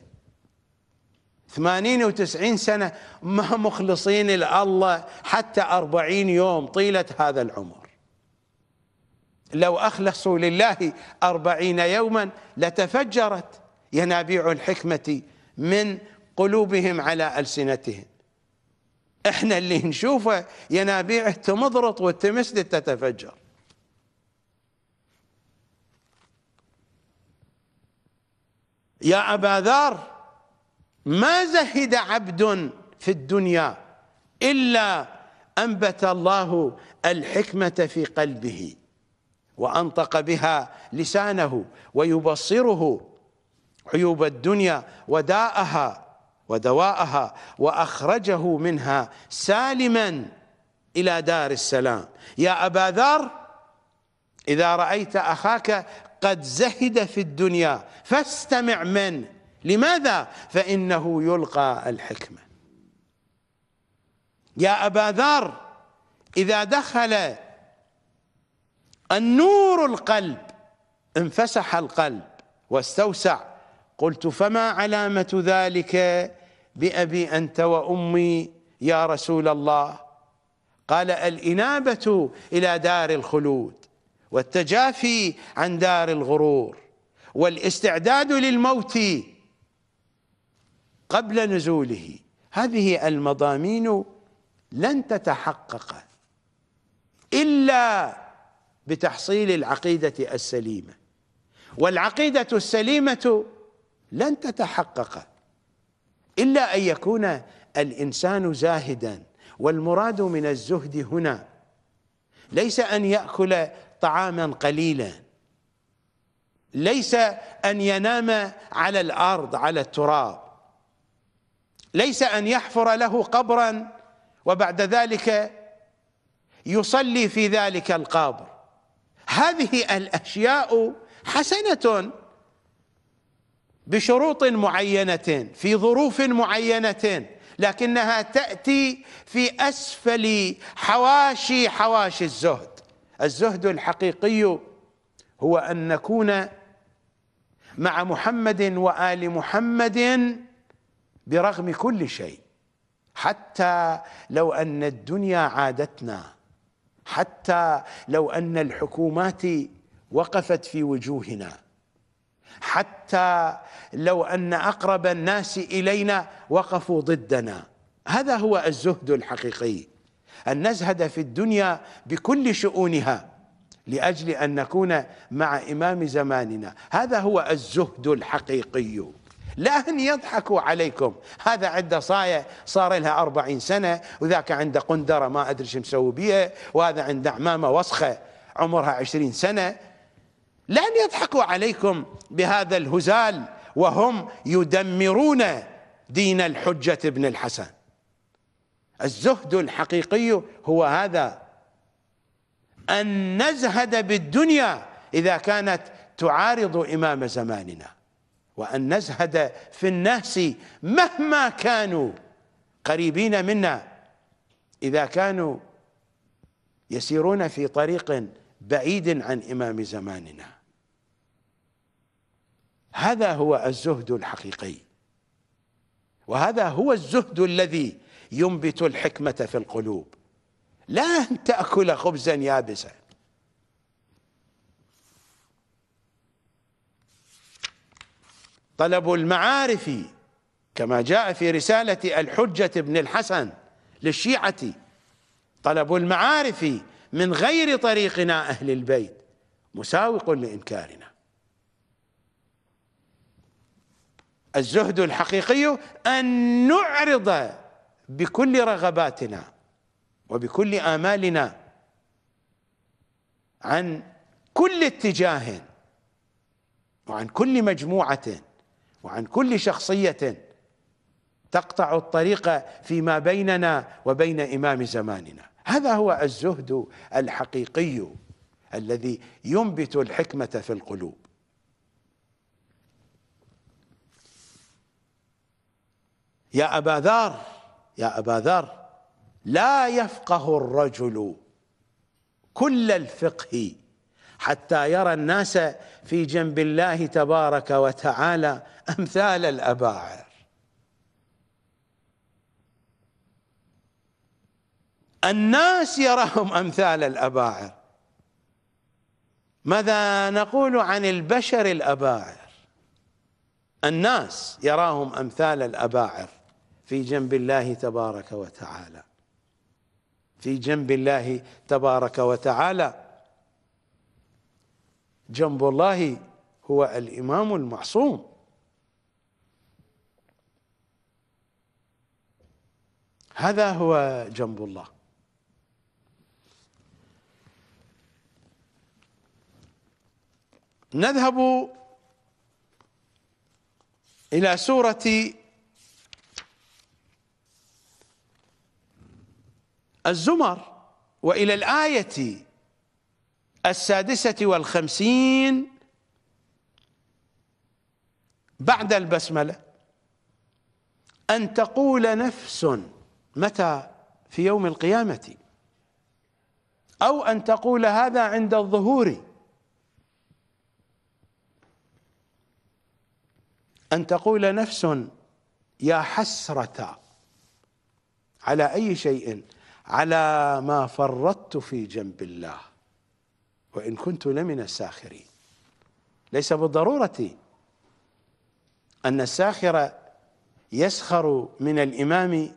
Speaker 1: ثمانين وتسعين سنة ما مخلصين لله حتى أربعين يوم طيلة هذا العمر لو أخلصوا لله أربعين يوما لتفجرت ينابيع الحكمة من قلوبهم على ألسنتهم احنا اللي نشوفه ينابيع تمضرط والتمس تتفجر يا أبا ذر ما زهد عبد في الدنيا إلا أنبت الله الحكمة في قلبه وأنطق بها لسانه ويبصره عيوب الدنيا وداءها ودواءها واخرجه منها سالما الى دار السلام يا ابا ذر اذا رايت اخاك قد زهد في الدنيا فاستمع من لماذا فانه يلقى الحكمه يا ابا ذر اذا دخل النور القلب انفسح القلب واستوسع قلت فما علامه ذلك بأبي أنت وأمي يا رسول الله قال الإنابة إلى دار الخلود والتجافي عن دار الغرور والاستعداد للموت قبل نزوله هذه المضامين لن تتحقق إلا بتحصيل العقيدة السليمة والعقيدة السليمة لن تتحقق إلا أن يكون الإنسان زاهدا والمراد من الزهد هنا ليس أن يأكل طعاما قليلا ليس أن ينام على الأرض على التراب ليس أن يحفر له قبرا وبعد ذلك يصلي في ذلك القبر هذه الأشياء حسنة بشروط معينة في ظروف معينة لكنها تأتي في أسفل حواشي حواشي الزهد الزهد الحقيقي هو أن نكون مع محمد وآل محمد برغم كل شيء حتى لو أن الدنيا عادتنا حتى لو أن الحكومات وقفت في وجوهنا حتى لو أن أقرب الناس إلينا وقفوا ضدنا هذا هو الزهد الحقيقي أن نزهد في الدنيا بكل شؤونها لأجل أن نكون مع إمام زماننا هذا هو الزهد الحقيقي لا أن يضحكوا عليكم هذا عنده صايه صار لها أربعين سنة وذاك عنده قندرة ما أدري شو مسوي بيها وهذا عنده عمامة وسخة عمرها عشرين سنة لا ان يضحكوا عليكم بهذا الهزال وهم يدمرون دين الحجة ابن الحسن الزهد الحقيقي هو هذا أن نزهد بالدنيا إذا كانت تعارض إمام زماننا وأن نزهد في الناس مهما كانوا قريبين منا إذا كانوا يسيرون في طريق بعيد عن إمام زماننا هذا هو الزهد الحقيقي وهذا هو الزهد الذي ينبت الحكمة في القلوب لا أن تأكل خبزا يابسا طلب المعارف كما جاء في رسالة الحجة بن الحسن للشيعة طلب المعارف من غير طريقنا أهل البيت مساوق لإنكارنا الزهد الحقيقي أن نعرض بكل رغباتنا وبكل آمالنا عن كل اتجاه وعن كل مجموعة وعن كل شخصية تقطع الطريق فيما بيننا وبين إمام زماننا هذا هو الزهد الحقيقي الذي ينبت الحكمة في القلوب يا أبا ذر يا أبا ذر لا يفقه الرجل كل الفقه حتى يرى الناس في جنب الله تبارك وتعالى أمثال الأباعر الناس يراهم أمثال الأباعر ماذا نقول عن البشر الأباعر الناس يراهم أمثال الأباعر في جنب الله تبارك وتعالى في جنب الله تبارك وتعالى جنب الله هو الامام المعصوم هذا هو جنب الله نذهب الى سوره الزمر وإلى الآية السادسة والخمسين بعد البسملة أن تقول نفس متى في يوم القيامة أو أن تقول هذا عند الظهور أن تقول نفس يا حسرة على أي شيء على ما فرطت في جنب الله وإن كنت لمن الساخرين ليس بالضرورة أن الساخر يسخر من الإمام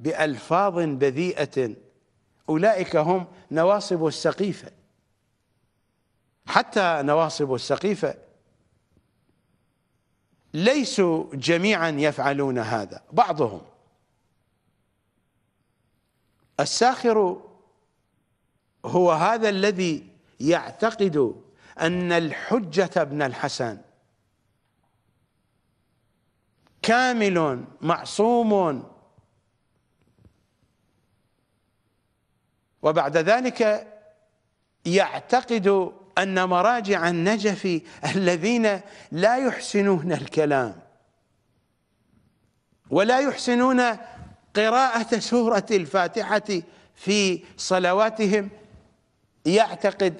Speaker 1: بألفاظ بذيئة أولئك هم نواصب السقيفة حتى نواصب السقيفة ليسوا جميعا يفعلون هذا بعضهم الساخر هو هذا الذي يعتقد أن الحجة ابن الحسن كامل معصوم وبعد ذلك يعتقد أن مراجع النجف الذين لا يحسنون الكلام ولا يحسنون قراءة سورة الفاتحة في صلواتهم يعتقد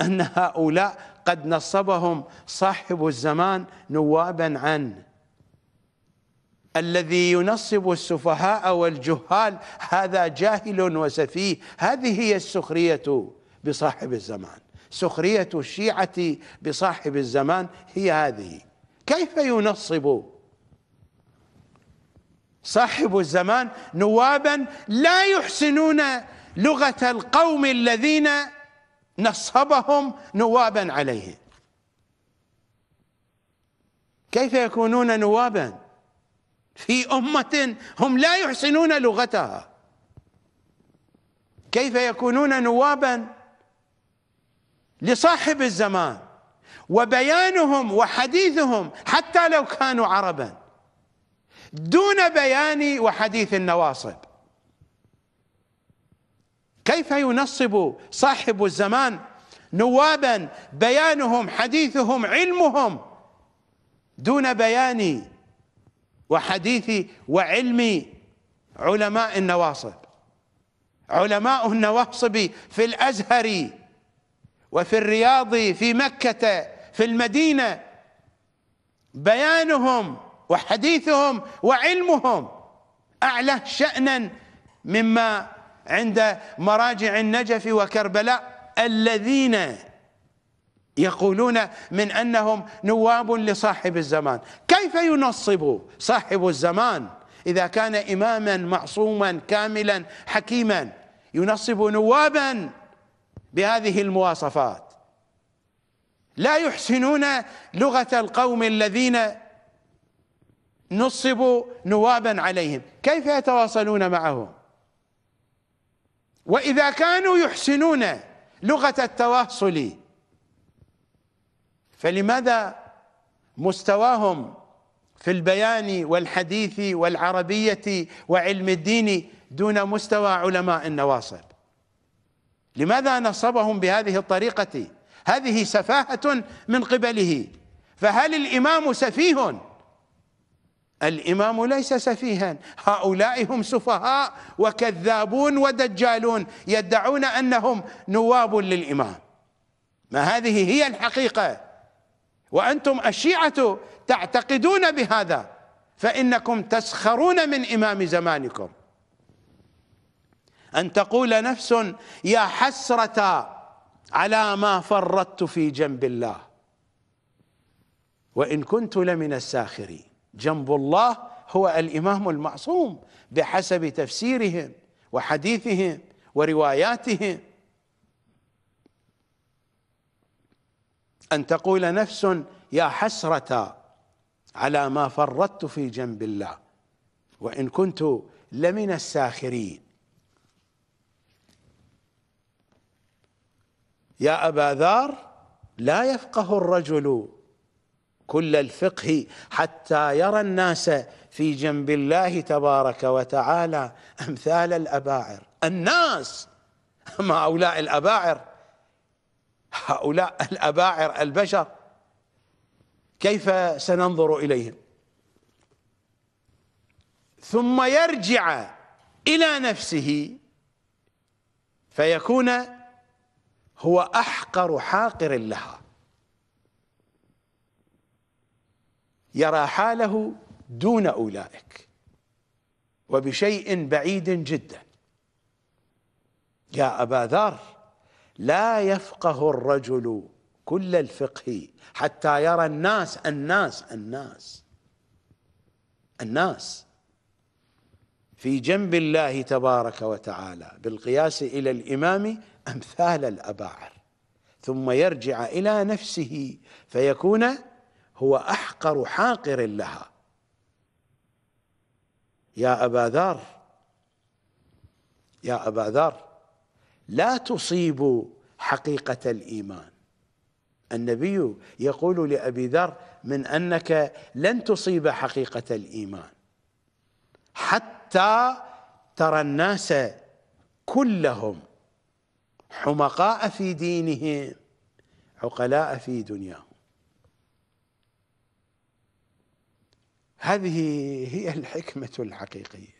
Speaker 1: أن هؤلاء قد نصبهم صاحب الزمان نوابا عنه الذي ينصب السفهاء والجهال هذا جاهل وسفيه هذه هي السخرية بصاحب الزمان سخرية الشيعة بصاحب الزمان هي هذه كيف ينصب صاحب الزمان نوابا لا يحسنون لغة القوم الذين نصبهم نوابا عليه كيف يكونون نوابا في أمة هم لا يحسنون لغتها كيف يكونون نوابا لصاحب الزمان وبيانهم وحديثهم حتى لو كانوا عربا دون بيان وحديث النواصب كيف ينصب صاحب الزمان نوابا بيانهم حديثهم علمهم دون بيان وحديث وعلم علماء النواصب علماء النواصب في الازهر وفي الرياض في مكه في المدينه بيانهم وحديثهم وعلمهم أعلى شأنا مما عند مراجع النجف وكربلاء الذين يقولون من أنهم نواب لصاحب الزمان كيف ينصب صاحب الزمان إذا كان إماما معصوما كاملا حكيما ينصب نوابا بهذه المواصفات لا يحسنون لغة القوم الذين نصبوا نوابا عليهم كيف يتواصلون معه وإذا كانوا يحسنون لغة التواصل فلماذا مستواهم في البيان والحديث والعربية وعلم الدين دون مستوى علماء النواصل لماذا نصبهم بهذه الطريقة هذه سفاهة من قبله فهل الإمام سفيه الامام ليس سفيها هؤلاء هم سفهاء وكذابون ودجالون يدعون انهم نواب للامام ما هذه هي الحقيقه وانتم الشيعه تعتقدون بهذا فانكم تسخرون من امام زمانكم ان تقول نفس يا حسره على ما فرطت في جنب الله وان كنت لمن الساخرين جنب الله هو الامام المعصوم بحسب تفسيرهم وحديثهم ورواياتهم ان تقول نفس يا حسره على ما فرطت في جنب الله وان كنت لمن الساخرين يا ابا ذر لا يفقه الرجل كل الفقه حتى يرى الناس في جنب الله تبارك وتعالى امثال الاباعر الناس ما هؤلاء الاباعر هؤلاء الاباعر البشر كيف سننظر اليهم ثم يرجع الى نفسه فيكون هو احقر حاقر لها يرى حاله دون أولئك وبشيء بعيد جدا يا أبا ذر لا يفقه الرجل كل الفقه حتى يرى الناس الناس الناس الناس في جنب الله تبارك وتعالى بالقياس إلى الإمام أمثال الأباعر ثم يرجع إلى نفسه فيكون هو أحقر حاقر لها يا أبا ذر يا أبا ذر لا تصيبوا حقيقة الإيمان النبي يقول لأبي ذر من أنك لن تصيب حقيقة الإيمان حتى ترى الناس كلهم حمقاء في دينهم عقلاء في دنياهم هذه هي الحكمة الحقيقية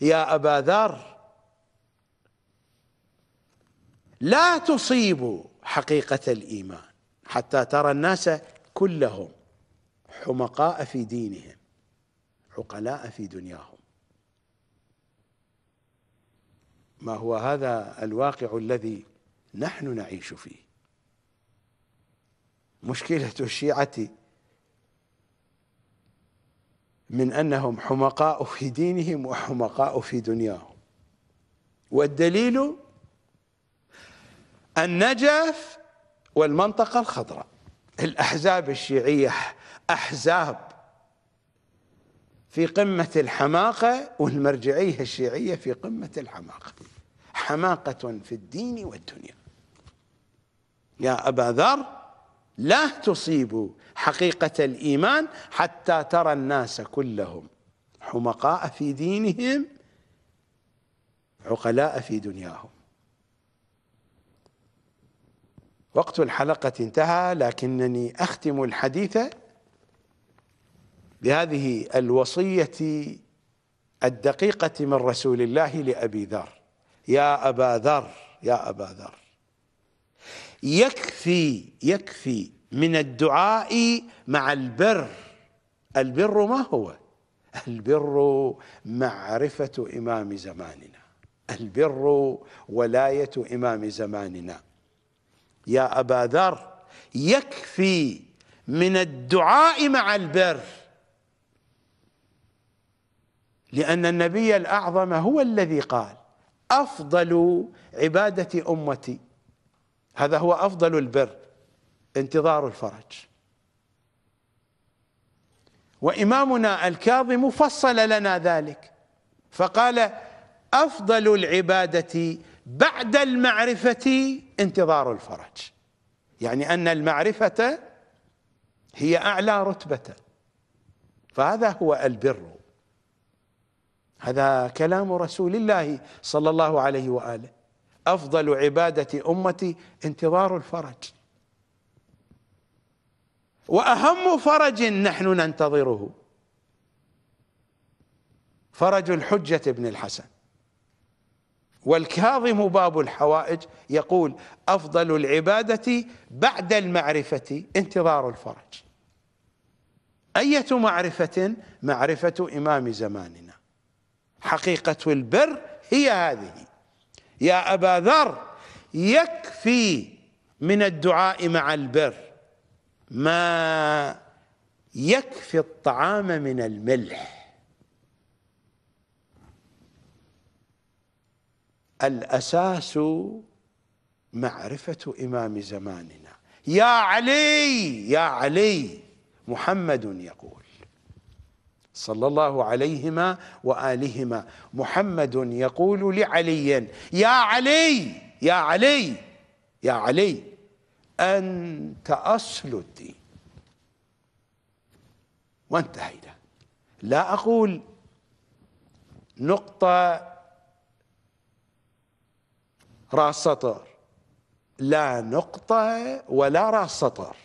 Speaker 1: يا أبا ذر لا تصيب حقيقة الإيمان حتى ترى الناس كلهم حمقاء في دينهم عقلاء في دنياهم ما هو هذا الواقع الذي نحن نعيش فيه مشكلة الشيعة من أنهم حمقاء في دينهم وحمقاء في دنياهم والدليل النجف والمنطقة الخضراء الأحزاب الشيعية أحزاب في قمة الحماقة والمرجعية الشيعية في قمة الحماقة حماقة في الدين والدنيا يا أبا ذر لا تصيبوا حقيقة الإيمان حتى ترى الناس كلهم حمقاء في دينهم عقلاء في دنياهم وقت الحلقة انتهى لكنني أختم الحديث بهذه الوصية الدقيقة من رسول الله لأبي ذر يا أبا ذر يا أبا ذر يكفي يكفي من الدعاء مع البر البر ما هو البر معرفة إمام زماننا البر ولاية إمام زماننا يا أبا ذر يكفي من الدعاء مع البر لأن النبي الأعظم هو الذي قال أفضل عبادة أمتي هذا هو أفضل البر انتظار الفرج وإمامنا الكاظم فصل لنا ذلك فقال أفضل العبادة بعد المعرفة انتظار الفرج يعني أن المعرفة هي أعلى رتبة فهذا هو البر هذا كلام رسول الله صلى الله عليه وآله أفضل عبادة أمتي انتظار الفرج واهم فرج نحن ننتظره فرج الحجه ابن الحسن والكاظم باب الحوائج يقول افضل العباده بعد المعرفه انتظار الفرج اية معرفة معرفة امام زماننا حقيقة البر هي هذه يا ابا ذر يكفي من الدعاء مع البر ما يكفي الطعام من الملح الأساس معرفة إمام زماننا يا علي يا علي محمد يقول صلى الله عليهما وآلهما محمد يقول لعلي يا علي يا علي يا علي, يا علي أنت أصل الدين وانتهينا لا أقول نقطة راس سطر لا نقطة ولا راس سطر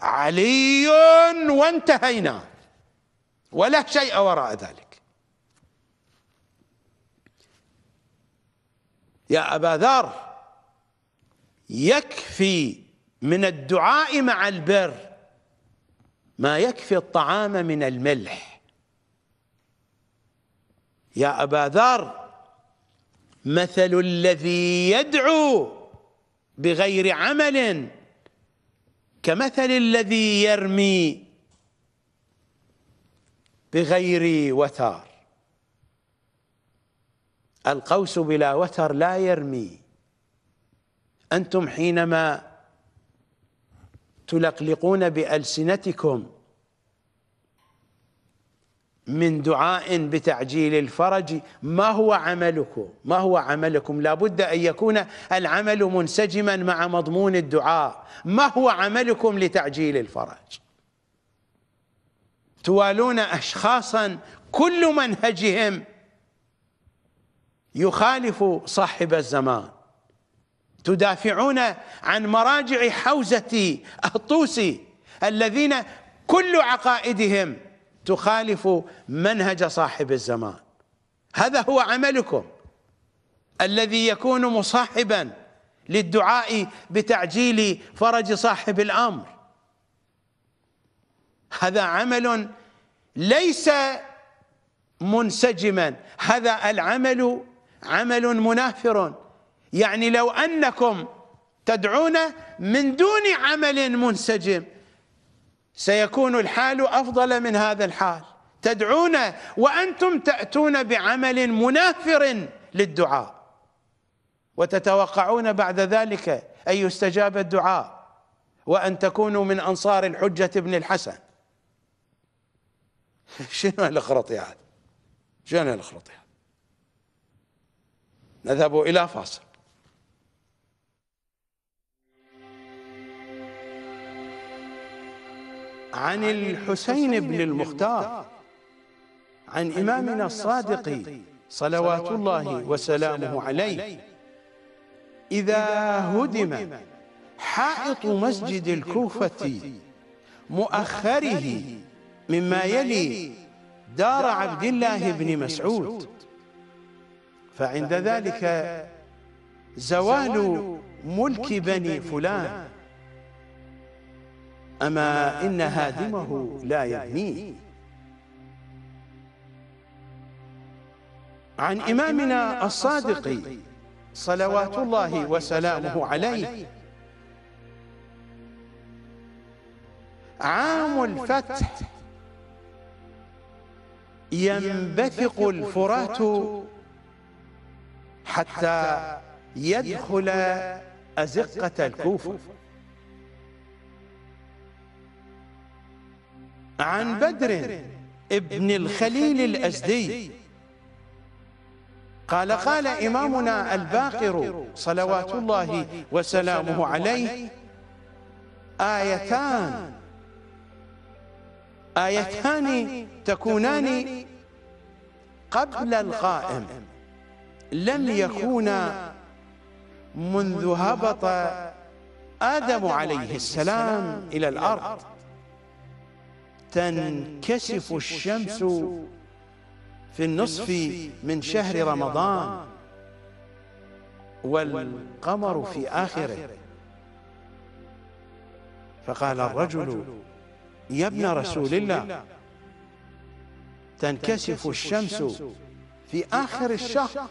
Speaker 1: علي وانتهينا ولا شيء وراء ذلك يا أبا ذر يكفي من الدعاء مع البر ما يكفي الطعام من الملح يا أبا ذر مثل الذي يدعو بغير عمل كمثل الذي يرمي بغير وتر القوس بلا وتر لا يرمي أنتم حينما تلقلقون بألسنتكم من دعاء بتعجيل الفرج ما هو عملكم ما هو عملكم لابد أن يكون العمل منسجما مع مضمون الدعاء ما هو عملكم لتعجيل الفرج توالون أشخاصا كل منهجهم يخالف صاحب الزمان تدافعون عن مراجع حوزة الطوسي الذين كل عقائدهم تخالف منهج صاحب الزمان هذا هو عملكم الذي يكون مصاحبا للدعاء بتعجيل فرج صاحب الامر هذا عمل ليس منسجما هذا العمل عمل منافر يعني لو أنكم تدعون من دون عمل منسجم سيكون الحال أفضل من هذا الحال تدعون وأنتم تأتون بعمل منافر للدعاء وتتوقعون بعد ذلك أن يستجاب الدعاء وأن تكونوا من أنصار الحجة بن الحسن شنو الأخرطي هذا شنو الأخرطي هذا نذهب إلى فاصل عن الحسين بن المختار عن إمامنا الصادق صلوات الله وسلامه عليه إذا هدم حائط مسجد الكوفة مؤخره مما يلي دار عبد الله بن مسعود فعند ذلك زوال ملك بني فلان أما إن هادمه لا يبنيه عن إمامنا الصادق صلوات الله وسلامه عليه عام الفتح ينبثق الفرات حتى يدخل أزقة الكوفة عن بدر ابن الخليل الأزدي قال قال إمامنا الباقر صلوات الله وسلامه عليه آيتان آيتان تكونان قبل القائم لم يكونا منذ هبط آدم عليه السلام إلى الأرض تنكسف الشمس في النصف من شهر رمضان والقمر في آخره فقال الرجل يا ابن رسول الله تنكسف الشمس في آخر الشهر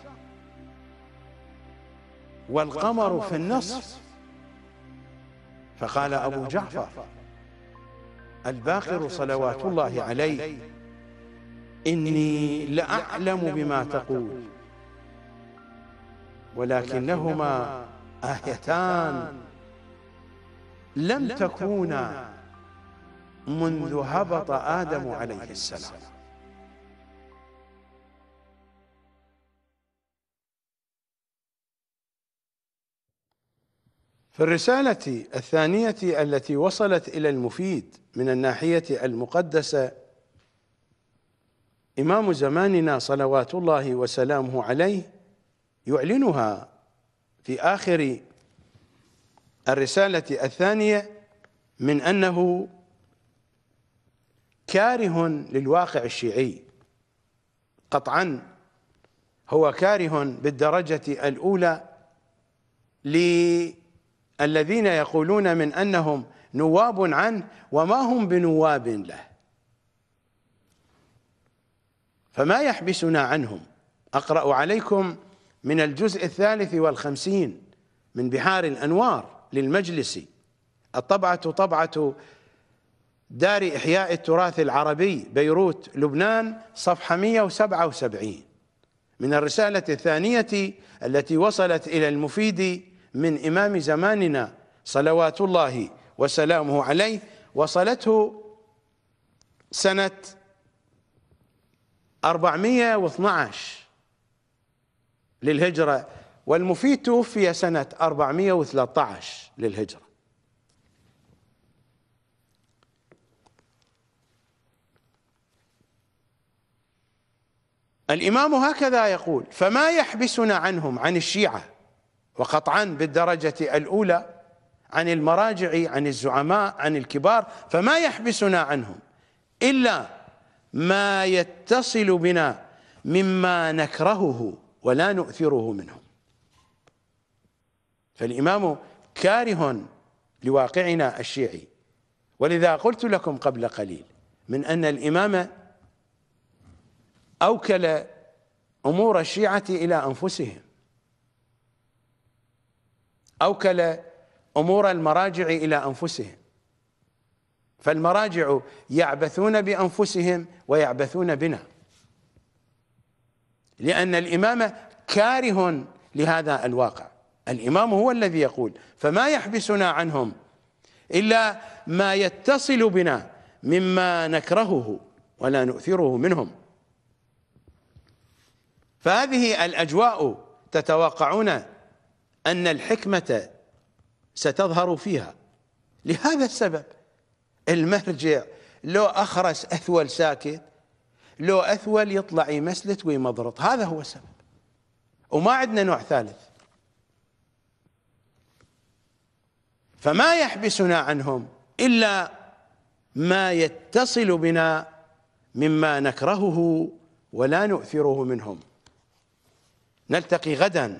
Speaker 1: والقمر في النصف فقال أبو جعفر الباقر صلوات الله عليه إني لأعلم بما تقول ولكنهما آيتان لم تكونا منذ هبط آدم عليه السلام في الرسالة الثانية التي وصلت إلى المفيد من الناحية المقدسة إمام زماننا صلوات الله وسلامه عليه يعلنها في آخر الرسالة الثانية من أنه كاره للواقع الشيعي قطعا هو كاره بالدرجة الأولى للذين يقولون من أنهم نواب عنه وما هم بنواب له فما يحبسنا عنهم أقرأ عليكم من الجزء الثالث والخمسين من بحار الأنوار للمجلس الطبعة طبعة دار إحياء التراث العربي بيروت لبنان صفحة 177 من الرسالة الثانية التي وصلت إلى المفيد من إمام زماننا صلوات الله وسلامه عليه وصلته سنة 412 للهجرة والمفيد توفي سنة 413 للهجرة الإمام هكذا يقول فما يحبسنا عنهم عن الشيعة وقطعا بالدرجة الأولى عن المراجع عن الزعماء عن الكبار فما يحبسنا عنهم إلا ما يتصل بنا مما نكرهه ولا نؤثره منهم فالإمام كاره لواقعنا الشيعي ولذا قلت لكم قبل قليل من أن الإمام أوكل أمور الشيعة إلى أنفسهم أوكل أمور المراجع إلى أنفسهم فالمراجع يعبثون بأنفسهم ويعبثون بنا لأن الإمام كاره لهذا الواقع الإمام هو الذي يقول فما يحبسنا عنهم إلا ما يتصل بنا مما نكرهه ولا نؤثره منهم فهذه الأجواء تتوقعون أن الحكمة ستظهر فيها لهذا السبب المرجع لو أخرس أثول ساكت لو أثول يطلع يمسلت ويمضرط هذا هو السبب وما عندنا نوع ثالث فما يحبسنا عنهم إلا ما يتصل بنا مما نكرهه ولا نؤثره منهم نلتقي غدا